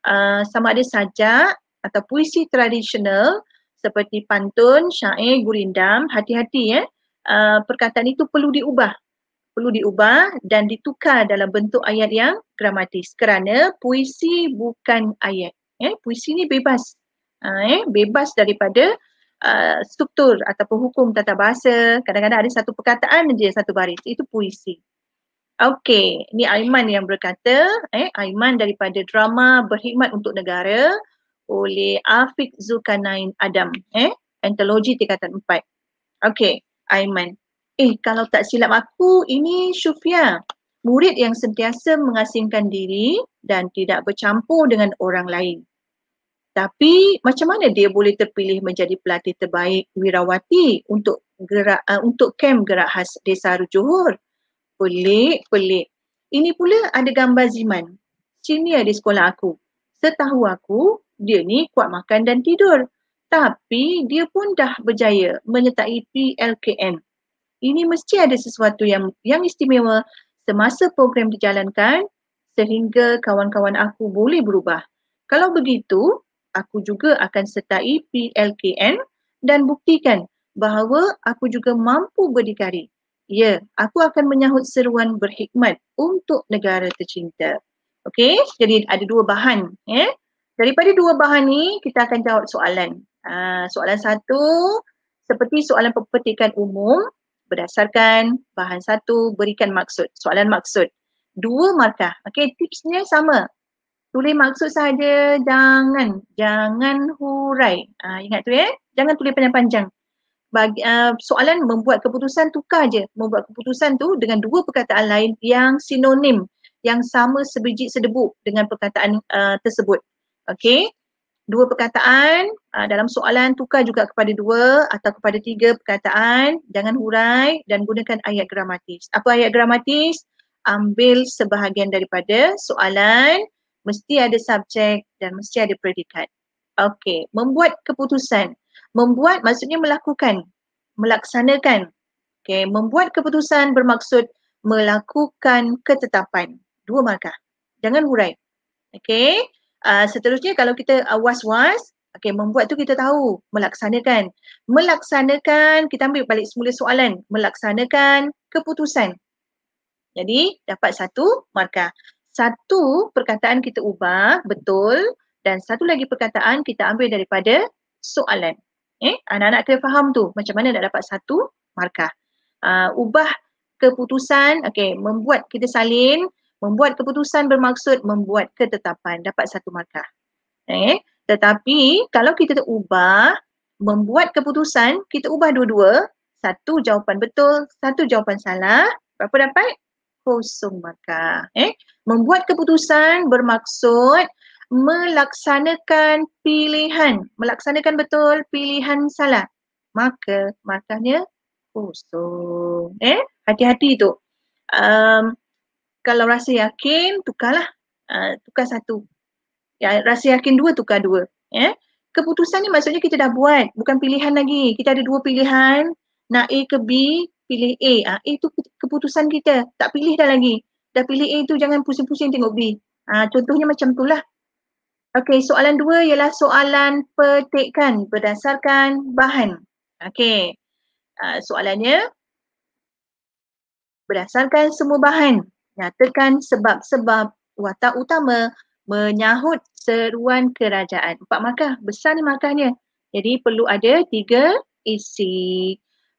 uh, sama ada saja atau puisi tradisional seperti pantun, syair, gurindam, hati-hati ya. Eh, uh, perkataan itu perlu diubah. Perlu diubah dan ditukar dalam bentuk ayat yang gramatis. Kerana puisi bukan ayat. Eh, puisi ini bebas Ah, eh, bebas daripada uh, struktur ataupun hukum tata bahasa. Kadang-kadang ada satu perkataan je satu baris. Itu puisi. Okey, ni Aiman yang berkata, eh, Aiman daripada drama Berkhidmat Untuk Negara oleh Afiq Zulkanain Adam, eh, antologi tingkatan empat. Okey, Aiman. Eh, kalau tak silap aku, ini Shufia, murid yang sentiasa mengasingkan diri dan tidak bercampur dengan orang lain tapi macam mana dia boleh terpilih menjadi pelatih terbaik Wirawati untuk gerak uh, untuk kem gerak khas Desa Johor? Pelik, pelik. Ini pula ada gambar Ziman. Sini ada sekolah aku. Setahu aku, dia ni kuat makan dan tidur. Tapi dia pun dah berjaya menyertai PLKN. Ini mesti ada sesuatu yang yang istimewa semasa program dijalankan sehingga kawan-kawan aku boleh berubah. Kalau begitu, aku juga akan sertai PLKN dan buktikan bahawa aku juga mampu berdikari. Ya, aku akan menyahut seruan berhikmat untuk negara tercinta. Okey, jadi ada dua bahan. Ya. Daripada dua bahan ni, kita akan jawab soalan. Ha, soalan satu, seperti soalan pepetikan umum, berdasarkan bahan satu, berikan maksud. Soalan maksud. Dua markah. Okey, tipsnya sama tulis maksud saja jangan jangan hurai ha, ingat tu ya eh? jangan tulis panjang-panjang uh, soalan membuat keputusan tukar je membuat keputusan tu dengan dua perkataan lain yang sinonim yang sama sebiji sedebu dengan perkataan uh, tersebut okey dua perkataan uh, dalam soalan tukar juga kepada dua atau kepada tiga perkataan jangan hurai dan gunakan ayat gramatis apa ayat gramatis ambil sebahagian daripada soalan mesti ada subjek dan mesti ada predikat. Okey, membuat keputusan. Membuat maksudnya melakukan, melaksanakan. Okey, membuat keputusan bermaksud melakukan ketetapan. Dua markah. Jangan hurai. Okey, uh, seterusnya kalau kita uh, was-was, okey, membuat tu kita tahu, melaksanakan. Melaksanakan, kita ambil balik semula soalan, melaksanakan keputusan. Jadi dapat satu markah satu perkataan kita ubah betul dan satu lagi perkataan kita ambil daripada soalan. Eh, anak-anak kena faham tu macam mana nak dapat satu markah. Uh, ubah keputusan, okay, membuat kita salin, membuat keputusan bermaksud membuat ketetapan, dapat satu markah. Eh, tetapi kalau kita ubah, membuat keputusan, kita ubah dua-dua, satu jawapan betul, satu jawapan salah, berapa dapat? Kosong markah. Eh, membuat keputusan bermaksud melaksanakan pilihan melaksanakan betul pilihan salah maka markahnya kosong eh hati-hati tu um, kalau rasa yakin tukarlah uh, tukar satu ya rasa yakin dua tukar dua eh keputusan ni maksudnya kita dah buat bukan pilihan lagi kita ada dua pilihan nak A ke B pilih A ah A tu keputusan kita tak pilih dah lagi dah pilih A tu jangan pusing-pusing tengok B. Ha, contohnya macam itulah. Okay, soalan dua ialah soalan petikan berdasarkan bahan. Okay, ha, soalannya berdasarkan semua bahan, nyatakan sebab-sebab watak utama menyahut seruan kerajaan. Empat markah, besar ni markahnya. Jadi perlu ada tiga isi.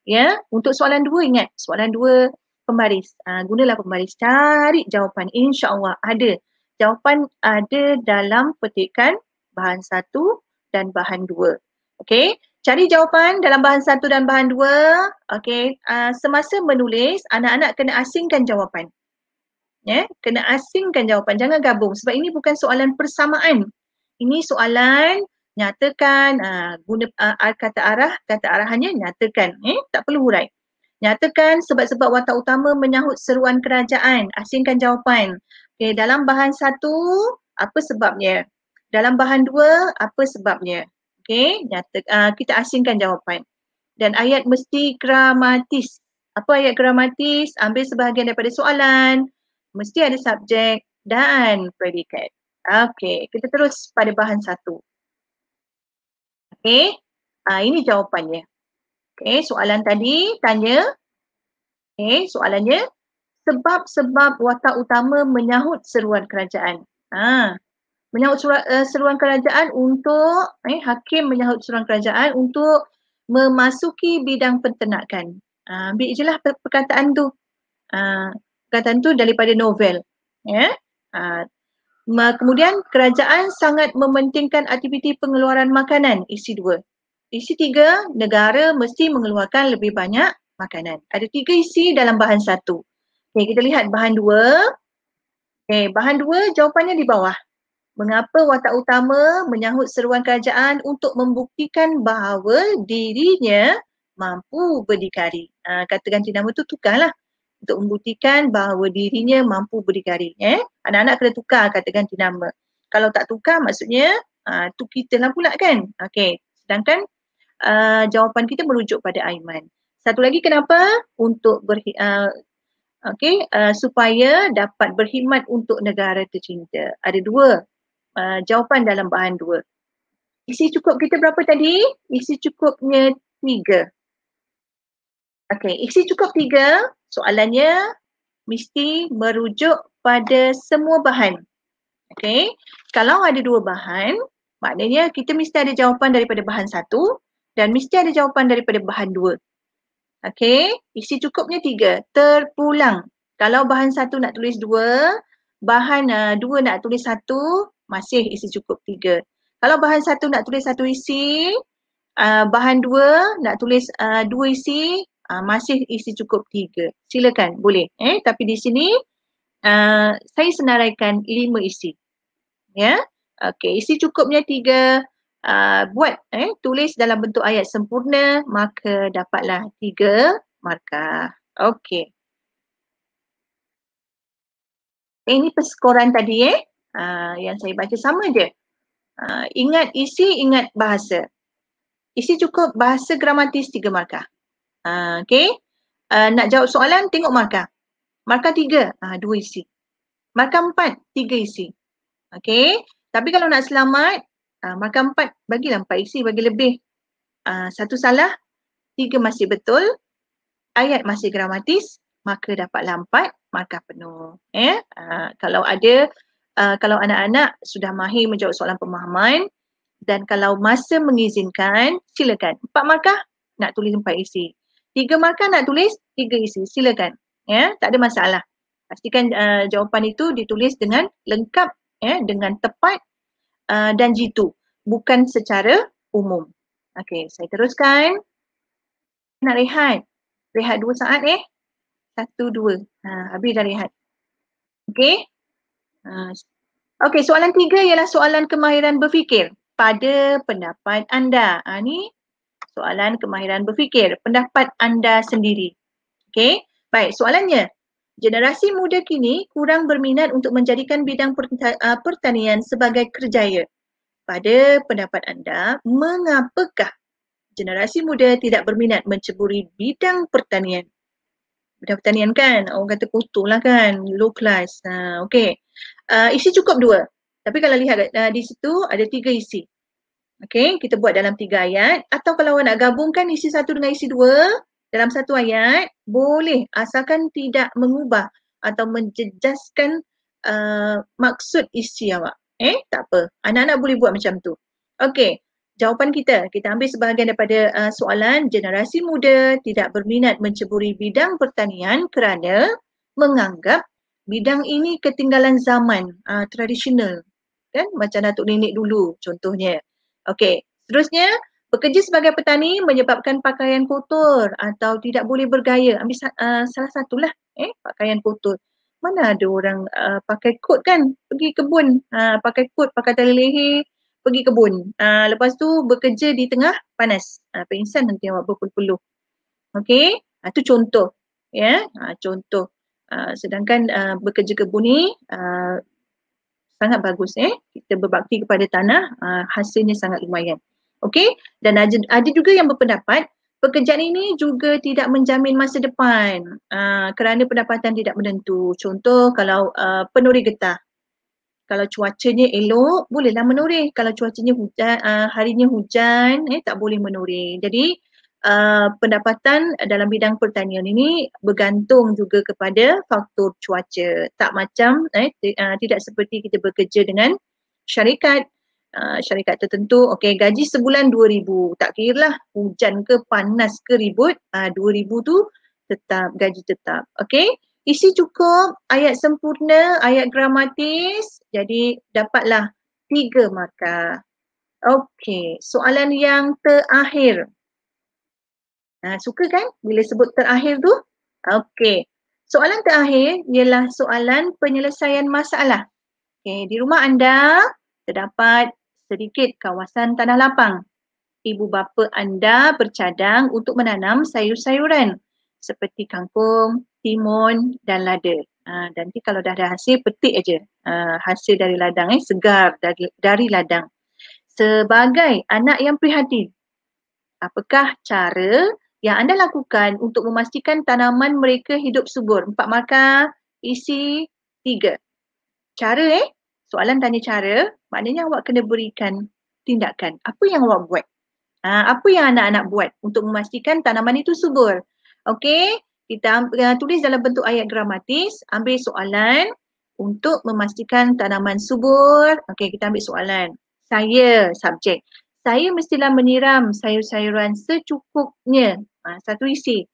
Ya, untuk soalan dua ingat, soalan dua pembaris. Uh, gunalah pembaris. Cari jawapan. InsyaAllah ada. Jawapan ada dalam petikan bahan satu dan bahan dua. Okay. Cari jawapan dalam bahan satu dan bahan dua. Okay. Uh, ah, semasa menulis, anak-anak kena asingkan jawapan. Ya, yeah. kena asingkan jawapan. Jangan gabung sebab ini bukan soalan persamaan. Ini soalan nyatakan uh, guna uh, kata arah, kata arahannya nyatakan. Eh, tak perlu hurai. Nyatakan sebab-sebab watak utama menyahut seruan kerajaan. Asingkan jawapan. Okay, dalam bahan satu, apa sebabnya? Dalam bahan dua, apa sebabnya? Okay, nyata, uh, kita asingkan jawapan. Dan ayat mesti gramatis. Apa ayat gramatis? Ambil sebahagian daripada soalan. Mesti ada subjek dan predikat. Okay, kita terus pada bahan satu. Okay, uh, ah, ini jawapannya. Okay, soalan tadi tanya. Okay, soalannya. Sebab-sebab watak utama menyahut seruan kerajaan. Ha. Menyahut surat, uh, seruan kerajaan untuk, eh, hakim menyahut seruan kerajaan untuk memasuki bidang penternakan. Ha, ambil je lah perkataan tu. Ha, perkataan tu daripada novel. Ya. Ha, Kemudian kerajaan sangat mementingkan aktiviti pengeluaran makanan isi dua. Isi tiga, negara mesti mengeluarkan lebih banyak makanan. Ada tiga isi dalam bahan satu. Okay, kita lihat bahan dua. Okay, bahan dua jawapannya di bawah. Mengapa watak utama menyahut seruan kerajaan untuk membuktikan bahawa dirinya mampu berdikari. Ha, kata ganti nama tu tukarlah. Untuk membuktikan bahawa dirinya mampu berdikari. Eh? Anak-anak kena tukar kata ganti nama. Kalau tak tukar maksudnya ha, tu kita lah pula kan. Okay. Sedangkan uh, jawapan kita merujuk pada Aiman. Satu lagi kenapa? Untuk ber uh, ah, okay, uh, ah, supaya dapat berkhidmat untuk negara tercinta. Ada dua uh, jawapan dalam bahan dua. Isi cukup kita berapa tadi? Isi cukupnya tiga. Okey, isi cukup tiga. Soalannya mesti merujuk pada semua bahan. Okey, kalau ada dua bahan, maknanya kita mesti ada jawapan daripada bahan satu dan mesti ada jawapan daripada bahan dua. Okey, isi cukupnya tiga, terpulang. Kalau bahan satu nak tulis dua, bahan uh, dua nak tulis satu, masih isi cukup tiga. Kalau bahan satu nak tulis satu isi, uh, bahan dua nak tulis uh, dua isi, uh, masih isi cukup tiga. Silakan, boleh. Eh, tapi di sini uh, saya senaraikan lima isi. Ya, yeah? okey, isi cukupnya tiga. Ah, buat eh tulis dalam bentuk ayat sempurna maka dapatlah tiga markah. Okey. Ini persekoran tadi eh uh, yang saya baca sama je. Uh, ingat isi, ingat bahasa. Isi cukup bahasa gramatis tiga markah. Uh, okay. Uh, nak jawab soalan tengok markah. Markah tiga, uh, dua isi. Markah empat, tiga isi. Okey, Tapi kalau nak selamat, uh, ah, maka empat, bagilah empat isi, bagi lebih. Uh, satu salah, tiga masih betul, ayat masih gramatis, maka dapat empat maka penuh. Eh? Uh, kalau ada, uh, kalau anak-anak sudah mahir menjawab soalan pemahaman dan kalau masa mengizinkan, silakan. Empat markah nak tulis empat isi. Tiga markah nak tulis tiga isi, silakan. Ya, tak ada masalah. Pastikan uh, jawapan itu ditulis dengan lengkap, ya, dengan tepat Ah, dan jitu bukan secara umum. Okey, saya teruskan. Nak rehat. Rehat dua saat eh. Satu, dua. Ha, habis dah rehat. Okey. Ha, Okey, soalan tiga ialah soalan kemahiran berfikir. Pada pendapat anda. Ha, ni soalan kemahiran berfikir. Pendapat anda sendiri. Okey. Baik, soalannya. Generasi muda kini kurang berminat untuk menjadikan bidang ah, pertanian sebagai kerjaya. Pada pendapat anda, mengapakah generasi muda tidak berminat menceburi bidang pertanian? Bidang pertanian kan, orang kata kotor lah kan, low class. Ha, okay. Uh, ah, isi cukup dua. Tapi kalau lihat uh, di situ ada tiga isi. Okay, kita buat dalam tiga ayat. Atau kalau nak gabungkan isi satu dengan isi dua, dalam satu ayat boleh asalkan tidak mengubah atau menjejaskan uh, maksud isi awak. Eh, tak apa. Anak-anak boleh buat macam tu. Okey, jawapan kita. Kita ambil sebahagian daripada uh, soalan generasi muda tidak berminat menceburi bidang pertanian kerana menganggap bidang ini ketinggalan zaman, uh, tradisional. Kan? Macam Datuk Nenek dulu contohnya. Okey, seterusnya Bekerja sebagai petani menyebabkan pakaian kotor atau tidak boleh bergaya. Ambil uh, salah satulah eh pakaian kotor. Mana ada orang uh, pakai kot kan pergi kebun. Uh, pakai kot, pakai tali leher, pergi kebun. Uh, lepas tu bekerja di tengah panas. Uh, pengsan nanti awak berpeluh-peluh. Okey, itu uh, contoh. Ya, yeah? uh, contoh. Uh, sedangkan uh, bekerja kebun ni uh, sangat bagus eh. Kita berbakti kepada tanah, uh, hasilnya sangat lumayan. Okey, dan ada, ada juga yang berpendapat pekerjaan ini juga tidak menjamin masa depan uh, kerana pendapatan tidak menentu. Contoh kalau uh, ah, penuri getah. Kalau cuacanya elok, bolehlah menuri. Kalau cuacanya hujan, uh, harinya hujan, eh tak boleh menuri. Jadi Uh, pendapatan dalam bidang pertanian ini bergantung juga kepada faktor cuaca. Tak macam, eh, uh, tidak seperti kita bekerja dengan syarikat. Ah, syarikat tertentu okey gaji sebulan 2000 tak kira lah hujan ke panas ke ribut uh, ah, 2000 tu tetap gaji tetap okey isi cukup ayat sempurna ayat gramatis jadi dapatlah tiga markah okey soalan yang terakhir Ha, suka kan bila sebut terakhir tu? Okey. Soalan terakhir ialah soalan penyelesaian masalah. Okay, di rumah anda terdapat sedikit kawasan tanah lapang. Ibu bapa anda bercadang untuk menanam sayur-sayuran seperti kangkung, timun dan lada. Ha, nanti kalau dah ada hasil, petik aja ha, hasil dari ladang. Eh, segar dari, dari ladang. Sebagai anak yang prihatin, apakah cara yang anda lakukan untuk memastikan tanaman mereka hidup subur? Empat markah, isi tiga. Cara eh, soalan tanya cara, maknanya awak kena berikan tindakan. Apa yang awak buat? Ha, apa yang anak-anak buat untuk memastikan tanaman itu subur? Okey, kita uh, tulis dalam bentuk ayat gramatis, ambil soalan untuk memastikan tanaman subur. Okey, kita ambil soalan. Saya, subjek. Saya mestilah meniram sayur-sayuran secukupnya. Ha, satu isi.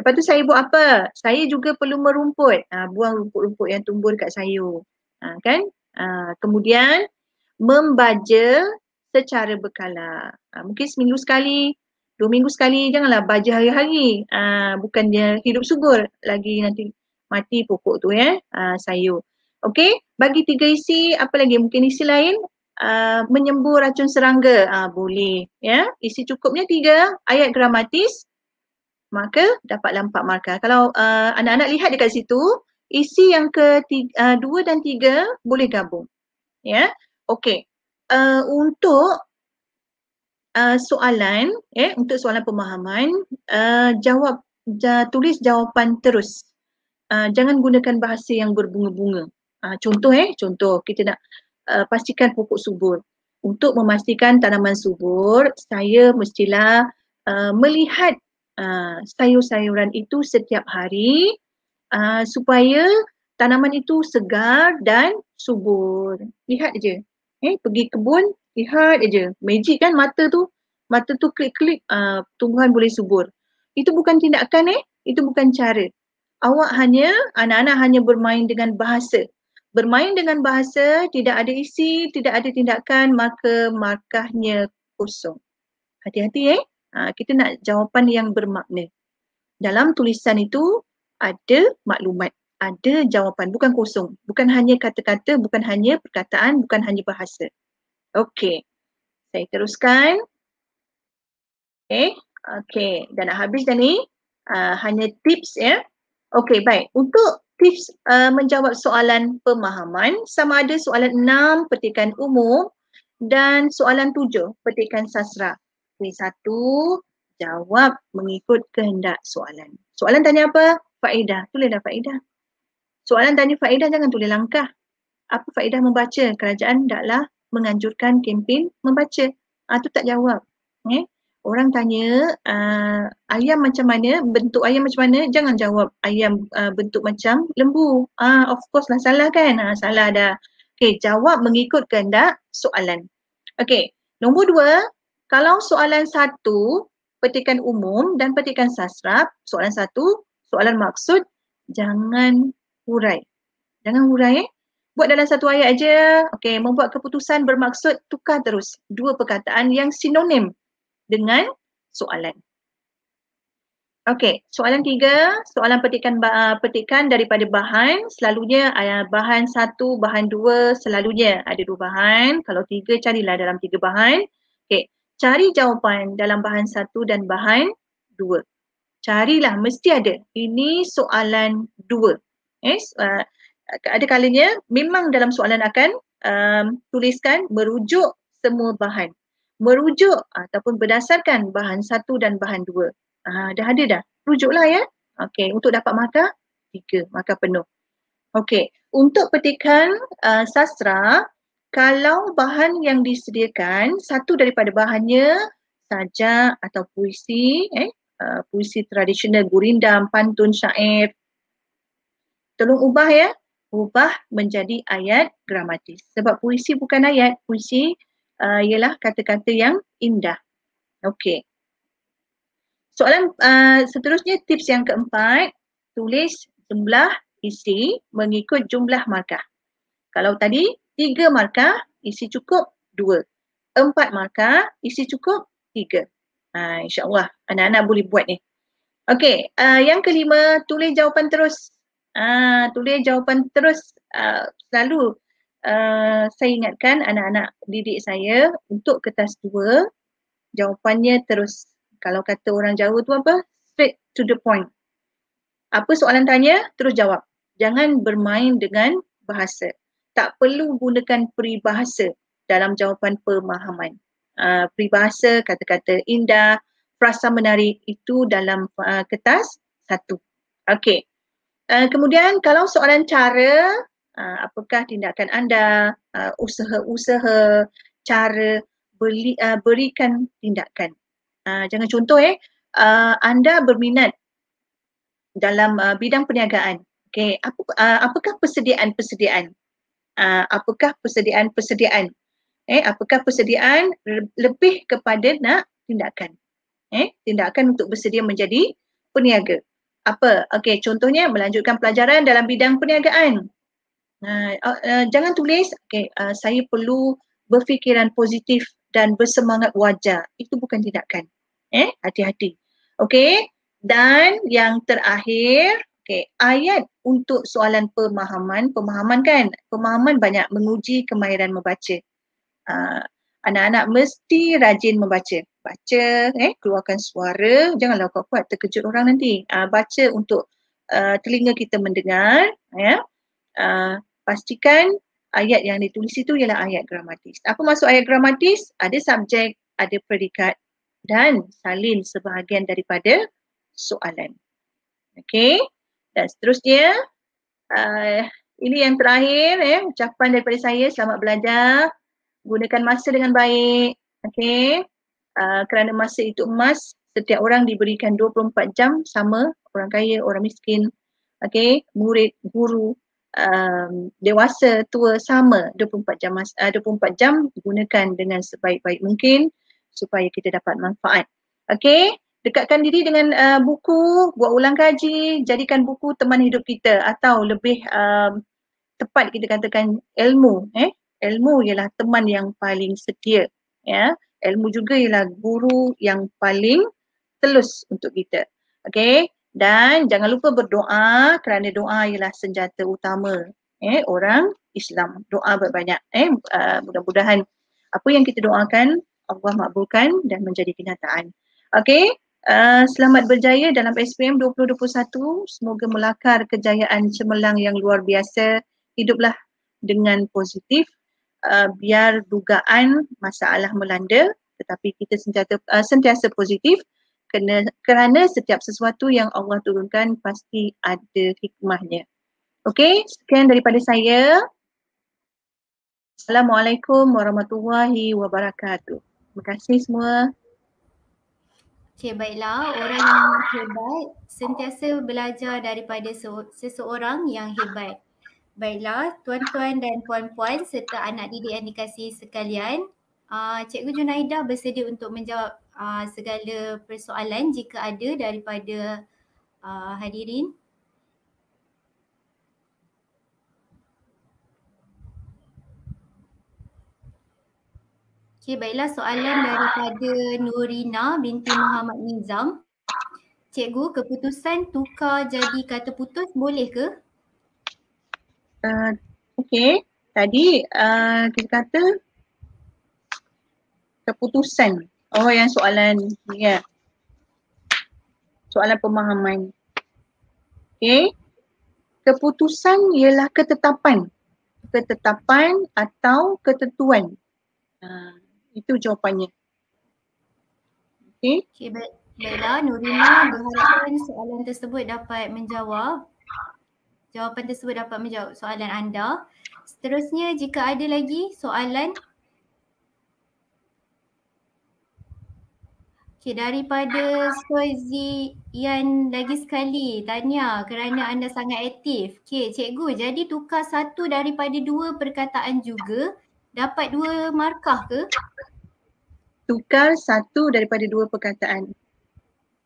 Lepas tu saya buat apa? Saya juga perlu merumput. Ha, buang rumput-rumput yang tumbuh dekat sayur. Ha, kan? Ah, kemudian membaca secara berkala. Ha, mungkin seminggu sekali, dua minggu sekali janganlah baca hari-hari. Ha, bukan dia hidup subur lagi nanti mati pokok tu ya, ha, sayur. Okey, bagi tiga isi apa lagi mungkin isi lain Uh, menyembuh racun serangga uh, boleh ya isi cukupnya tiga ayat gramatis maka dapatlah empat markah kalau uh, anak-anak lihat dekat situ isi yang ke tiga, uh, eh, dua dan tiga boleh gabung. Ya, yeah? okey. Uh, untuk uh, soalan, eh, untuk soalan pemahaman, uh, jawab ja, tulis jawapan terus. Uh, jangan gunakan bahasa yang berbunga-bunga. Uh, contoh eh, contoh kita nak uh, pastikan pokok subur. Untuk memastikan tanaman subur, saya mestilah uh, melihat uh, sayur-sayuran itu setiap hari Ah, supaya tanaman itu segar dan subur. Lihat aja. Eh, pergi kebun, lihat aja. Magic kan mata tu. Mata tu klik-klik, uh, tumbuhan boleh subur. Itu bukan tindakan eh. Itu bukan cara. Awak hanya, anak-anak hanya bermain dengan bahasa. Bermain dengan bahasa, tidak ada isi, tidak ada tindakan, maka markahnya kosong. Hati-hati eh. Uh, kita nak jawapan yang bermakna. Dalam tulisan itu, ada maklumat, ada jawapan, bukan kosong. Bukan hanya kata-kata, bukan hanya perkataan, bukan hanya bahasa. Okey, saya teruskan. Okey, okay. Dan nak habis dah ni. Uh, hanya tips ya. Okey, baik. Untuk tips uh, menjawab soalan pemahaman, sama ada soalan enam petikan umum dan soalan tujuh petikan sastra. Okey, satu, jawab mengikut kehendak soalan. Soalan tanya apa? faedah, tulislah faedah. Soalan tanya faedah jangan tulis langkah. Apa faedah membaca? Kerajaan taklah menganjurkan kempen membaca. Ah tu tak jawab. Eh? Orang tanya uh, ayam macam mana, bentuk ayam macam mana, jangan jawab ayam uh, bentuk macam lembu. Ah uh, of course lah salah kan? Ah uh, salah dah. Okay, jawab mengikut kehendak soalan. Okay, nombor dua, kalau soalan satu petikan umum dan petikan sastra, soalan satu soalan maksud jangan hurai. Jangan hurai eh. Buat dalam satu ayat aja. Okey, membuat keputusan bermaksud tukar terus dua perkataan yang sinonim dengan soalan. Okey, soalan tiga, soalan petikan ah, petikan daripada bahan, selalunya ada ah, bahan satu, bahan dua, selalunya ada dua bahan. Kalau tiga, carilah dalam tiga bahan. Okey, cari jawapan dalam bahan satu dan bahan dua carilah mesti ada ini soalan dua yes eh, uh, ada kalanya memang dalam soalan akan um, tuliskan merujuk semua bahan merujuk ataupun berdasarkan bahan satu dan bahan dua uh, dah ada dah rujuklah ya okey untuk dapat markah tiga markah penuh okey untuk petikan uh, sastra kalau bahan yang disediakan satu daripada bahannya sajak atau puisi eh Uh, puisi tradisional gurindam, pantun syair. Tolong ubah ya. Ubah menjadi ayat gramatis. Sebab puisi bukan ayat. Puisi uh, ialah kata-kata yang indah. Okey. Soalan uh, seterusnya tips yang keempat. Tulis jumlah isi mengikut jumlah markah. Kalau tadi tiga markah isi cukup dua. Empat markah isi cukup tiga uh, insyaAllah anak-anak boleh buat ni. Okay, uh, ah, yang kelima, tulis jawapan terus. Uh, tulis jawapan terus. Uh, selalu uh, saya ingatkan anak-anak didik saya untuk kertas dua, jawapannya terus. Kalau kata orang Jawa tu apa? Straight to the point. Apa soalan tanya, terus jawab. Jangan bermain dengan bahasa. Tak perlu gunakan peribahasa dalam jawapan pemahaman. Ah, peribahasa, kata-kata indah, perasa menarik itu dalam uh, kertas satu. Okey. Uh, kemudian kalau soalan cara, uh, apakah tindakan anda, usaha-usaha, cara beli, uh, berikan tindakan. Uh, jangan contoh eh, uh, anda berminat dalam uh, bidang perniagaan. Okey, apa, uh, apakah persediaan-persediaan? Uh, apakah persediaan-persediaan? Eh, apakah persediaan lebih kepada nak tindakan. Eh, tindakan untuk bersedia menjadi peniaga. Apa? Okey, contohnya melanjutkan pelajaran dalam bidang perniagaan. Uh, uh, uh, jangan tulis, okay, uh, saya perlu berfikiran positif dan bersemangat wajar. Itu bukan tindakan. Eh, hati-hati. Okey, dan yang terakhir, okay, ayat untuk soalan pemahaman. Pemahaman kan, pemahaman banyak menguji kemahiran membaca. Ha, anak-anak mesti rajin membaca. Baca, eh, keluarkan suara, janganlah kuat-kuat terkejut orang nanti. Uh, baca untuk uh, telinga kita mendengar, ya. Uh, pastikan ayat yang ditulis itu ialah ayat gramatis. Apa maksud ayat gramatis? Ada subjek, ada predikat dan salin sebahagian daripada soalan. okay Dan seterusnya, uh, ini yang terakhir, eh, ucapan daripada saya, selamat belajar gunakan masa dengan baik okay. uh, ah, kerana masa itu emas setiap orang diberikan 24 jam sama orang kaya orang miskin okay. murid guru um, dewasa tua sama 24 jam ah, uh, 24 jam gunakan dengan sebaik-baik mungkin supaya kita dapat manfaat Okay. dekatkan diri dengan uh, buku buat ulang kaji jadikan buku teman hidup kita atau lebih um, tepat kita katakan ilmu eh ilmu ialah teman yang paling setia ya ilmu juga ialah guru yang paling telus untuk kita Okay, dan jangan lupa berdoa kerana doa ialah senjata utama eh orang Islam doa berbanyak. eh uh, mudah-mudahan apa yang kita doakan Allah makbulkan dan menjadi kenyataan Okay, Uh, ah, selamat berjaya dalam SPM 2021. Semoga melakar kejayaan cemerlang yang luar biasa. Hiduplah dengan positif uh, biar dugaan masalah melanda tetapi kita sentiasa, uh, sentiasa positif kena, kerana setiap sesuatu yang Allah turunkan pasti ada hikmahnya. Okey, sekian daripada saya. Assalamualaikum warahmatullahi wabarakatuh. Terima kasih semua. Okay, baiklah, orang yang hebat sentiasa belajar daripada seseorang yang hebat. Baiklah, tuan-tuan dan puan-puan serta anak didik yang dikasih sekalian. Uh, Cikgu Junaida bersedia untuk menjawab uh, segala persoalan jika ada daripada uh, hadirin. Okay, baiklah soalan daripada Nurina binti Muhammad Nizam. Cikgu, keputusan tukar jadi kata putus boleh ke? uh, eh, okay, tadi uh, kita kata keputusan. Oh yang soalan ya. Yeah. Soalan pemahaman. Okay. Keputusan ialah ketetapan. Ketetapan atau ketentuan. Uh, itu jawapannya. Okay. Okay, Bella, Nurina berharapkan soalan tersebut dapat menjawab jawapan tersebut dapat menjawab soalan anda. Seterusnya jika ada lagi soalan Okay, daripada Soezi Ian lagi sekali tanya kerana anda sangat aktif. Okay, cikgu jadi tukar satu daripada dua perkataan juga dapat dua markah ke? Tukar satu daripada dua perkataan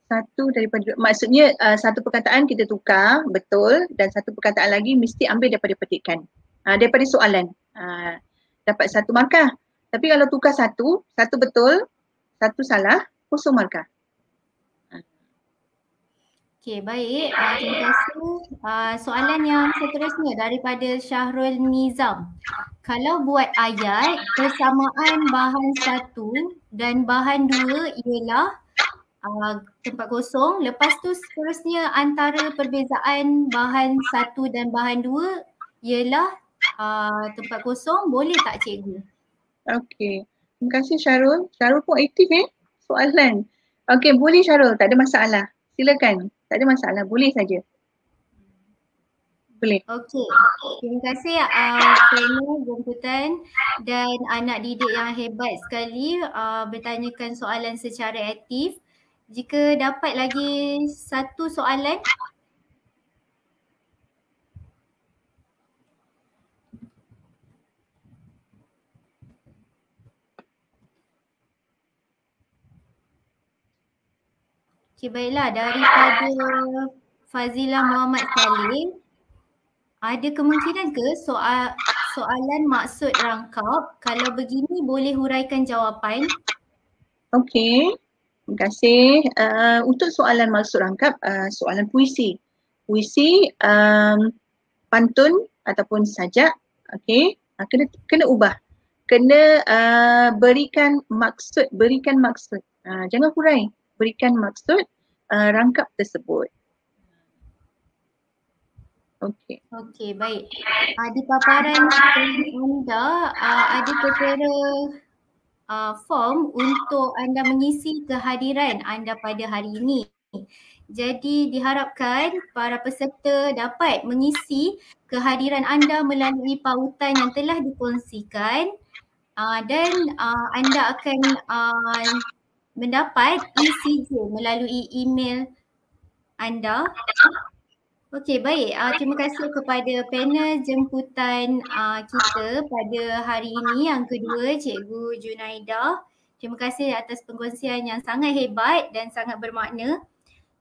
satu daripada maksudnya uh, satu perkataan kita tukar betul dan satu perkataan lagi mesti ambil daripada petikan uh, daripada soalan uh, dapat satu markah tapi kalau tukar satu satu betul satu salah kosong markah uh. Okay baik. Uh, terima kasih. Uh, soalan yang seterusnya daripada Syahrul Nizam. Kalau buat ayat, persamaan bahan satu dan bahan dua ialah Uh, tempat kosong. Lepas tu seterusnya antara perbezaan bahan satu dan bahan dua ialah uh, tempat kosong boleh tak cikgu? Okey. Terima kasih Syarul. Syarul pun aktif eh soalan. Okey boleh Syarul tak ada masalah. Silakan. Tak ada masalah boleh saja. Boleh. Okey. Terima kasih uh, Pena Gumputan dan anak didik yang hebat sekali uh, bertanyakan soalan secara aktif. Jika dapat lagi satu soalan. Okay, baiklah daripada Fazila Muhammad Salim. Ada kemungkinan ke soal soalan maksud rangkap? Kalau begini boleh huraikan jawapan. Okay. Terima kasih. Uh, untuk soalan maksud rangkap, uh, soalan puisi. Puisi, um, pantun ataupun sajak, okay, uh, kena, kena ubah. Kena uh, berikan maksud, berikan maksud. Uh, jangan hurai. Berikan maksud uh, rangkap tersebut. Okay. Okay baik. Uh, di paparan anda, uh, ada beberapa uh, form untuk anda mengisi kehadiran anda pada hari ini. Jadi diharapkan para peserta dapat mengisi kehadiran anda melalui pautan yang telah dikongsikan uh, dan uh, anda akan uh, mendapat ECG melalui email anda Okey, baik. Uh, terima kasih kepada panel jemputan uh, kita pada hari ini yang kedua, Cikgu Junaida. Terima kasih atas pengkongsian yang sangat hebat dan sangat bermakna.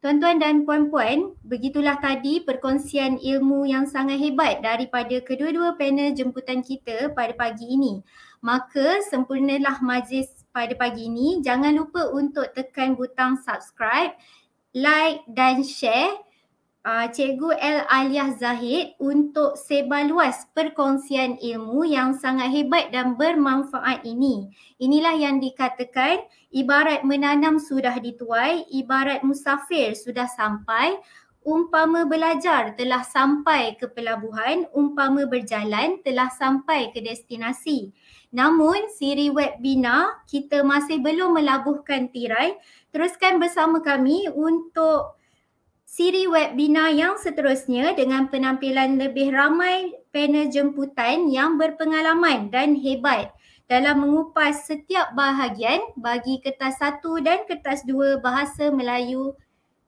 Tuan-tuan dan puan-puan, begitulah tadi perkongsian ilmu yang sangat hebat daripada kedua-dua panel jemputan kita pada pagi ini. Maka sempurnalah majlis pada pagi ini. Jangan lupa untuk tekan butang subscribe, like dan share uh, Cikgu El Aliyah Zahid untuk sebar luas perkongsian ilmu yang sangat hebat dan bermanfaat ini. Inilah yang dikatakan ibarat menanam sudah dituai, ibarat musafir sudah sampai, umpama belajar telah sampai ke pelabuhan, umpama berjalan telah sampai ke destinasi. Namun siri webina kita masih belum melabuhkan tirai. Teruskan bersama kami untuk siri webinar yang seterusnya dengan penampilan lebih ramai panel jemputan yang berpengalaman dan hebat dalam mengupas setiap bahagian bagi kertas 1 dan kertas 2 bahasa Melayu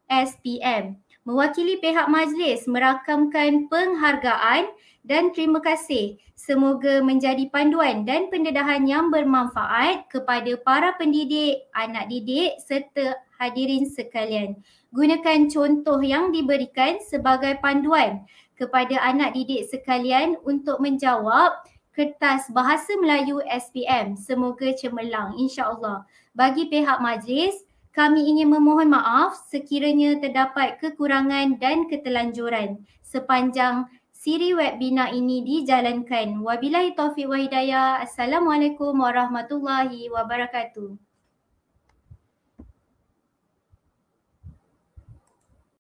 SPM. Mewakili pihak majlis merakamkan penghargaan dan terima kasih. Semoga menjadi panduan dan pendedahan yang bermanfaat kepada para pendidik, anak didik serta hadirin sekalian gunakan contoh yang diberikan sebagai panduan kepada anak didik sekalian untuk menjawab kertas bahasa Melayu SPM semoga cemerlang insya-Allah bagi pihak majlis kami ingin memohon maaf sekiranya terdapat kekurangan dan ketelanjuran sepanjang siri webinar ini dijalankan wabillahi taufiq wa hidayah assalamualaikum warahmatullahi wabarakatuh